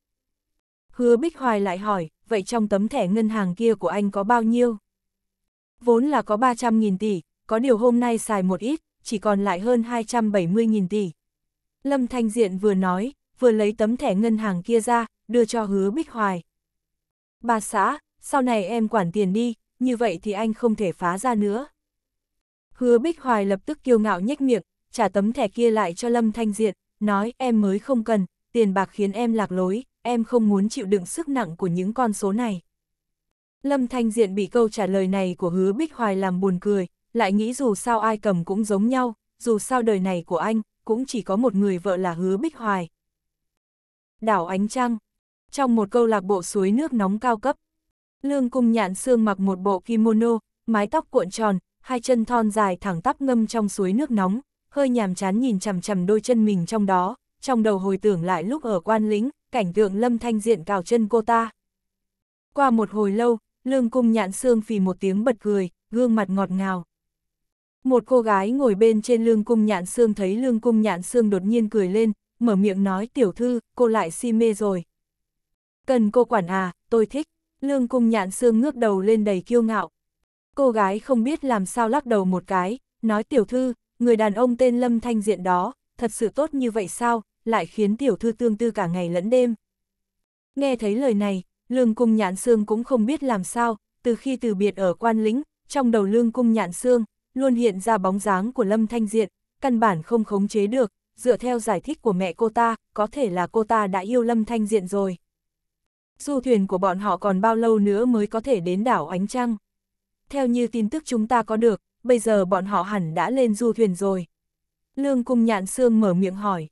Hứa Bích Hoài lại hỏi, vậy trong tấm thẻ ngân hàng kia của anh có bao nhiêu? Vốn là có 300.000 tỷ, có điều hôm nay xài một ít, chỉ còn lại hơn 270.000 tỷ. Lâm Thanh Diện vừa nói, vừa lấy tấm thẻ ngân hàng kia ra, đưa cho hứa Bích Hoài. Bà xã, sau này em quản tiền đi, như vậy thì anh không thể phá ra nữa. Hứa Bích Hoài lập tức kiêu ngạo nhếch miệng, trả tấm thẻ kia lại cho Lâm Thanh Diện, nói em mới không cần, tiền bạc khiến em lạc lối, em không muốn chịu đựng sức nặng của những con số này. Lâm Thanh Diện bị câu trả lời này của hứa Bích Hoài làm buồn cười, lại nghĩ dù sao ai cầm cũng giống nhau, dù sao đời này của anh, cũng chỉ có một người vợ là hứa Bích Hoài. Đảo Ánh Trăng Trong một câu lạc bộ suối nước nóng cao cấp, Lương Cung Nhạn Sương mặc một bộ kimono, mái tóc cuộn tròn, hai chân thon dài thẳng tắp ngâm trong suối nước nóng, hơi nhàm chán nhìn chằm chằm đôi chân mình trong đó, trong đầu hồi tưởng lại lúc ở quan lính, cảnh tượng lâm thanh diện cào chân cô ta. Qua một hồi lâu, lương cung nhạn xương phì một tiếng bật cười, gương mặt ngọt ngào. Một cô gái ngồi bên trên lương cung nhạn xương thấy lương cung nhạn xương đột nhiên cười lên, mở miệng nói tiểu thư, cô lại si mê rồi. Cần cô quản à, tôi thích. Lương cung nhạn xương ngước đầu lên đầy kiêu ngạo. Cô gái không biết làm sao lắc đầu một cái, nói tiểu thư, người đàn ông tên Lâm Thanh Diện đó, thật sự tốt như vậy sao, lại khiến tiểu thư tương tư cả ngày lẫn đêm. Nghe thấy lời này, Lương Cung Nhạn Sương cũng không biết làm sao, từ khi từ biệt ở quan lĩnh, trong đầu Lương Cung Nhạn Sương, luôn hiện ra bóng dáng của Lâm Thanh Diện, căn bản không khống chế được, dựa theo giải thích của mẹ cô ta, có thể là cô ta đã yêu Lâm Thanh Diện rồi. Du thuyền của bọn họ còn bao lâu nữa mới có thể đến đảo Ánh Trăng? Theo như tin tức chúng ta có được, bây giờ bọn họ hẳn đã lên du thuyền rồi. Lương cung nhạn xương mở miệng hỏi.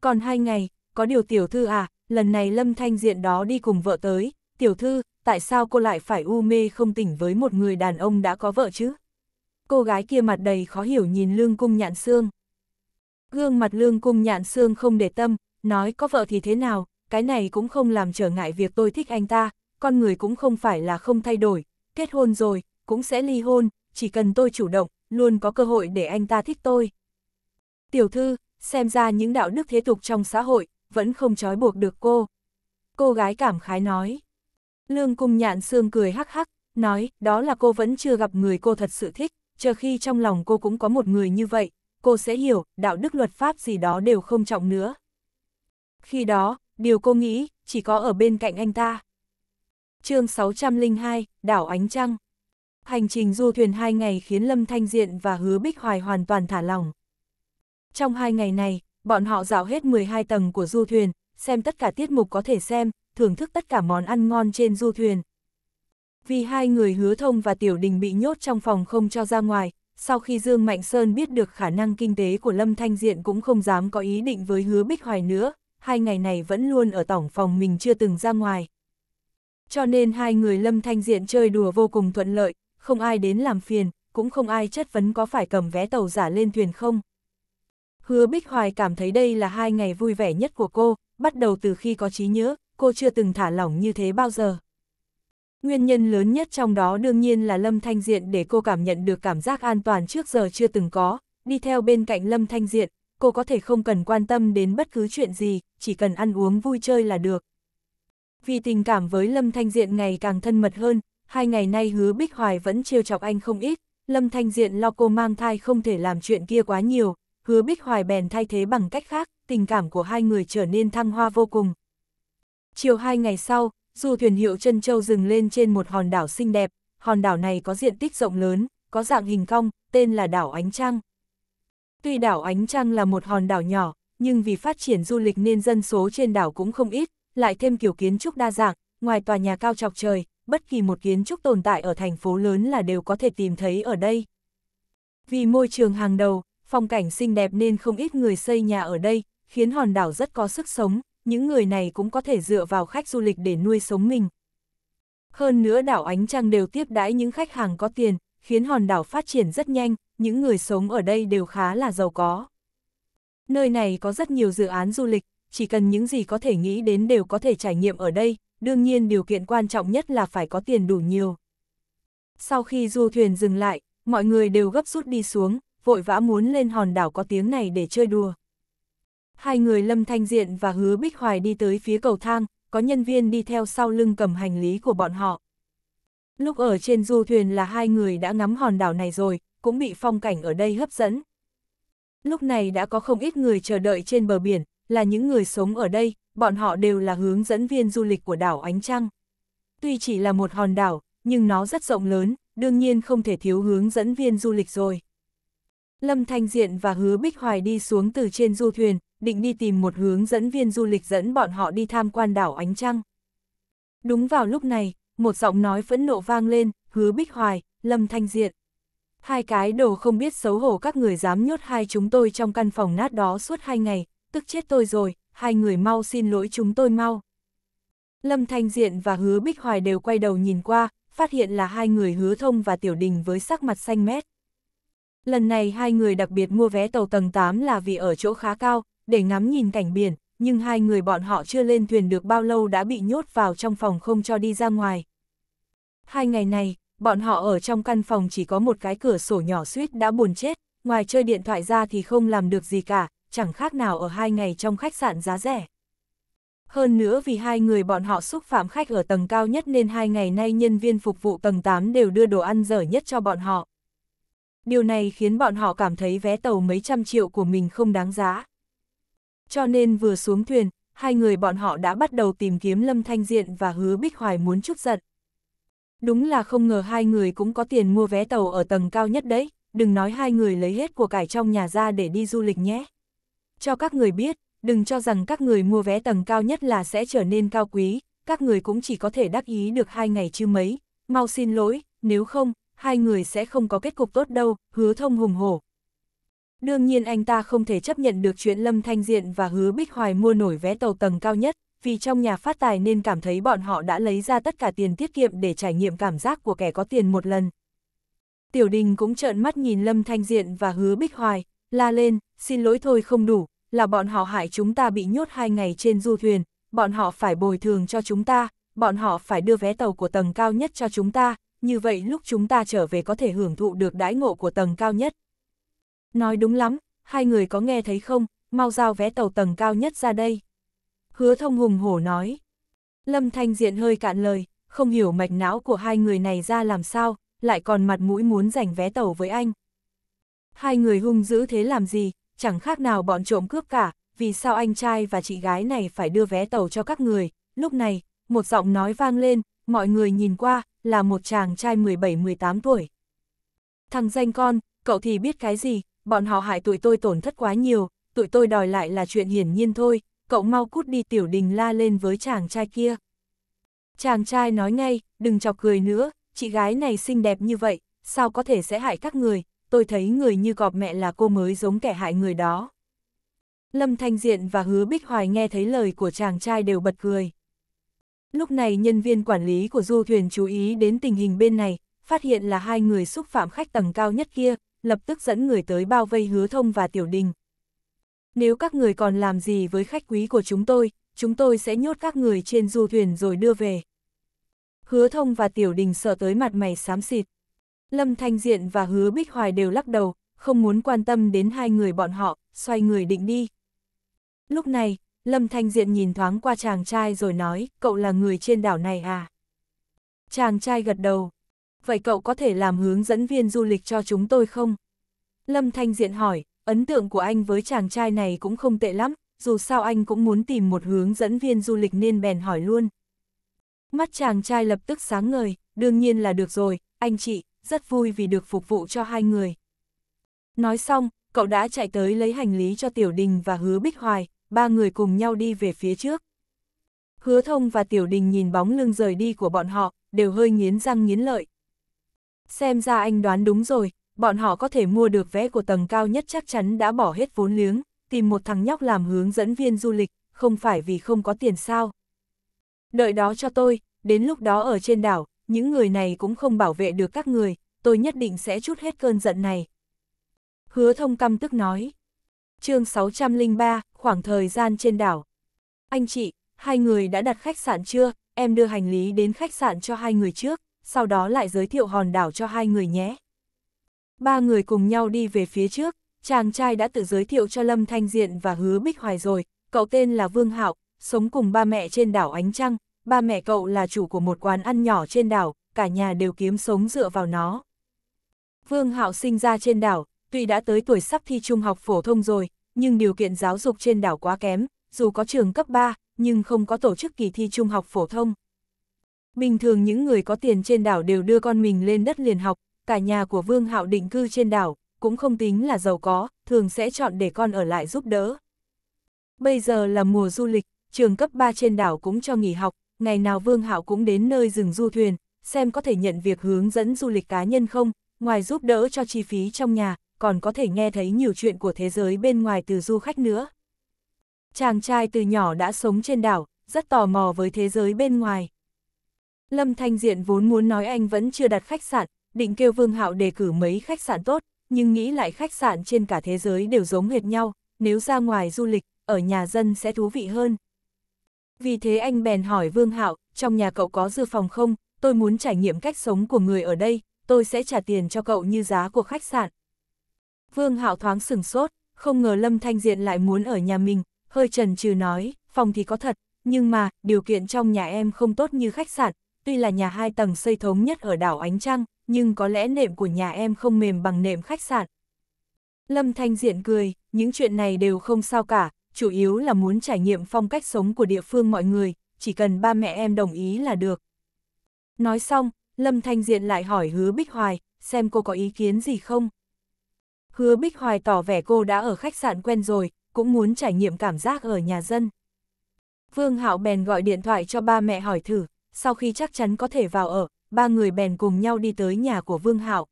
Còn hai ngày, có điều tiểu thư à, lần này lâm thanh diện đó đi cùng vợ tới, tiểu thư, tại sao cô lại phải u mê không tỉnh với một người đàn ông đã có vợ chứ? Cô gái kia mặt đầy khó hiểu nhìn lương cung nhạn xương. Gương mặt lương cung nhạn xương không để tâm, nói có vợ thì thế nào, cái này cũng không làm trở ngại việc tôi thích anh ta, con người cũng không phải là không thay đổi, kết hôn rồi, cũng sẽ ly hôn, chỉ cần tôi chủ động, luôn có cơ hội để anh ta thích tôi. Tiểu thư, xem ra những đạo đức thế tục trong xã hội, vẫn không trói buộc được cô. Cô gái cảm khái nói. Lương cung nhạn xương cười hắc hắc, nói, đó là cô vẫn chưa gặp người cô thật sự thích, chờ khi trong lòng cô cũng có một người như vậy, cô sẽ hiểu, đạo đức luật pháp gì đó đều không trọng nữa. Khi đó, điều cô nghĩ, chỉ có ở bên cạnh anh ta. chương 602, Đảo Ánh Trăng Hành trình du thuyền hai ngày khiến Lâm Thanh Diện và Hứa Bích Hoài hoàn toàn thả lòng Trong hai ngày này, bọn họ dạo hết 12 tầng của du thuyền, xem tất cả tiết mục có thể xem, thưởng thức tất cả món ăn ngon trên du thuyền. Vì hai người hứa thông và tiểu đình bị nhốt trong phòng không cho ra ngoài, sau khi Dương Mạnh Sơn biết được khả năng kinh tế của Lâm Thanh Diện cũng không dám có ý định với hứa Bích Hoài nữa, hai ngày này vẫn luôn ở tổng phòng mình chưa từng ra ngoài. Cho nên hai người Lâm Thanh Diện chơi đùa vô cùng thuận lợi, không ai đến làm phiền, cũng không ai chất vấn có phải cầm vé tàu giả lên thuyền không. Hứa Bích Hoài cảm thấy đây là hai ngày vui vẻ nhất của cô, bắt đầu từ khi có trí nhớ, cô chưa từng thả lỏng như thế bao giờ. Nguyên nhân lớn nhất trong đó đương nhiên là Lâm Thanh Diện để cô cảm nhận được cảm giác an toàn trước giờ chưa từng có, đi theo bên cạnh Lâm Thanh Diện, cô có thể không cần quan tâm đến bất cứ chuyện gì, chỉ cần ăn uống vui chơi là được. Vì tình cảm với Lâm Thanh Diện ngày càng thân mật hơn, hai ngày nay hứa Bích Hoài vẫn trêu chọc anh không ít, Lâm Thanh Diện lo cô mang thai không thể làm chuyện kia quá nhiều, hứa Bích Hoài bèn thay thế bằng cách khác, tình cảm của hai người trở nên thăng hoa vô cùng. Chiều hai ngày sau, du thuyền hiệu Trân Châu dừng lên trên một hòn đảo xinh đẹp, hòn đảo này có diện tích rộng lớn, có dạng hình cong, tên là đảo Ánh Trăng. Tuy đảo Ánh Trăng là một hòn đảo nhỏ, nhưng vì phát triển du lịch nên dân số trên đảo cũng không ít, lại thêm kiểu kiến trúc đa dạng, ngoài tòa nhà cao chọc trời, bất kỳ một kiến trúc tồn tại ở thành phố lớn là đều có thể tìm thấy ở đây. Vì môi trường hàng đầu, phong cảnh xinh đẹp nên không ít người xây nhà ở đây, khiến hòn đảo rất có sức sống, những người này cũng có thể dựa vào khách du lịch để nuôi sống mình. Hơn nữa đảo Ánh Trăng đều tiếp đãi những khách hàng có tiền, khiến hòn đảo phát triển rất nhanh, những người sống ở đây đều khá là giàu có. Nơi này có rất nhiều dự án du lịch, chỉ cần những gì có thể nghĩ đến đều có thể trải nghiệm ở đây, đương nhiên điều kiện quan trọng nhất là phải có tiền đủ nhiều. Sau khi du thuyền dừng lại, mọi người đều gấp rút đi xuống, vội vã muốn lên hòn đảo có tiếng này để chơi đùa. Hai người Lâm Thanh Diện và Hứa Bích Hoài đi tới phía cầu thang, có nhân viên đi theo sau lưng cầm hành lý của bọn họ. Lúc ở trên du thuyền là hai người đã ngắm hòn đảo này rồi, cũng bị phong cảnh ở đây hấp dẫn. Lúc này đã có không ít người chờ đợi trên bờ biển, là những người sống ở đây, bọn họ đều là hướng dẫn viên du lịch của đảo Ánh Trăng. Tuy chỉ là một hòn đảo, nhưng nó rất rộng lớn, đương nhiên không thể thiếu hướng dẫn viên du lịch rồi. Lâm Thanh Diện và Hứa Bích Hoài đi xuống từ trên du thuyền, định đi tìm một hướng dẫn viên du lịch dẫn bọn họ đi tham quan đảo Ánh Trăng. Đúng vào lúc này, một giọng nói phẫn nộ vang lên, Hứa Bích Hoài, Lâm Thanh Diện. Hai cái đồ không biết xấu hổ các người dám nhốt hai chúng tôi trong căn phòng nát đó suốt hai ngày, tức chết tôi rồi, hai người mau xin lỗi chúng tôi mau. Lâm Thanh Diện và Hứa Bích Hoài đều quay đầu nhìn qua, phát hiện là hai người Hứa Thông và Tiểu Đình với sắc mặt xanh mét. Lần này hai người đặc biệt mua vé tàu tầng 8 là vì ở chỗ khá cao, để ngắm nhìn cảnh biển, nhưng hai người bọn họ chưa lên thuyền được bao lâu đã bị nhốt vào trong phòng không cho đi ra ngoài. Hai ngày này, bọn họ ở trong căn phòng chỉ có một cái cửa sổ nhỏ suýt đã buồn chết, ngoài chơi điện thoại ra thì không làm được gì cả, chẳng khác nào ở hai ngày trong khách sạn giá rẻ. Hơn nữa vì hai người bọn họ xúc phạm khách ở tầng cao nhất nên hai ngày nay nhân viên phục vụ tầng 8 đều đưa đồ ăn dở nhất cho bọn họ. Điều này khiến bọn họ cảm thấy vé tàu mấy trăm triệu của mình không đáng giá. Cho nên vừa xuống thuyền, hai người bọn họ đã bắt đầu tìm kiếm Lâm Thanh Diện và hứa Bích Hoài muốn chút giận. Đúng là không ngờ hai người cũng có tiền mua vé tàu ở tầng cao nhất đấy, đừng nói hai người lấy hết của cải trong nhà ra để đi du lịch nhé cho các người biết, đừng cho rằng các người mua vé tầng cao nhất là sẽ trở nên cao quý, các người cũng chỉ có thể đắc ý được hai ngày chứ mấy, mau xin lỗi, nếu không, hai người sẽ không có kết cục tốt đâu, hứa thông hùng hổ. Đương nhiên anh ta không thể chấp nhận được chuyện Lâm Thanh Diện và hứa Bích Hoài mua nổi vé tàu tầng cao nhất, vì trong nhà phát tài nên cảm thấy bọn họ đã lấy ra tất cả tiền tiết kiệm để trải nghiệm cảm giác của kẻ có tiền một lần. Tiểu đình cũng trợn mắt nhìn Lâm Thanh Diện và hứa Bích Hoài, la lên, xin lỗi thôi không đủ, là bọn họ hại chúng ta bị nhốt hai ngày trên du thuyền, bọn họ phải bồi thường cho chúng ta, bọn họ phải đưa vé tàu của tầng cao nhất cho chúng ta, như vậy lúc chúng ta trở về có thể hưởng thụ được đãi ngộ của tầng cao nhất. Nói đúng lắm, hai người có nghe thấy không, mau giao vé tàu tầng cao nhất ra đây. Hứa thông hùng hổ nói. Lâm Thanh Diện hơi cạn lời, không hiểu mạch não của hai người này ra làm sao, lại còn mặt mũi muốn giành vé tàu với anh, hai người hung dữ thế làm gì, chẳng khác nào bọn trộm cướp cả, vì sao anh trai và chị gái này phải đưa vé tàu cho các người. Lúc này, một giọng nói vang lên, mọi người nhìn qua, là một chàng trai 17-18 tuổi. Thằng danh con, cậu thì biết cái gì, bọn họ hại tụi tôi tổn thất quá nhiều, tụi tôi đòi lại là chuyện hiển nhiên thôi, cậu mau cút đi tiểu đình la lên với chàng trai kia. Chàng trai nói ngay, đừng chọc cười nữa, chị gái này xinh đẹp như vậy, sao có thể sẽ hại các người, tôi thấy người như gọp mẹ là cô mới giống kẻ hại người đó. Lâm Thanh Diện và Hứa Bích Hoài nghe thấy lời của chàng trai đều bật cười. Lúc này nhân viên quản lý của du thuyền chú ý đến tình hình bên này, phát hiện là hai người xúc phạm khách tầng cao nhất kia, lập tức dẫn người tới bao vây hứa thông và tiểu đình. Nếu các người còn làm gì với khách quý của chúng tôi, chúng tôi sẽ nhốt các người trên du thuyền rồi đưa về. Hứa thông và tiểu đình sợ tới mặt mày xám xịt. Lâm Thanh Diện và Hứa Bích Hoài đều lắc đầu, không muốn quan tâm đến hai người bọn họ, xoay người định đi. Lúc này, Lâm Thanh Diện nhìn thoáng qua chàng trai rồi nói, cậu là người trên đảo này à? Chàng trai gật đầu. Vậy cậu có thể làm hướng dẫn viên du lịch cho chúng tôi không? Lâm Thanh Diện hỏi, ấn tượng của anh với chàng trai này cũng không tệ lắm, dù sao anh cũng muốn tìm một hướng dẫn viên du lịch nên bèn hỏi luôn. Mắt chàng trai lập tức sáng ngời, đương nhiên là được rồi, anh chị, rất vui vì được phục vụ cho hai người. Nói xong, cậu đã chạy tới lấy hành lý cho Tiểu Đình và Hứa Bích Hoài, ba người cùng nhau đi về phía trước. Hứa Thông và Tiểu Đình nhìn bóng lưng rời đi của bọn họ, đều hơi nghiến răng nghiến lợi. Xem ra anh đoán đúng rồi, bọn họ có thể mua được vé của tầng cao nhất chắc chắn đã bỏ hết vốn liếng, tìm một thằng nhóc làm hướng dẫn viên du lịch, không phải vì không có tiền sao. Đợi đó cho tôi, đến lúc đó ở trên đảo, những người này cũng không bảo vệ được các người, tôi nhất định sẽ chút hết cơn giận này. Hứa thông căm tức nói. chương 603, khoảng thời gian trên đảo. Anh chị, hai người đã đặt khách sạn chưa, em đưa hành lý đến khách sạn cho hai người trước, sau đó lại giới thiệu hòn đảo cho hai người nhé. Ba người cùng nhau đi về phía trước, chàng trai đã tự giới thiệu cho Lâm Thanh Diện và Hứa Bích Hoài rồi, cậu tên là Vương Hạo, sống cùng ba mẹ trên đảo Ánh Trăng, ba mẹ cậu là chủ của một quán ăn nhỏ trên đảo, cả nhà đều kiếm sống dựa vào nó. Vương Hạo sinh ra trên đảo, tuy đã tới tuổi sắp thi trung học phổ thông rồi, nhưng điều kiện giáo dục trên đảo quá kém, dù có trường cấp 3, nhưng không có tổ chức kỳ thi trung học phổ thông. Bình thường những người có tiền trên đảo đều đưa con mình lên đất liền học, cả nhà của Vương Hạo định cư trên đảo, cũng không tính là giàu có, thường sẽ chọn để con ở lại giúp đỡ. Bây giờ là mùa du lịch, trường cấp 3 trên đảo cũng cho nghỉ học, ngày nào Vương Hạo cũng đến nơi rừng du thuyền, xem có thể nhận việc hướng dẫn du lịch cá nhân không, ngoài giúp đỡ cho chi phí trong nhà, còn có thể nghe thấy nhiều chuyện của thế giới bên ngoài từ du khách nữa. Chàng trai từ nhỏ đã sống trên đảo, rất tò mò với thế giới bên ngoài. Lâm Thanh Diện vốn muốn nói anh vẫn chưa đặt khách sạn, định kêu Vương Hạo đề cử mấy khách sạn tốt, nhưng nghĩ lại khách sạn trên cả thế giới đều giống hệt nhau, nếu ra ngoài du lịch, ở nhà dân sẽ thú vị hơn. Vì thế anh bèn hỏi Vương Hạo, trong nhà cậu có dư phòng không, tôi muốn trải nghiệm cách sống của người ở đây, tôi sẽ trả tiền cho cậu như giá của khách sạn. Vương Hạo thoáng sửng sốt, không ngờ Lâm Thanh Diện lại muốn ở nhà mình, hơi trần trừ nói, phòng thì có thật, nhưng mà, điều kiện trong nhà em không tốt như khách sạn, tuy là nhà hai tầng xây thống nhất ở đảo Ánh Trăng, nhưng có lẽ nệm của nhà em không mềm bằng nệm khách sạn. Lâm Thanh Diện cười, những chuyện này đều không sao cả, chủ yếu là muốn trải nghiệm phong cách sống của địa phương mọi người, chỉ cần ba mẹ em đồng ý là được. Nói xong, Lâm Thanh Diện lại hỏi hứa Bích Hoài, xem cô có ý kiến gì không. Hứa Bích Hoài tỏ vẻ cô đã ở khách sạn quen rồi, cũng muốn trải nghiệm cảm giác ở nhà dân. Vương Hạo bèn gọi điện thoại cho ba mẹ hỏi thử, sau khi chắc chắn có thể vào ở, ba người bèn cùng nhau đi tới nhà của Vương Hạo.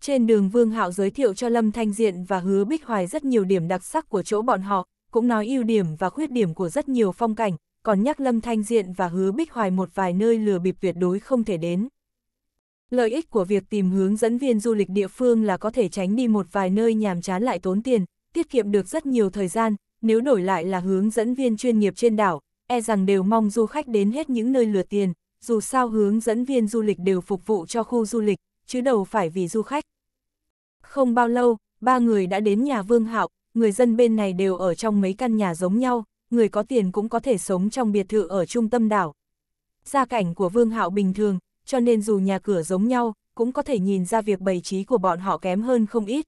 Trên đường Vương Hạo giới thiệu cho Lâm Thanh Diện và Hứa Bích Hoài rất nhiều điểm đặc sắc của chỗ bọn họ, cũng nói ưu điểm và khuyết điểm của rất nhiều phong cảnh, còn nhắc Lâm Thanh Diện và hứa Bích Hoài một vài nơi lừa bịp tuyệt đối không thể đến. Lợi ích của việc tìm hướng dẫn viên du lịch địa phương là có thể tránh đi một vài nơi nhàm chán lại tốn tiền, tiết kiệm được rất nhiều thời gian, nếu đổi lại là hướng dẫn viên chuyên nghiệp trên đảo, e rằng đều mong du khách đến hết những nơi lừa tiền, dù sao hướng dẫn viên du lịch đều phục vụ cho khu du lịch, chứ đâu phải vì du khách. Không bao lâu, ba người đã đến nhà Vương Hạo, người dân bên này đều ở trong mấy căn nhà giống nhau, người có tiền cũng có thể sống trong biệt thự ở trung tâm đảo. Gia cảnh của Vương Hạo bình thường, cho nên dù nhà cửa giống nhau, cũng có thể nhìn ra việc bày trí của bọn họ kém hơn không ít.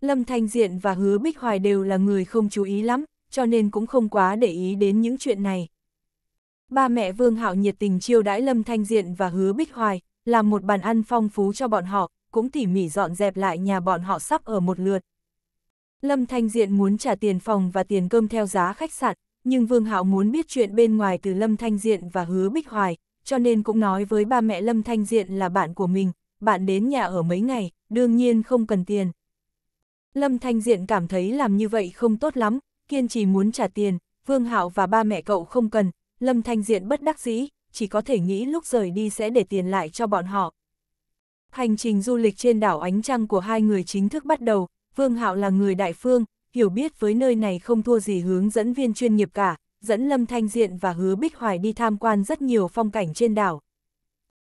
Lâm Thanh Diện và Hứa Bích Hoài đều là người không chú ý lắm, cho nên cũng không quá để ý đến những chuyện này. Ba mẹ Vương Hạo nhiệt tình chiêu đãi Lâm Thanh Diện và Hứa Bích Hoài, làm một bàn ăn phong phú cho bọn họ, cũng tỉ mỉ dọn dẹp lại nhà bọn họ sắp ở một lượt. Lâm Thanh Diện muốn trả tiền phòng và tiền cơm theo giá khách sạn, nhưng Vương Hạo muốn biết chuyện bên ngoài từ Lâm Thanh Diện và Hứa Bích Hoài, cho nên cũng nói với ba mẹ Lâm Thanh Diện là bạn của mình, bạn đến nhà ở mấy ngày, đương nhiên không cần tiền. Lâm Thanh Diện cảm thấy làm như vậy không tốt lắm, kiên trì muốn trả tiền, Vương Hạo và ba mẹ cậu không cần, Lâm Thanh Diện bất đắc dĩ, chỉ có thể nghĩ lúc rời đi sẽ để tiền lại cho bọn họ. Hành trình du lịch trên đảo Ánh Trăng của hai người chính thức bắt đầu, Vương Hạo là người đại phương, hiểu biết với nơi này không thua gì hướng dẫn viên chuyên nghiệp cả, dẫn Lâm Thanh Diện và Hứa Bích Hoài đi tham quan rất nhiều phong cảnh trên đảo.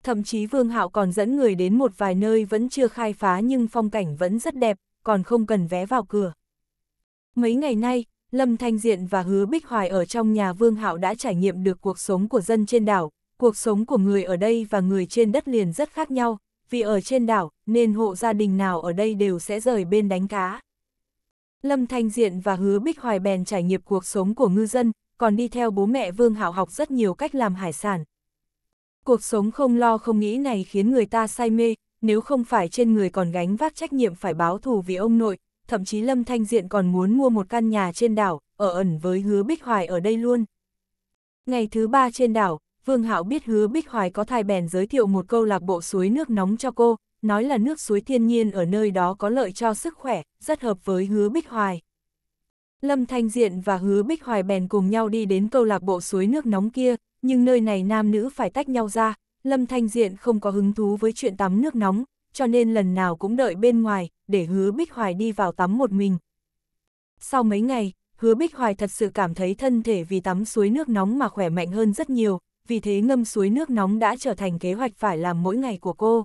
Thậm chí Vương Hạo còn dẫn người đến một vài nơi vẫn chưa khai phá nhưng phong cảnh vẫn rất đẹp, còn không cần vé vào cửa. Mấy ngày nay, Lâm Thanh Diện và Hứa Bích Hoài ở trong nhà Vương Hạo đã trải nghiệm được cuộc sống của dân trên đảo, cuộc sống của người ở đây và người trên đất liền rất khác nhau, vì ở trên đảo, nên hộ gia đình nào ở đây đều sẽ rời bên đánh cá. Lâm Thanh Diện và Hứa Bích Hoài bèn trải nghiệm cuộc sống của ngư dân, còn đi theo bố mẹ Vương Hảo học rất nhiều cách làm hải sản. Cuộc sống không lo không nghĩ này khiến người ta say mê, nếu không phải trên người còn gánh vác trách nhiệm phải báo thù vì ông nội, thậm chí Lâm Thanh Diện còn muốn mua một căn nhà trên đảo, ở ẩn với Hứa Bích Hoài ở đây luôn. Ngày thứ ba trên đảo, Vương Hạo biết hứa Bích Hoài có thai bèn giới thiệu một câu lạc bộ suối nước nóng cho cô, nói là nước suối thiên nhiên ở nơi đó có lợi cho sức khỏe, rất hợp với hứa Bích Hoài. Lâm Thanh Diện và hứa Bích Hoài bèn cùng nhau đi đến câu lạc bộ suối nước nóng kia, nhưng nơi này nam nữ phải tách nhau ra, Lâm Thanh Diện không có hứng thú với chuyện tắm nước nóng, cho nên lần nào cũng đợi bên ngoài, để hứa Bích Hoài đi vào tắm một mình. Sau mấy ngày, hứa Bích Hoài thật sự cảm thấy thân thể vì tắm suối nước nóng mà khỏe mạnh hơn rất nhiều, vì thế ngâm suối nước nóng đã trở thành kế hoạch phải làm mỗi ngày của cô.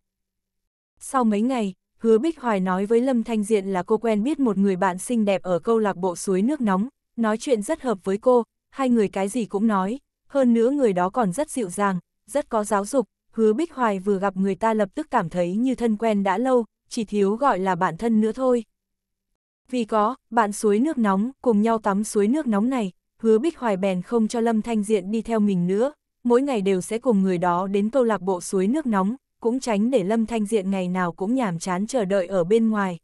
Sau mấy ngày, Hứa Bích Hoài nói với Lâm Thanh Diện là cô quen biết một người bạn xinh đẹp ở câu lạc bộ suối nước nóng, nói chuyện rất hợp với cô, hai người cái gì cũng nói, hơn nữa người đó còn rất dịu dàng, rất có giáo dục, Hứa Bích Hoài vừa gặp người ta lập tức cảm thấy như thân quen đã lâu, chỉ thiếu gọi là bạn thân nữa thôi. Vì có, bạn suối nước nóng, cùng nhau tắm suối nước nóng này, Hứa Bích Hoài bèn không cho Lâm Thanh Diện đi theo mình nữa, mỗi ngày đều sẽ cùng người đó đến câu lạc bộ suối nước nóng, cũng tránh để Lâm Thanh Diện ngày nào cũng nhàm chán chờ đợi ở bên ngoài.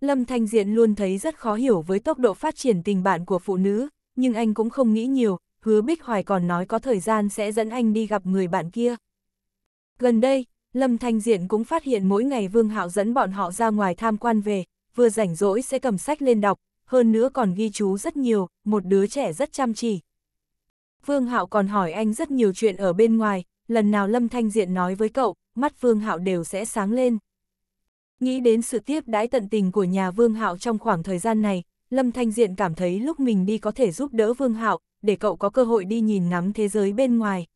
Lâm Thanh Diện luôn thấy rất khó hiểu với tốc độ phát triển tình bạn của phụ nữ, nhưng anh cũng không nghĩ nhiều, hứa Bích Hoài còn nói có thời gian sẽ dẫn anh đi gặp người bạn kia. Gần đây, Lâm Thanh Diện cũng phát hiện mỗi ngày Vương Hạo dẫn bọn họ ra ngoài tham quan về, vừa rảnh rỗi sẽ cầm sách lên đọc, hơn nữa còn ghi chú rất nhiều, một đứa trẻ rất chăm chỉ, Vương Hạo còn hỏi anh rất nhiều chuyện ở bên ngoài, lần nào Lâm Thanh Diện nói với cậu, mắt Vương Hạo đều sẽ sáng lên. Nghĩ đến sự tiếp đãi tận tình của nhà Vương Hạo trong khoảng thời gian này, Lâm Thanh Diện cảm thấy lúc mình đi có thể giúp đỡ Vương Hạo, để cậu có cơ hội đi nhìn ngắm thế giới bên ngoài.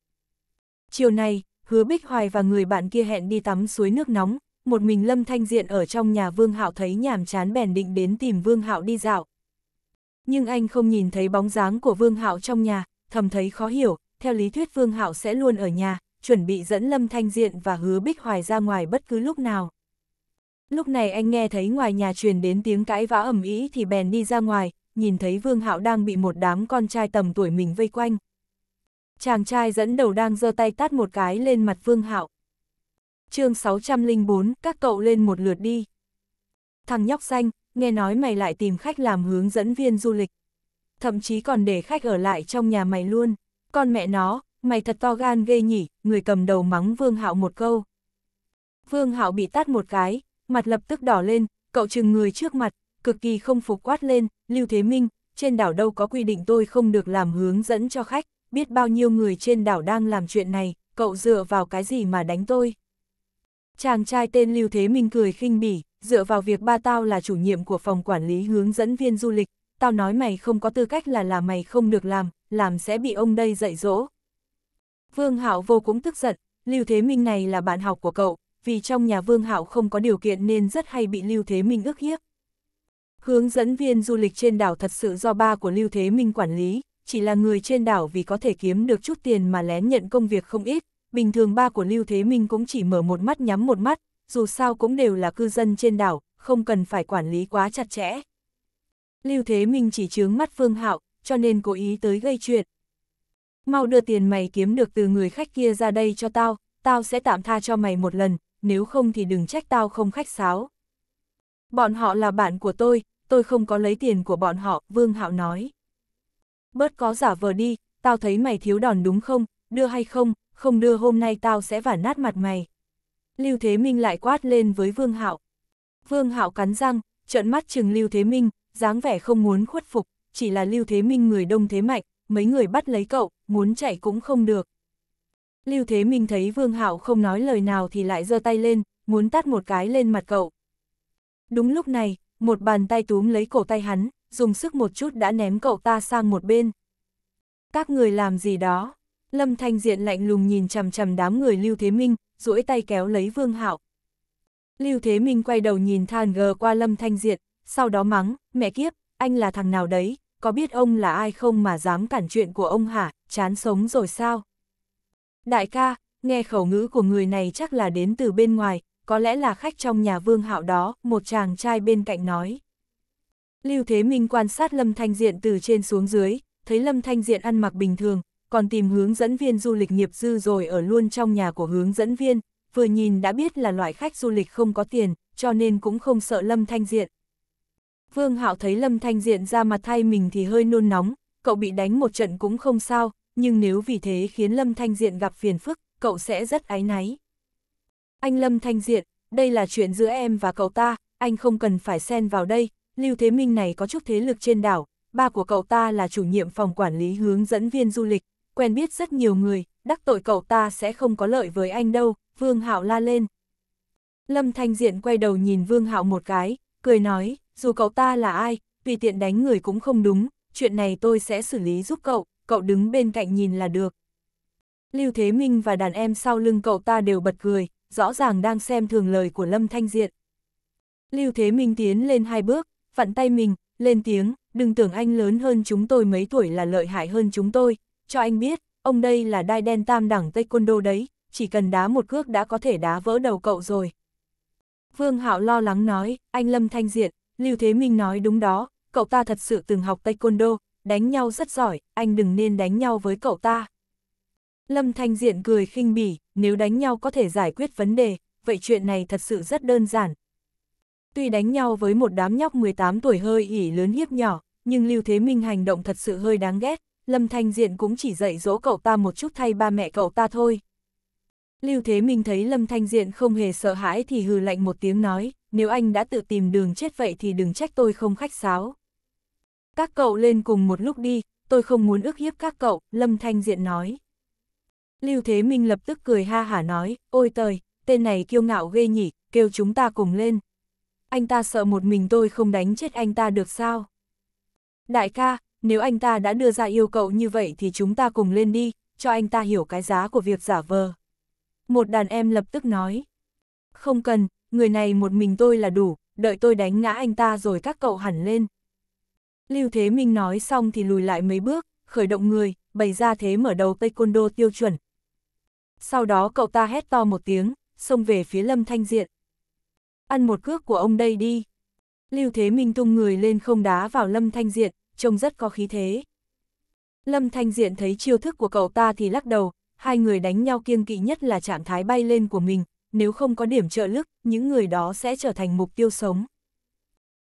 Chiều nay, Hứa Bích Hoài và người bạn kia hẹn đi tắm suối nước nóng, một mình Lâm Thanh Diện ở trong nhà Vương Hạo thấy nhàm chán bèn định đến tìm Vương Hạo đi dạo. Nhưng anh không nhìn thấy bóng dáng của Vương Hạo trong nhà, thầm thấy khó hiểu, theo lý thuyết Vương Hạo sẽ luôn ở nhà, chuẩn bị dẫn Lâm Thanh Diện và Hứa Bích Hoài ra ngoài bất cứ lúc nào. Lúc này anh nghe thấy ngoài nhà truyền đến tiếng cãi vã ầm ĩ thì bèn đi ra ngoài, nhìn thấy Vương Hạo đang bị một đám con trai tầm tuổi mình vây quanh. Chàng trai dẫn đầu đang giơ tay tát một cái lên mặt Vương Hạo. Chương 604, các cậu lên một lượt đi. Thằng nhóc xanh, nghe nói mày lại tìm khách làm hướng dẫn viên du lịch, thậm chí còn để khách ở lại trong nhà mày luôn. Con mẹ nó, mày thật to gan ghê nhỉ, người cầm đầu mắng Vương Hạo một câu. Vương Hạo bị tát một cái, mặt lập tức đỏ lên, cậu chừng người trước mặt, cực kỳ không phục quát lên, Lưu Thế Minh, trên đảo đâu có quy định tôi không được làm hướng dẫn cho khách, biết bao nhiêu người trên đảo đang làm chuyện này, cậu dựa vào cái gì mà đánh tôi. Chàng trai tên Lưu Thế Minh cười khinh bỉ, dựa vào việc ba tao là chủ nhiệm của phòng quản lý hướng dẫn viên du lịch, tao nói mày không có tư cách là là mày không được làm, làm sẽ bị ông đây dạy dỗ. Vương Hạo vô cũng tức giận, Lưu Thế Minh này là bạn học của cậu, vì trong nhà Vương Hạo không có điều kiện nên rất hay bị Lưu Thế Minh ức hiếp. Hướng dẫn viên du lịch trên đảo thật sự do ba của Lưu Thế Minh quản lý, chỉ là người trên đảo vì có thể kiếm được chút tiền mà lén nhận công việc không ít, bình thường ba của Lưu Thế Minh cũng chỉ mở một mắt nhắm một mắt, dù sao cũng đều là cư dân trên đảo, không cần phải quản lý quá chặt chẽ. Lưu Thế Minh chỉ chướng mắt Phương Hạo, cho nên cố ý tới gây chuyện. Mau đưa tiền mày kiếm được từ người khách kia ra đây cho tao, tao sẽ tạm tha cho mày một lần, nếu không thì đừng trách tao không khách sáo. Bọn họ là bạn của tôi, tôi không có lấy tiền của bọn họ, Vương Hạo nói. Bớt có giả vờ đi, tao thấy mày thiếu đòn đúng không, đưa hay không, không đưa hôm nay tao sẽ vả nát mặt mày. Lưu Thế Minh lại quát lên với Vương Hạo. Vương Hạo cắn răng, trợn mắt chừng Lưu Thế Minh, dáng vẻ không muốn khuất phục, chỉ là Lưu Thế Minh người đông thế mạnh, mấy người bắt lấy cậu, muốn chạy cũng không được. Lưu Thế Minh thấy Vương Hạo không nói lời nào thì lại giơ tay lên, muốn tát một cái lên mặt cậu. Đúng lúc này, một bàn tay túm lấy cổ tay hắn, dùng sức một chút đã ném cậu ta sang một bên. Các người làm gì đó? Lâm Thanh Diện lạnh lùng nhìn chằm chằm đám người Lưu Thế Minh, duỗi tay kéo lấy Vương Hạo. Lưu Thế Minh quay đầu nhìn than gờ qua Lâm Thanh Diện, sau đó mắng, mẹ kiếp, anh là thằng nào đấy, có biết ông là ai không mà dám cản chuyện của ông hả, chán sống rồi sao? Đại ca, nghe khẩu ngữ của người này chắc là đến từ bên ngoài, có lẽ là khách trong nhà vương hạo đó, một chàng trai bên cạnh nói. Lưu Thế Minh quan sát Lâm Thanh Diện từ trên xuống dưới, thấy Lâm Thanh Diện ăn mặc bình thường, còn tìm hướng dẫn viên du lịch nghiệp dư rồi ở luôn trong nhà của hướng dẫn viên, vừa nhìn đã biết là loại khách du lịch không có tiền, cho nên cũng không sợ Lâm Thanh Diện. Vương Hạo thấy Lâm Thanh Diện ra mặt thay mình thì hơi nôn nóng, cậu bị đánh một trận cũng không sao, nhưng nếu vì thế khiến Lâm Thanh Diện gặp phiền phức, cậu sẽ rất áy náy. Anh Lâm Thanh Diện, đây là chuyện giữa em và cậu ta, anh không cần phải xen vào đây, Lưu Thế Minh này có chút thế lực trên đảo, ba của cậu ta là chủ nhiệm phòng quản lý hướng dẫn viên du lịch, quen biết rất nhiều người, đắc tội cậu ta sẽ không có lợi với anh đâu, Vương Hạo la lên. Lâm Thanh Diện quay đầu nhìn Vương Hạo một cái, cười nói, dù cậu ta là ai, tùy tiện đánh người cũng không đúng, chuyện này tôi sẽ xử lý giúp cậu, cậu đứng bên cạnh nhìn là được. Lưu Thế Minh và đàn em sau lưng cậu ta đều bật cười, rõ ràng đang xem thường lời của Lâm Thanh Diện. Lưu Thế Minh tiến lên hai bước, vặn tay mình, lên tiếng, đừng tưởng anh lớn hơn chúng tôi mấy tuổi là lợi hại hơn chúng tôi, cho anh biết, ông đây là đai đen tam đẳng taekwondo đấy, chỉ cần đá một cước đã có thể đá vỡ đầu cậu rồi. Vương Hạo lo lắng nói, anh Lâm Thanh Diện, Lưu Thế Minh nói đúng đó, cậu ta thật sự từng học taekwondo, đánh nhau rất giỏi, anh đừng nên đánh nhau với cậu ta. Lâm Thanh Diện cười khinh bỉ, nếu đánh nhau có thể giải quyết vấn đề, vậy chuyện này thật sự rất đơn giản. Tuy đánh nhau với một đám nhóc 18 tuổi hơi ỉ lớn hiếp nhỏ, nhưng Lưu Thế Minh hành động thật sự hơi đáng ghét, Lâm Thanh Diện cũng chỉ dạy dỗ cậu ta một chút thay ba mẹ cậu ta thôi. Lưu Thế Minh thấy Lâm Thanh Diện không hề sợ hãi thì hừ lạnh một tiếng nói, nếu anh đã tự tìm đường chết vậy thì đừng trách tôi không khách sáo. Các cậu lên cùng một lúc đi, tôi không muốn ước hiếp các cậu, Lâm Thanh Diện nói. Lưu Thế Minh lập tức cười ha hả nói, ôi tời, tên này kiêu ngạo ghê nhỉ, kêu chúng ta cùng lên. Anh ta sợ một mình tôi không đánh chết anh ta được sao? Đại ca, nếu anh ta đã đưa ra yêu cầu như vậy thì chúng ta cùng lên đi, cho anh ta hiểu cái giá của việc giả vờ một đàn em lập tức nói. Không cần, người này một mình tôi là đủ, đợi tôi đánh ngã anh ta rồi các cậu hẳn lên. Lưu Thế Minh nói xong thì lùi lại mấy bước, khởi động người, bày ra thế mở đầu taekwondo tiêu chuẩn. Sau đó cậu ta hét to một tiếng, xông về phía Lâm Thanh Diện. Ăn một cước của ông đây đi. Lưu Thế Minh tung người lên không đá vào Lâm Thanh Diện, trông rất có khí thế. Lâm Thanh Diện thấy chiêu thức của cậu ta thì lắc đầu, hai người đánh nhau kiêng kỵ nhất là trạng thái bay lên của mình, nếu không có điểm trợ lực, những người đó sẽ trở thành mục tiêu sống.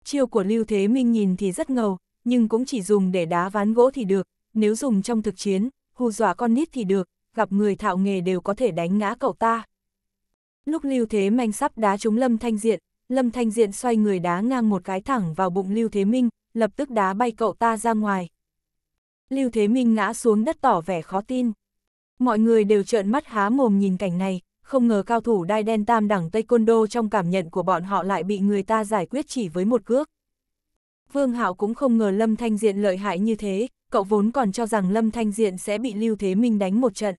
Chiêu của Lưu Thế Minh nhìn thì rất ngầu, nhưng cũng chỉ dùng để đá ván gỗ thì được, nếu dùng trong thực chiến, hù dọa con nít thì được, gặp người thạo nghề đều có thể đánh ngã cậu ta. Lúc Lưu Thế minh sắp đá trúng Lâm Thanh Diện, Lâm Thanh Diện xoay người đá ngang một cái thẳng vào bụng Lưu Thế Minh, lập tức đá bay cậu ta ra ngoài. Lưu Thế Minh ngã xuống đất tỏ vẻ khó tin. Mọi người đều trợn mắt há mồm nhìn cảnh này, không ngờ cao thủ đai đen tam đẳng Đô trong cảm nhận của bọn họ lại bị người ta giải quyết chỉ với một cước. Vương Hạo cũng không ngờ Lâm Thanh Diện lợi hại như thế, cậu vốn còn cho rằng Lâm Thanh Diện sẽ bị Lưu Thế Minh đánh một trận.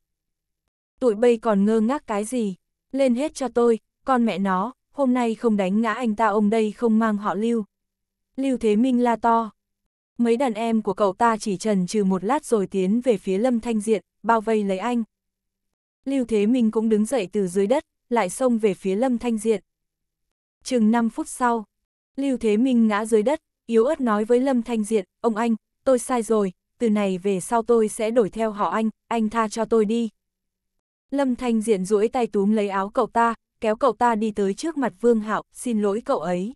Tụi bây còn ngơ ngác cái gì? Lên hết cho tôi, con mẹ nó, hôm nay không đánh ngã anh ta ông đây không mang họ Lưu. Lưu Thế Minh la to mấy đàn em của cậu ta chỉ trần trừ một lát rồi tiến về phía Lâm Thanh Diện, bao vây lấy anh. Lưu Thế Minh cũng đứng dậy từ dưới đất, lại xông về phía Lâm Thanh Diện. Chừng 5 phút sau, Lưu Thế Minh ngã dưới đất, yếu ớt nói với Lâm Thanh Diện, ông anh, tôi sai rồi, từ này về sau tôi sẽ đổi theo họ anh, anh tha cho tôi đi. Lâm Thanh Diện duỗi tay túm lấy áo cậu ta, kéo cậu ta đi tới trước mặt Vương Hạo, xin lỗi cậu ấy.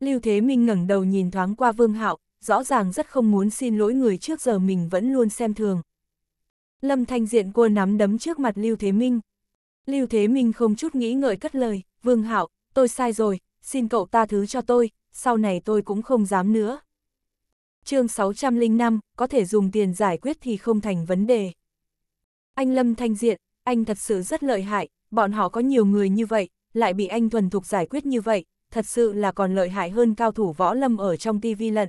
Lưu Thế Minh ngẩng đầu nhìn thoáng qua Vương Hạo, rõ ràng rất không muốn xin lỗi người trước giờ mình vẫn luôn xem thường. Lâm Thanh Diện cua nắm đấm trước mặt Lưu Thế Minh. Lưu Thế Minh không chút nghĩ ngợi cất lời, Vương Hạo, tôi sai rồi, xin cậu ta thứ cho tôi, sau này tôi cũng không dám nữa. chương 605, có thể dùng tiền giải quyết thì không thành vấn đề. Anh Lâm Thanh Diện, anh thật sự rất lợi hại, bọn họ có nhiều người như vậy, lại bị anh thuần thục giải quyết như vậy, thật sự là còn lợi hại hơn cao thủ võ lâm ở trong TV lận.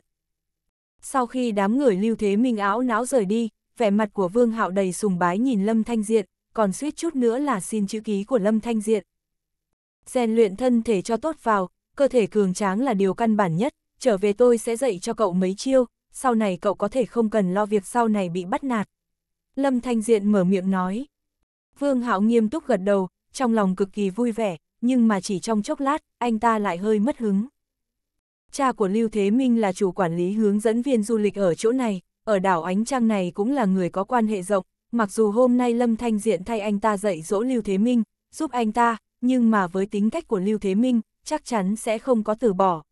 Sau khi đám người lưu thế minh áo náo rời đi, vẻ mặt của Vương Hạo đầy sùng bái nhìn Lâm Thanh Diện, còn suýt chút nữa là xin chữ ký của Lâm Thanh Diện. Rèn luyện thân thể cho tốt vào, cơ thể cường tráng là điều căn bản nhất, trở về tôi sẽ dạy cho cậu mấy chiêu, sau này cậu có thể không cần lo việc sau này bị bắt nạt. Lâm Thanh Diện mở miệng nói. Vương Hạo nghiêm túc gật đầu, trong lòng cực kỳ vui vẻ, nhưng mà chỉ trong chốc lát, anh ta lại hơi mất hứng. Cha của Lưu Thế Minh là chủ quản lý hướng dẫn viên du lịch ở chỗ này, ở đảo Ánh Trăng này cũng là người có quan hệ rộng, mặc dù hôm nay Lâm Thanh Diện thay anh ta dạy dỗ Lưu Thế Minh, giúp anh ta, nhưng mà với tính cách của Lưu Thế Minh, chắc chắn sẽ không có từ bỏ.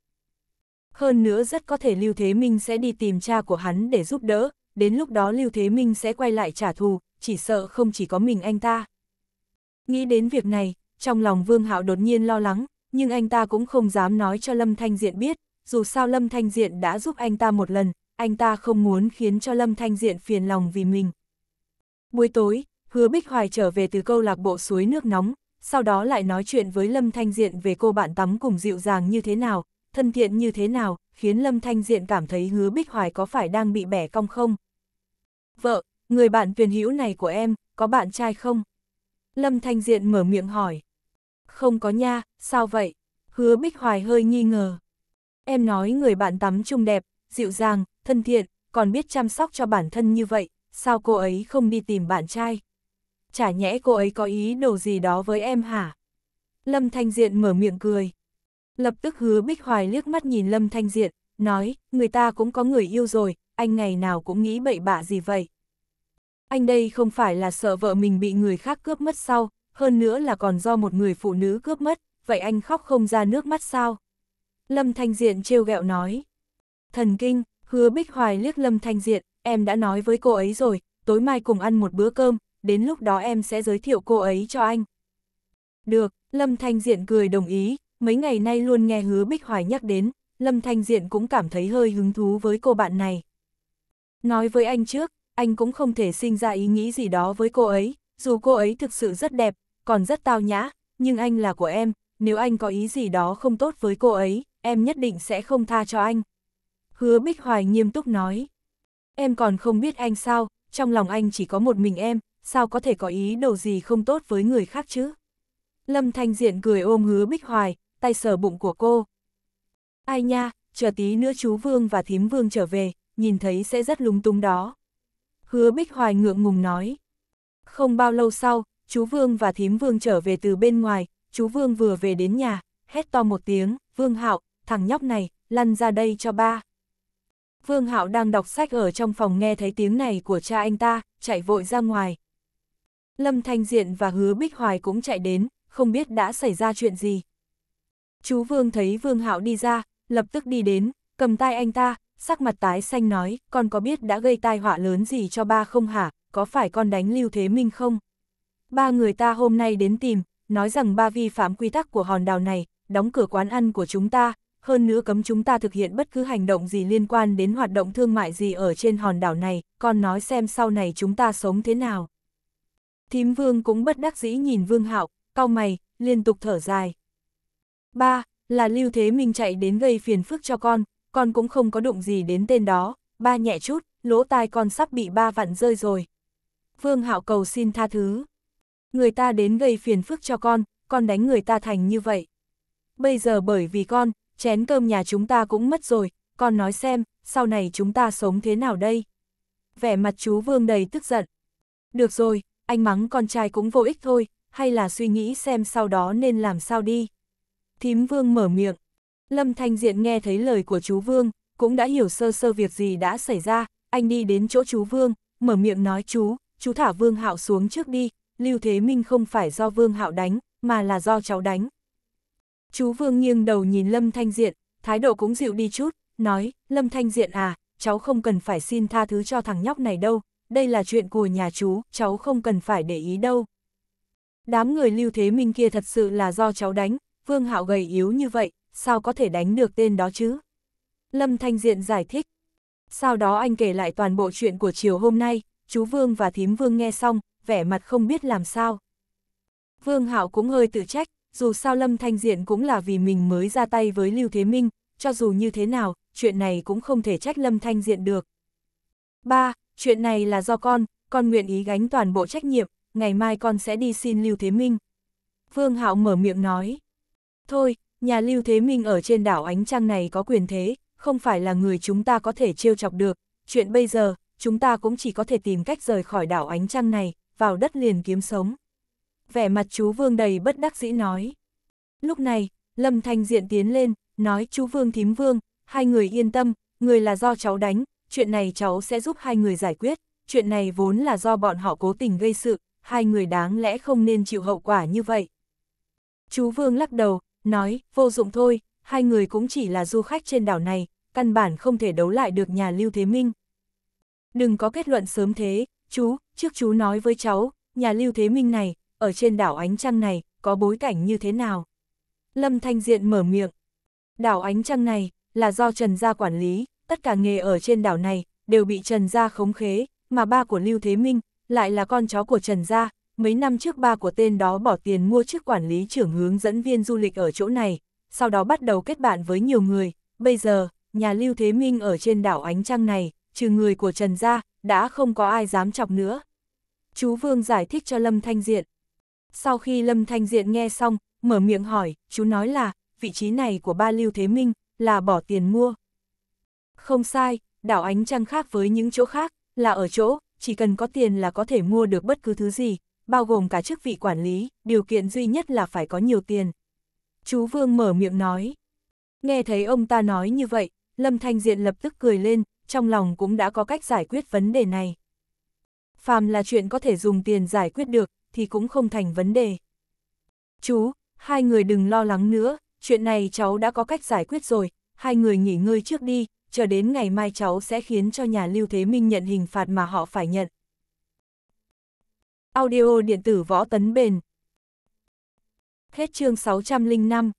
Hơn nữa rất có thể Lưu Thế Minh sẽ đi tìm cha của hắn để giúp đỡ, đến lúc đó Lưu Thế Minh sẽ quay lại trả thù, chỉ sợ không chỉ có mình anh ta. Nghĩ đến việc này, trong lòng Vương Hạo đột nhiên lo lắng, nhưng anh ta cũng không dám nói cho Lâm Thanh Diện biết, dù sao Lâm Thanh Diện đã giúp anh ta một lần, anh ta không muốn khiến cho Lâm Thanh Diện phiền lòng vì mình. Buổi tối, Hứa Bích Hoài trở về từ câu lạc bộ suối nước nóng, sau đó lại nói chuyện với Lâm Thanh Diện về cô bạn tắm cùng dịu dàng như thế nào, thân thiện như thế nào, khiến Lâm Thanh Diện cảm thấy Hứa Bích Hoài có phải đang bị bẻ cong không. Vợ, người bạn phiền hữu này của em, có bạn trai không? Lâm Thanh Diện mở miệng hỏi. Không có nha, sao vậy? Hứa Bích Hoài hơi nghi ngờ. Em nói người bạn tắm chung đẹp, dịu dàng, thân thiện, còn biết chăm sóc cho bản thân như vậy, sao cô ấy không đi tìm bạn trai? Chả nhẽ cô ấy có ý đồ gì đó với em hả? Lâm Thanh Diện mở miệng cười. Lập tức hứa Bích Hoài liếc mắt nhìn Lâm Thanh Diện, nói, người ta cũng có người yêu rồi, anh ngày nào cũng nghĩ bậy bạ gì vậy. Anh đây không phải là sợ vợ mình bị người khác cướp mất sau, hơn nữa là còn do một người phụ nữ cướp mất, vậy anh khóc không ra nước mắt sao? Lâm Thanh Diện trêu ghẹo nói. Thần kinh, hứa Bích Hoài liếc Lâm Thanh Diện, em đã nói với cô ấy rồi, tối mai cùng ăn một bữa cơm, đến lúc đó em sẽ giới thiệu cô ấy cho anh. Được, Lâm Thanh Diện cười đồng ý, mấy ngày nay luôn nghe hứa Bích Hoài nhắc đến, Lâm Thanh Diện cũng cảm thấy hơi hứng thú với cô bạn này. Nói với anh trước, anh cũng không thể sinh ra ý nghĩ gì đó với cô ấy, dù cô ấy thực sự rất đẹp, còn rất tao nhã, nhưng anh là của em, nếu anh có ý gì đó không tốt với cô ấy, em nhất định sẽ không tha cho anh. Hứa Bích Hoài nghiêm túc nói. Em còn không biết anh sao, trong lòng anh chỉ có một mình em, sao có thể có ý đồ gì không tốt với người khác chứ? Lâm Thanh Diện cười ôm hứa Bích Hoài, tay sờ bụng của cô. Ai nha, chờ tí nữa chú Vương và thím Vương trở về, nhìn thấy sẽ rất lung tung đó. Hứa Bích Hoài ngượng ngùng nói. Không bao lâu sau, chú Vương và thím Vương trở về từ bên ngoài, chú Vương vừa về đến nhà, hét to một tiếng, Vương Hạo, thằng nhóc này, lăn ra đây cho ba. Vương Hạo đang đọc sách ở trong phòng nghe thấy tiếng này của cha anh ta, chạy vội ra ngoài. Lâm Thanh Diện và Hứa Bích Hoài cũng chạy đến, không biết đã xảy ra chuyện gì. Chú Vương thấy Vương Hạo đi ra, lập tức đi đến, cầm tay anh ta, sắc mặt tái xanh nói, con có biết đã gây tai họa lớn gì cho ba không hả, có phải con đánh Lưu Thế Minh không? Ba người ta hôm nay đến tìm, nói rằng ba vi phạm quy tắc của hòn đảo này, đóng cửa quán ăn của chúng ta, hơn nữa cấm chúng ta thực hiện bất cứ hành động gì liên quan đến hoạt động thương mại gì ở trên hòn đảo này, con nói xem sau này chúng ta sống thế nào. Thím vương cũng bất đắc dĩ nhìn vương hạo, cau mày, liên tục thở dài. ba Là lưu thế mình chạy đến gây phiền phức cho con, con cũng không có đụng gì đến tên đó, ba nhẹ chút, lỗ tai con sắp bị ba vặn rơi rồi. Vương hạo cầu xin tha thứ. Người ta đến gây phiền phức cho con, con đánh người ta thành như vậy. Bây giờ bởi vì con, chén cơm nhà chúng ta cũng mất rồi, con nói xem, sau này chúng ta sống thế nào đây? Vẻ mặt chú Vương đầy tức giận. Được rồi, anh mắng con trai cũng vô ích thôi, hay là suy nghĩ xem sau đó nên làm sao đi. Thím Vương mở miệng. Lâm Thanh Diện nghe thấy lời của chú Vương, cũng đã hiểu sơ sơ việc gì đã xảy ra, anh đi đến chỗ chú Vương, mở miệng nói chú, chú thả Vương Hạo xuống trước đi, Lưu Thế Minh không phải do Vương Hạo đánh, mà là do cháu đánh. Chú Vương nghiêng đầu nhìn Lâm Thanh Diện, thái độ cũng dịu đi chút, nói, Lâm Thanh Diện à, cháu không cần phải xin tha thứ cho thằng nhóc này đâu, đây là chuyện của nhà chú, cháu không cần phải để ý đâu. Đám người Lưu Thế Minh kia thật sự là do cháu đánh, Vương Hạo gầy yếu như vậy, sao có thể đánh được tên đó chứ? Lâm Thanh Diện giải thích. Sau đó anh kể lại toàn bộ chuyện của chiều hôm nay, chú Vương và thím Vương nghe xong, vẻ mặt không biết làm sao. Vương Hạo cũng hơi tự trách, dù sao Lâm Thanh Diện cũng là vì mình mới ra tay với Lưu Thế Minh, cho dù như thế nào, chuyện này cũng không thể trách Lâm Thanh Diện được. 3. Chuyện này là do con, con nguyện ý gánh toàn bộ trách nhiệm, ngày mai con sẽ đi xin Lưu Thế Minh. Vương Hạo mở miệng nói. Thôi, nhà Lưu Thế Minh ở trên đảo Ánh Trăng này có quyền thế, không phải là người chúng ta có thể trêu chọc được. Chuyện bây giờ, chúng ta cũng chỉ có thể tìm cách rời khỏi đảo Ánh Trăng này, vào đất liền kiếm sống vẻ mặt chú Vương đầy bất đắc dĩ nói. Lúc này, Lâm Thanh Diện tiến lên, nói chú Vương thím Vương, hai người yên tâm, người là do cháu đánh, chuyện này cháu sẽ giúp hai người giải quyết, chuyện này vốn là do bọn họ cố tình gây sự, hai người đáng lẽ không nên chịu hậu quả như vậy. Chú Vương lắc đầu, nói, vô dụng thôi, hai người cũng chỉ là du khách trên đảo này, căn bản không thể đấu lại được nhà Lưu Thế Minh. Đừng có kết luận sớm thế, chú, trước chú nói với cháu, nhà Lưu Thế Minh này, ở trên đảo ánh trăng này, có bối cảnh như thế nào? Lâm Thanh Diện mở miệng. Đảo ánh trăng này, là do Trần Gia quản lý, tất cả nghề ở trên đảo này, đều bị Trần Gia khống khế, mà ba của Lưu Thế Minh, lại là con chó của Trần Gia. Mấy năm trước ba của tên đó bỏ tiền mua chức quản lý trưởng hướng dẫn viên du lịch ở chỗ này, sau đó bắt đầu kết bạn với nhiều người. Bây giờ, nhà Lưu Thế Minh ở trên đảo Ánh Trăng này, trừ người của Trần Gia, đã không có ai dám chọc nữa. Chú Vương giải thích cho Lâm Thanh Diện. Sau khi Lâm Thanh Diện nghe xong, mở miệng hỏi, chú nói là, vị trí này của ba Lưu Thế Minh, là bỏ tiền mua. Không sai, đảo ánh trăng khác với những chỗ khác, là ở chỗ, chỉ cần có tiền là có thể mua được bất cứ thứ gì, bao gồm cả chức vị quản lý, điều kiện duy nhất là phải có nhiều tiền. Chú Vương mở miệng nói. Nghe thấy ông ta nói như vậy, Lâm Thanh Diện lập tức cười lên, trong lòng cũng đã có cách giải quyết vấn đề này. Phàm là chuyện có thể dùng tiền giải quyết được, thì cũng không thành vấn đề. Chú, hai người đừng lo lắng nữa, chuyện này cháu đã có cách giải quyết rồi, hai người nghỉ ngơi trước đi, chờ đến ngày mai cháu sẽ khiến cho nhà Lưu Thế Minh nhận hình phạt mà họ phải nhận. Audio điện tử võ tấn bền Hết chương 605